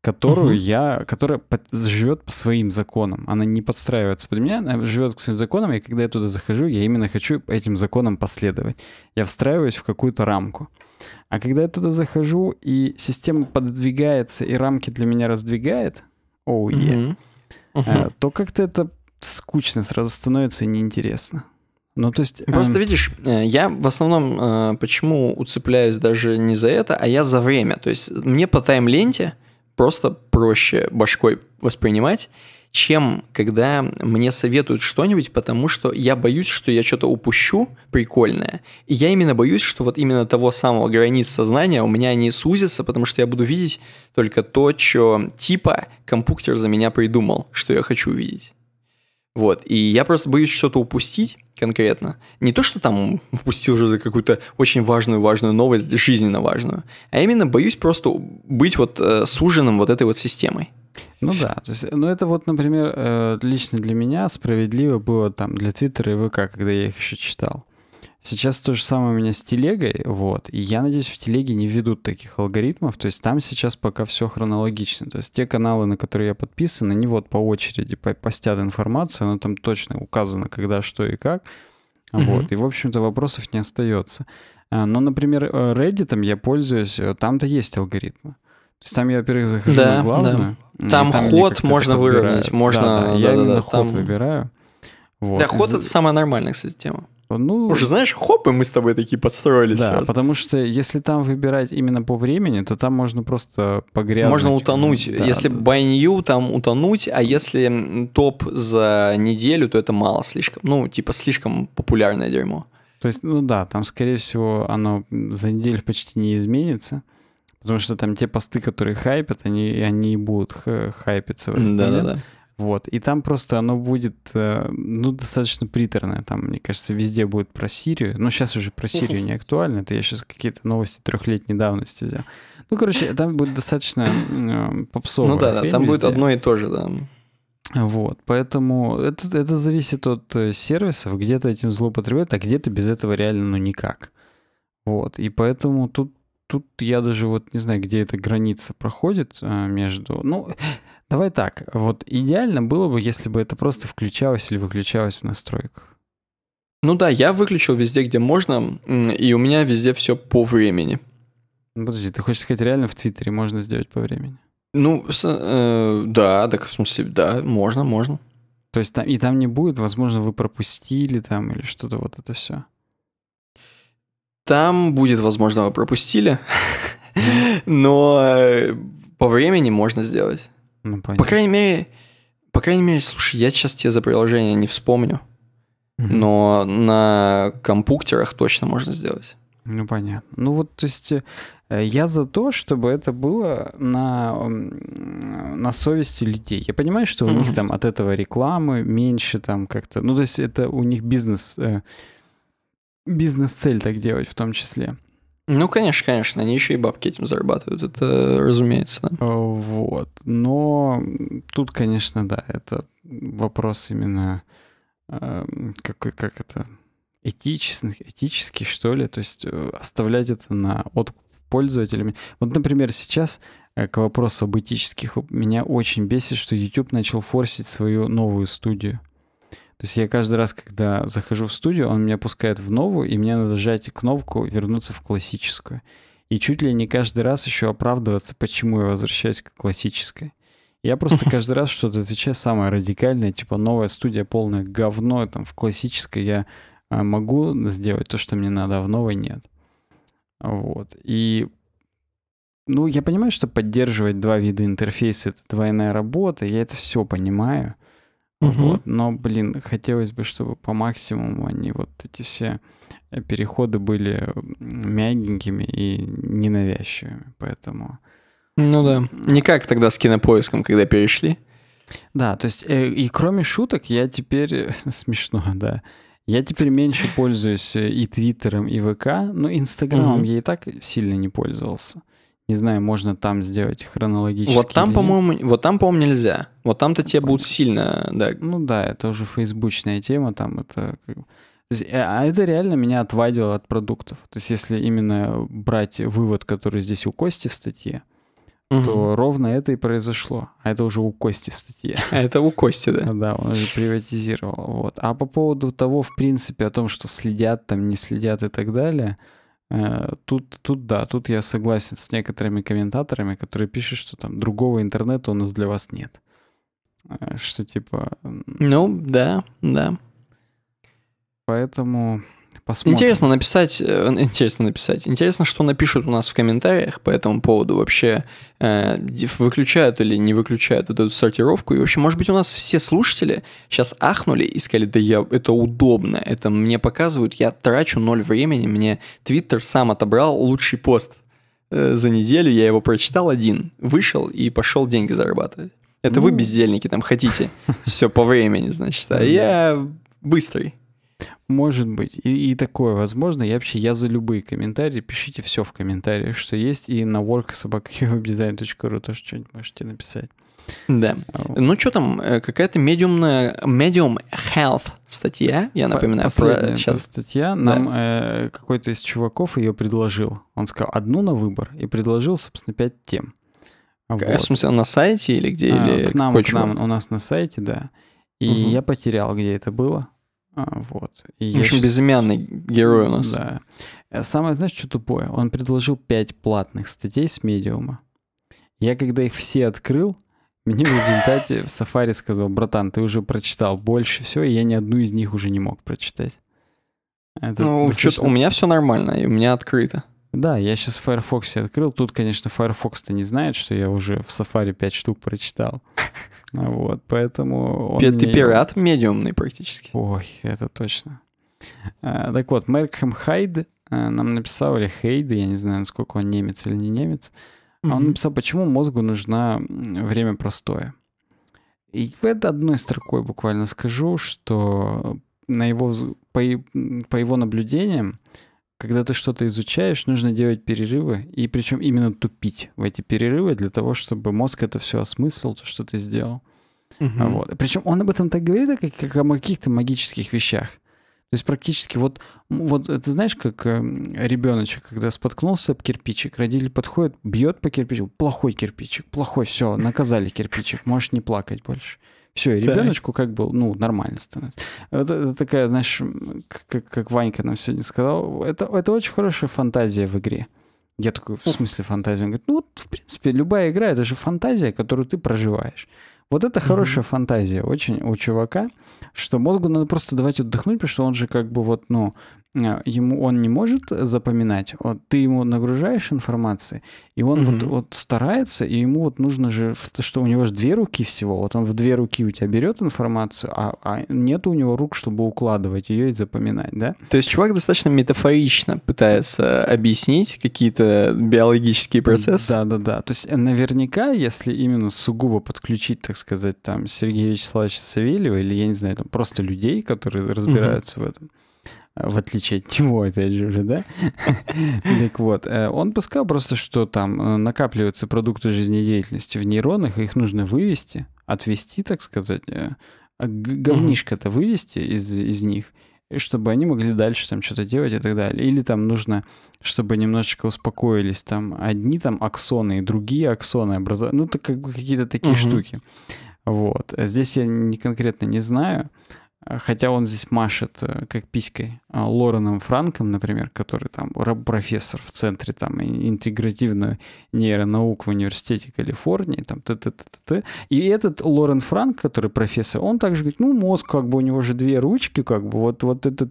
которую угу. я, которая под, живет по своим законам. Она не подстраивается под меня, она живет к своим законам, и когда я туда захожу, я именно хочу этим законам последовать. Я встраиваюсь в какую-то рамку. А когда я туда захожу, и система подвигается, и рамки для меня раздвигает, оу, oh, yeah, угу. Угу. то как-то это скучно сразу становится и неинтересно. Ну, то есть... Эм, Просто эм... видишь, э, я в основном э, почему уцепляюсь даже не за это, а я за время. То есть мне по тайм-ленте, просто проще башкой воспринимать, чем когда мне советуют что-нибудь, потому что я боюсь, что я что-то упущу прикольное. И я именно боюсь, что вот именно того самого границ сознания у меня не сузится, потому что я буду видеть только то, что типа компьютер за меня придумал, что я хочу видеть. Вот, и я просто боюсь что-то упустить конкретно. Не то, что там упустил уже за какую-то очень важную-важную новость, жизненно важную, а именно боюсь просто быть вот э, суженным вот этой вот системой. Ну да, то есть, ну это вот, например, э, лично для меня справедливо было там для Твиттера и ВК, когда я их еще читал. Сейчас то же самое у меня с телегой, вот. И я надеюсь, в телеге не ведут таких алгоритмов. То есть там сейчас пока все хронологично. То есть те каналы, на которые я подписан, они вот по очереди постят информацию, но там точно указано, когда, что и как. Угу. Вот. И, в общем-то, вопросов не остается. А, но, например, э, Reddit я пользуюсь, э, там-то есть алгоритмы. То есть там я, во-первых, захожу да, на главную. Да. Там, там ход можно выровнять, можно... Да, да, да, я да, именно да, ход там... выбираю. Вот. Да, ход — это самая нормальная, кстати, тема. Ну, Уже знаешь, хоп, и мы с тобой такие подстроились. Да, сразу. потому что если там выбирать именно по времени, то там можно просто погрязнуть. Можно утонуть. Да, если да. Байнью, там утонуть, а если топ за неделю, то это мало слишком. Ну, типа, слишком популярное дерьмо. То есть, ну да, там, скорее всего, оно за неделю почти не изменится. Потому что там те посты, которые хайпят, они, они и будут хайпиться. Да, да, да. Вот. И там просто оно будет, э, ну, достаточно приторное. Там, мне кажется, везде будет про Сирию. Но ну, сейчас уже про Сирию не актуально. Это я сейчас какие-то новости трехлетней давности взял. Ну, короче, там будет достаточно э, попсовая Ну да, да, там везде. будет одно и то же, да. Вот, поэтому это, это зависит от э, сервисов, где-то этим злоупотребляют, а где-то без этого реально ну никак. Вот, и поэтому тут, тут я даже вот не знаю, где эта граница проходит э, между... Ну, Давай так, вот идеально было бы, если бы это просто включалось или выключалось в настройках. Ну да, я выключил везде, где можно, и у меня везде все по времени. Ну, подожди, ты хочешь сказать, реально в Твиттере можно сделать по времени? Ну, с, э, да, так в смысле, да, можно, можно. То есть там и там не будет, возможно, вы пропустили там или что-то вот это все. Там будет, возможно, вы пропустили, но э, по времени можно сделать. Ну, понятно. По крайней мере, по крайней мере, слушай, я сейчас тебе за приложение не вспомню, угу. но на компьютерах точно можно сделать. Ну, понятно. Ну, вот, то есть, э, я за то, чтобы это было на, на совести людей. Я понимаю, что у mm них там от этого рекламы меньше там как-то... Ну, то есть, это у них бизнес... Э, бизнес-цель так делать в том числе. Ну, конечно, конечно, они еще и бабки этим зарабатывают, это разумеется. Да. Э, вот, но тут, конечно, да, это вопрос именно, э, как, как это, этический, этический, что ли, то есть э, оставлять это на откуп пользователями. Вот, например, сейчас э, к вопросу об этических меня очень бесит, что YouTube начал форсить свою новую студию. То есть я каждый раз, когда захожу в студию, он меня пускает в новую, и мне надо жать кнопку «Вернуться в классическую». И чуть ли не каждый раз еще оправдываться, почему я возвращаюсь к классической. Я просто каждый раз что-то отвечаю самое радикальное, типа новая студия полное говно, там в классической я э, могу сделать то, что мне надо, а в новой нет. Вот. И ну, я понимаю, что поддерживать два вида интерфейса — это двойная работа, я это все понимаю — Угу. Вот. Но, блин, хотелось бы, чтобы по максимуму они вот эти все э, переходы были мягенькими и ненавязчивыми, поэтому... Ну да, не как тогда с кинопоиском, когда перешли. Да, то есть, э, и кроме шуток, я теперь... Смешно, да. Я теперь меньше пользуюсь э, и Твиттером, и ВК, но Инстаграмом угу. я и так сильно не пользовался. Не знаю, можно там сделать хронологически. Вот там, по-моему, вот там, по-моему, нельзя. Вот там-то ну, тебе будут сильно, да. Ну да, это уже фейсбучная тема, там это... Э, а это реально меня отвадило от продуктов. То есть если именно брать вывод, который здесь у Кости в статье, угу. то ровно это и произошло. А это уже у Кости в статье. А это у Кости, да? Да, он уже приватизировал. Вот. А по поводу того, в принципе, о том, что следят там, не следят и так далее, Э, тут, тут да, тут я согласен с некоторыми комментаторами, которые пишут, что там другого интернета у нас для вас нет. Э, что типа... Ну, да, да. Поэтому Посмотрим. Интересно написать, э, интересно написать. Интересно, что напишут у нас в комментариях по этому поводу вообще, э, выключают или не выключают вот эту сортировку. И вообще, может быть, у нас все слушатели сейчас ахнули и сказали, да я, это удобно, это мне показывают, я трачу ноль времени, мне Твиттер сам отобрал лучший пост э, за неделю, я его прочитал один, вышел и пошел деньги зарабатывать. Это ну... вы, бездельники, там хотите все по времени, значит, а ну я быстрый. Может быть. И, и такое возможно. Я вообще, я за любые комментарии. Пишите все в комментариях, что есть. И на worksobakayoubdesign.ru тоже что-нибудь можете написать. Да. Вот. Ну, что там, э, какая-то медиумная, medium health статья, я напоминаю. Последняя про... сейчас статья. Нам да. э, какой-то из чуваков ее предложил. Он сказал одну на выбор и предложил, собственно, пять тем. Вот. В смысле, на сайте или где? А, или к нам, к нам, у нас на сайте, да. И угу. я потерял, где это было. А, вот. И в общем, сейчас... безымянный герой у нас. Да. Э, самое, знаешь, что тупое? Он предложил пять платных статей с медиума. Я когда их все открыл, мне в результате в Safari сказал, братан, ты уже прочитал больше всего, и я ни одну из них уже не мог прочитать. Это ну, достаточно... у меня все нормально, и у меня открыто. Да, я сейчас в Firefox открыл. Тут, конечно, Firefox-то не знает, что я уже в Safari 5 штук прочитал. А вот, поэтому... Он Ты мне... пират медиумный практически. Ой, это точно. А, так вот, Мэркхэм Хайд а, нам написал, или Хейд, я не знаю, насколько он немец или не немец, mm-hmm. он написал, почему мозгу нужно время простое. И в это одной строкой буквально скажу, что на его, по, по его наблюдениям, когда ты что-то изучаешь, нужно делать перерывы, и причем именно тупить в эти перерывы для того, чтобы мозг это все осмыслил, то, что ты сделал. Угу. Вот. Причем он об этом так говорит, как, как о каких-то магических вещах. То есть практически вот, вот ты знаешь, как эм, ребеночек, когда споткнулся об кирпичик, родитель подходит, бьет по кирпичику, плохой кирпичик, плохой, все, наказали кирпичик, можешь не плакать больше. Все, и ребеночку как бы, ну, нормально становится. Это, это такая, знаешь, как, как Ванька нам сегодня сказал, это, это очень хорошая фантазия в игре. Я такой, в смысле фантазия? Он говорит, ну, вот, в принципе, любая игра — это же фантазия, которую ты проживаешь. Вот это хорошая mm-hmm. фантазия очень у чувака, что мозгу надо просто давать отдохнуть, потому что он же как бы вот, ну, а, ему он не может запоминать, вот, ты ему нагружаешь информации, и он угу. вот, вот старается, и ему вот нужно же, что у него же две руки всего, вот он в две руки у тебя берет информацию, а, а нет у него рук, чтобы укладывать ее и запоминать, да? То есть чувак достаточно метафорично пытается объяснить какие-то биологические процессы. Да-да-да, то есть наверняка, если именно сугубо подключить, так сказать, там Сергея Вячеславовича Савельева или, я не знаю, там просто людей, которые разбираются угу. в этом, в отличие от него, опять же, уже, да? Так вот, э, он пускал просто, что там э, накапливаются продукты жизнедеятельности в нейронах, их нужно вывести, отвести, так сказать, э, а говнишко-то вывести из, из них, чтобы они могли дальше там что-то делать и так далее. Или там нужно, чтобы немножечко успокоились там одни там аксоны и другие аксоны образовали. Ну, так как бы какие-то такие штуки. Вот. Здесь я не конкретно не знаю. А, хотя он здесь машет э, как писькой а, Лореном Франком, например, который там профессор в центре там интегративной нейронаук в университете Калифорнии, там т т т т И этот Лорен Франк, который профессор, он также говорит, ну мозг как бы у него же две ручки, как бы вот вот это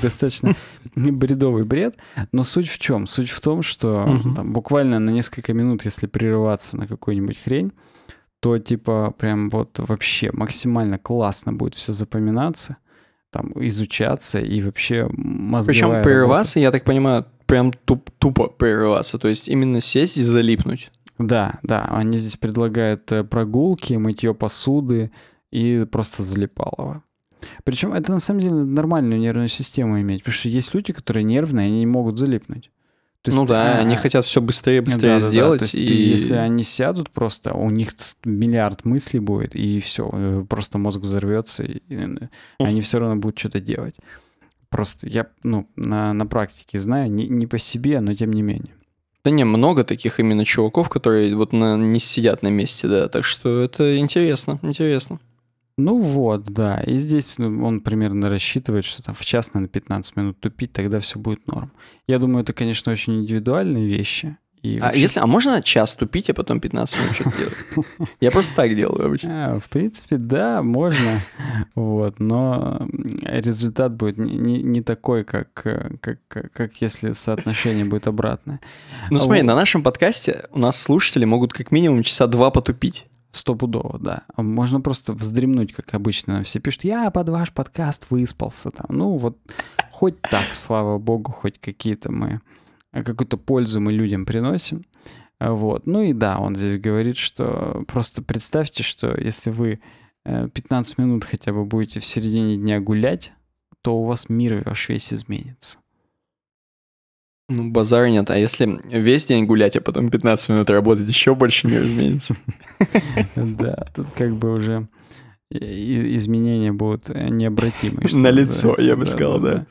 достаточно бредовый бред. Но суть в чем? Суть в том, что буквально на несколько минут, если прерываться на какую-нибудь хрень то типа прям вот вообще максимально классно будет все запоминаться, там изучаться и вообще мозговая Причем прерываться, работа. я так понимаю, прям туп, тупо прерываться, то есть именно сесть и залипнуть. Да, да, они здесь предлагают э, прогулки, мытье посуды и просто залипалово. Причем это на самом деле нормальную нервную систему иметь, потому что есть люди, которые нервные, они не могут залипнуть есть, ну да, а, они э, хотят все быстрее, быстрее да, сделать. Да, да. То есть, и... если они сядут просто, у них миллиард мыслей будет, и все, э, просто мозг взорвется, и э, они все равно будут что-то делать. Просто я ну, на, на практике знаю, не, не по себе, но тем не менее. Да не, много таких именно чуваков, которые вот на, не сидят на месте, да, так что это интересно, интересно. Ну вот, да. И здесь ну, он примерно рассчитывает, что там в час на 15 минут тупить, тогда все будет норм. Я думаю, это, конечно, очень индивидуальные вещи. И а вообще... а, если, а можно час тупить, а потом 15 минут что-то делать? Я просто так делаю обычно. А, в принципе, да, можно. Вот, но результат будет не, не, не такой, как, как, как, как если соотношение будет обратное. Ну, а смотри, вот. на нашем подкасте у нас слушатели могут как минимум часа два потупить. Стопудово, да. Можно просто вздремнуть, как обычно. Все пишут, я под ваш подкаст выспался. Там. Ну вот хоть так, слава богу, хоть какие-то мы, э, какую-то пользу мы людям приносим. Э, вот. Ну и да, он здесь говорит, что просто представьте, что если вы 15 э, минут хотя бы будете в середине дня гулять, то у вас мир ваш весь изменится. Ну, базара нет. А если весь день гулять, а потом 15 минут работать, еще больше не изменится. Да, тут как бы уже изменения будут э, необратимы. На лицо, я бы сказал, да.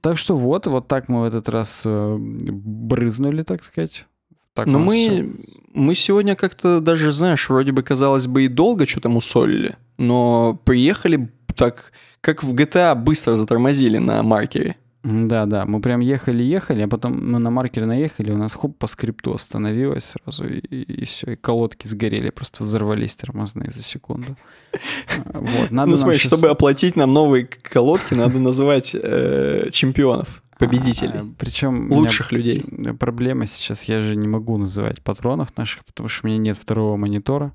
Так что вот, вот так мы в этот раз э, брызнули, так сказать. Так Но ну, мы, все. мы сегодня как-то даже, знаешь, вроде бы, казалось бы, и долго что-то мусолили, но приехали так, как в GTA а быстро затормозили на маркере. Да, да, мы прям ехали-ехали, а потом мы на маркер наехали, у нас хоп по скрипту остановилось сразу, и, и все, и колодки сгорели, просто взорвались тормозные за секунду. А, вот, надо ну, смотри, сейчас... чтобы оплатить нам новые колодки, надо называть э, чемпионов, а, победителей, а, причем лучших людей. Проблема сейчас, я же не могу называть патронов наших, потому что у меня нет второго монитора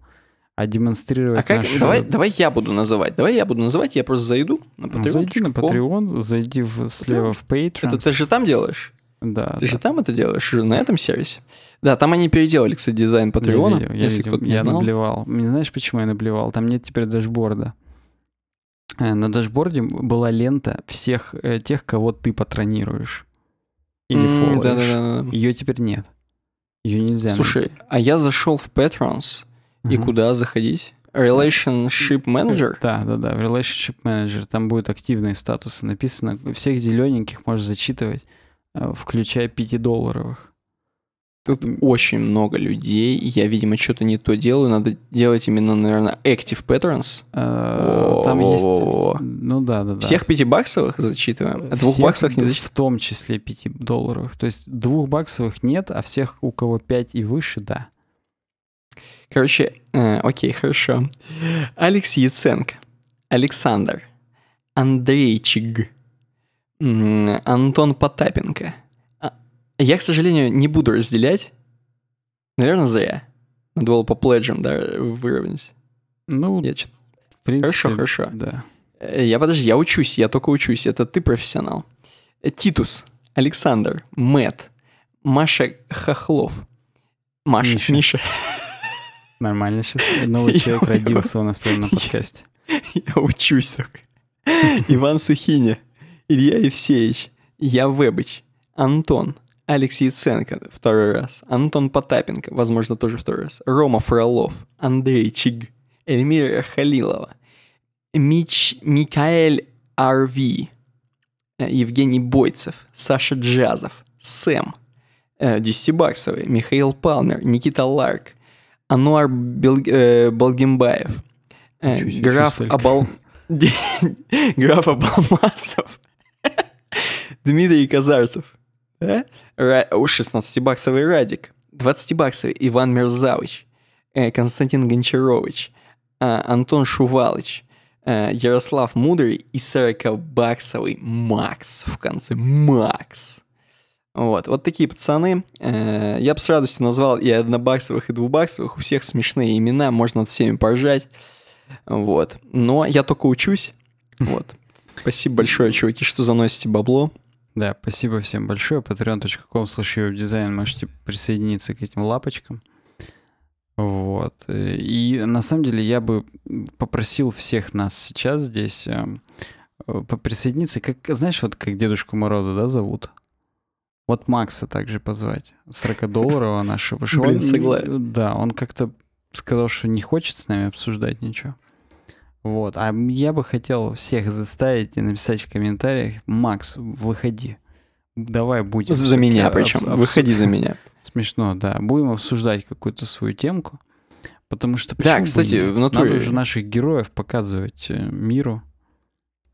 а демонстрировать. А как? Нашу... Давай, давай я буду называть. Давай я буду называть. Я просто зайду на Patreon. Зайди на Patreon, зайди в, слева в Patreon. Это ты же там делаешь? Да. Ты да. же там это делаешь на этом сервисе. Да, там они переделали, кстати, дизайн Патреона. Я, видел, я, видел. Не я знал. наблевал. Мне знаешь, почему я наблевал? Там нет теперь дашборда. Э, на дашборде была лента всех э, тех, кого ты патронируешь. Или mm, фолловишь. Да, да, да, да. Ее теперь нет. Ее нельзя. Слушай, найти. а я зашел в Patreons. И куда заходить? Relationship э, Manager? Да, да, да, Relationship Manager. Там будут активные статусы написано. Всех зелененьких можешь зачитывать, э, включая 5-долларовых. Тут очень много людей, я, видимо, что-то не то делаю. Надо делать именно, наверное, active patterns. Э, там есть... Ну да, да, да. Всех пятибаксовых зачитываем? А двух баксовых не зачитываем? В том числе пятидолларовых. То есть двух баксовых нет, а всех, у кого пять и выше, да. Короче, э, окей, хорошо. Алекс Яценко, Александр, Андрейчик, Антон Потапенко. А, я, к сожалению, не буду разделять. Наверное, зря. Надо было по пледжам, да, выровнять. Ну, я, в принципе, хорошо, хорошо. Да. Э, я, подожди, я учусь, я только учусь. Это ты профессионал. Э, Титус, Александр, Мэт, Маша Хохлов. Маша, Миша. Миша. Нормально сейчас. Новый человек родился у нас прямо на подкасте. Я учусь. Иван Сухиня Илья Евсеевич, я Вебыч, Антон, Алексей Яценко второй раз, Антон Потапенко, возможно, тоже второй раз, Рома Фролов, Андрей Чиг, Эльмира Халилова, Мич, Микаэль Арви, э, Евгений Бойцев, Саша Джазов, Сэм, э, Десятибаксовый, Михаил Палмер, Никита Ларк, Ануар Бел... э, Балгимбаев, э, граф, Абал... граф Абалмасов, Дмитрий Казарцев, да? Э? Ра... 16-баксовый Радик, 20-баксовый Иван Мерзавич, э, Константин Гончарович, э, Антон Шувалыч, э, Ярослав Мудрый и 40-баксовый Макс в конце. Макс. Вот, вот такие пацаны. Э, я бы с радостью назвал и однобаксовых, и двубаксовых. У всех смешные имена, можно над всеми поржать. Вот. Но я только учусь. Вот. Спасибо большое, чуваки, что заносите бабло. Да, спасибо всем большое. patreon.com slash дизайн можете присоединиться к этим лапочкам. Вот. И на самом деле я бы попросил всех нас сейчас здесь э, присоединиться, как, знаешь, вот как Дедушку Мороза, да, зовут? Вот Макса также позвать, 40-долларового нашего. Блин, он, согласен. Да, он как-то сказал, что не хочет с нами обсуждать ничего. Вот. А я бы хотел всех заставить и написать в комментариях, Макс, выходи. Давай будем... За меня причем. Об, об, выходи за меня. Смешно, да. Будем обсуждать какую-то свою темку. Потому что... Да, кстати, в натуре... Надо уже наших героев показывать э, миру.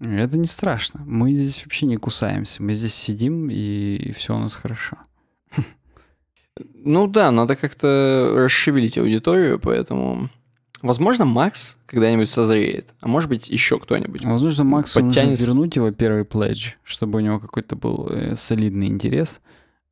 Это не страшно. Мы здесь вообще не кусаемся. Мы здесь сидим, и, и все у нас хорошо. Ну да, надо как-то расшевелить аудиторию, поэтому... Возможно, Макс когда-нибудь созреет, а может быть, еще кто-нибудь. Возможно, Максу подтянется. нужно вернуть его первый пледж, чтобы у него какой-то был э, солидный интерес.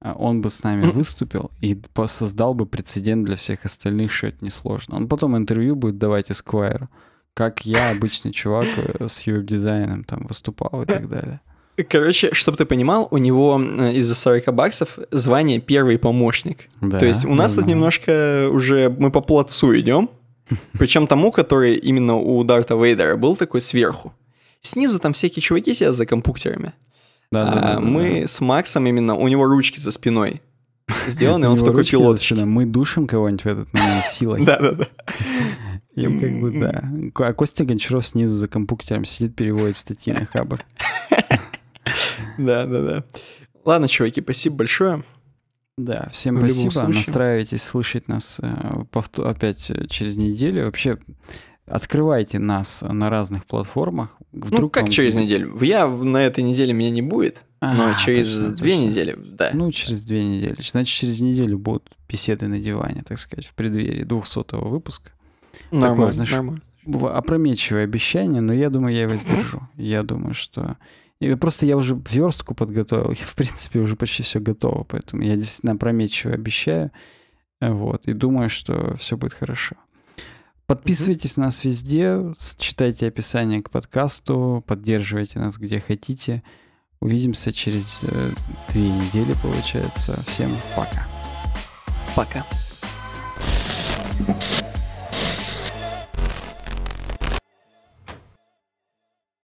А он бы с нами выступил и создал бы прецедент для всех остальных, что это несложно. Он потом интервью будет давать Эсквайру как я, обычный чувак, э, с юб-дизайном там выступал и так далее. Короче, чтобы ты понимал, у него э, из-за 40 баксов звание первый помощник. Да, То есть у нас да, тут немножко уже мы по плацу идем. Причем тому, который именно у Дарта Вейдера был такой сверху. Снизу там всякие чуваки сидят за компьютерами. Да, а да, да, мы да. с Максом именно, у него ручки за спиной сделаны, он в такой пилот. Мы душим кого-нибудь в этот момент силой. Да, да, да. И как бы, да. А Костя Гончаров снизу за компьютером сидит, переводит статьи на хабр. Да, да, да. Ладно, чуваки, спасибо большое. Да, всем спасибо. Настраивайтесь слышать нас э, опять э, через неделю. Вообще, открывайте нас на разных платформах. ну, как через неделю? Я на этой неделе меня не будет, а, через точно, две точно. недели, да. Ну, через две недели. Значит, через неделю будут беседы на диване, так сказать, в преддверии 200-го выпуска. Нормально, такое, знаешь, нормально. опрометчивое обещание, но я думаю, я его сдержу. Я думаю, что... И просто я уже верстку подготовил, я, в принципе, уже почти все готово, поэтому я действительно опрометчиво обещаю, вот, и думаю, что все будет хорошо. Подписывайтесь на нас везде, читайте описание к подкасту, поддерживайте нас где хотите. Увидимся через э, две недели, получается. Всем пока. Пока. thank you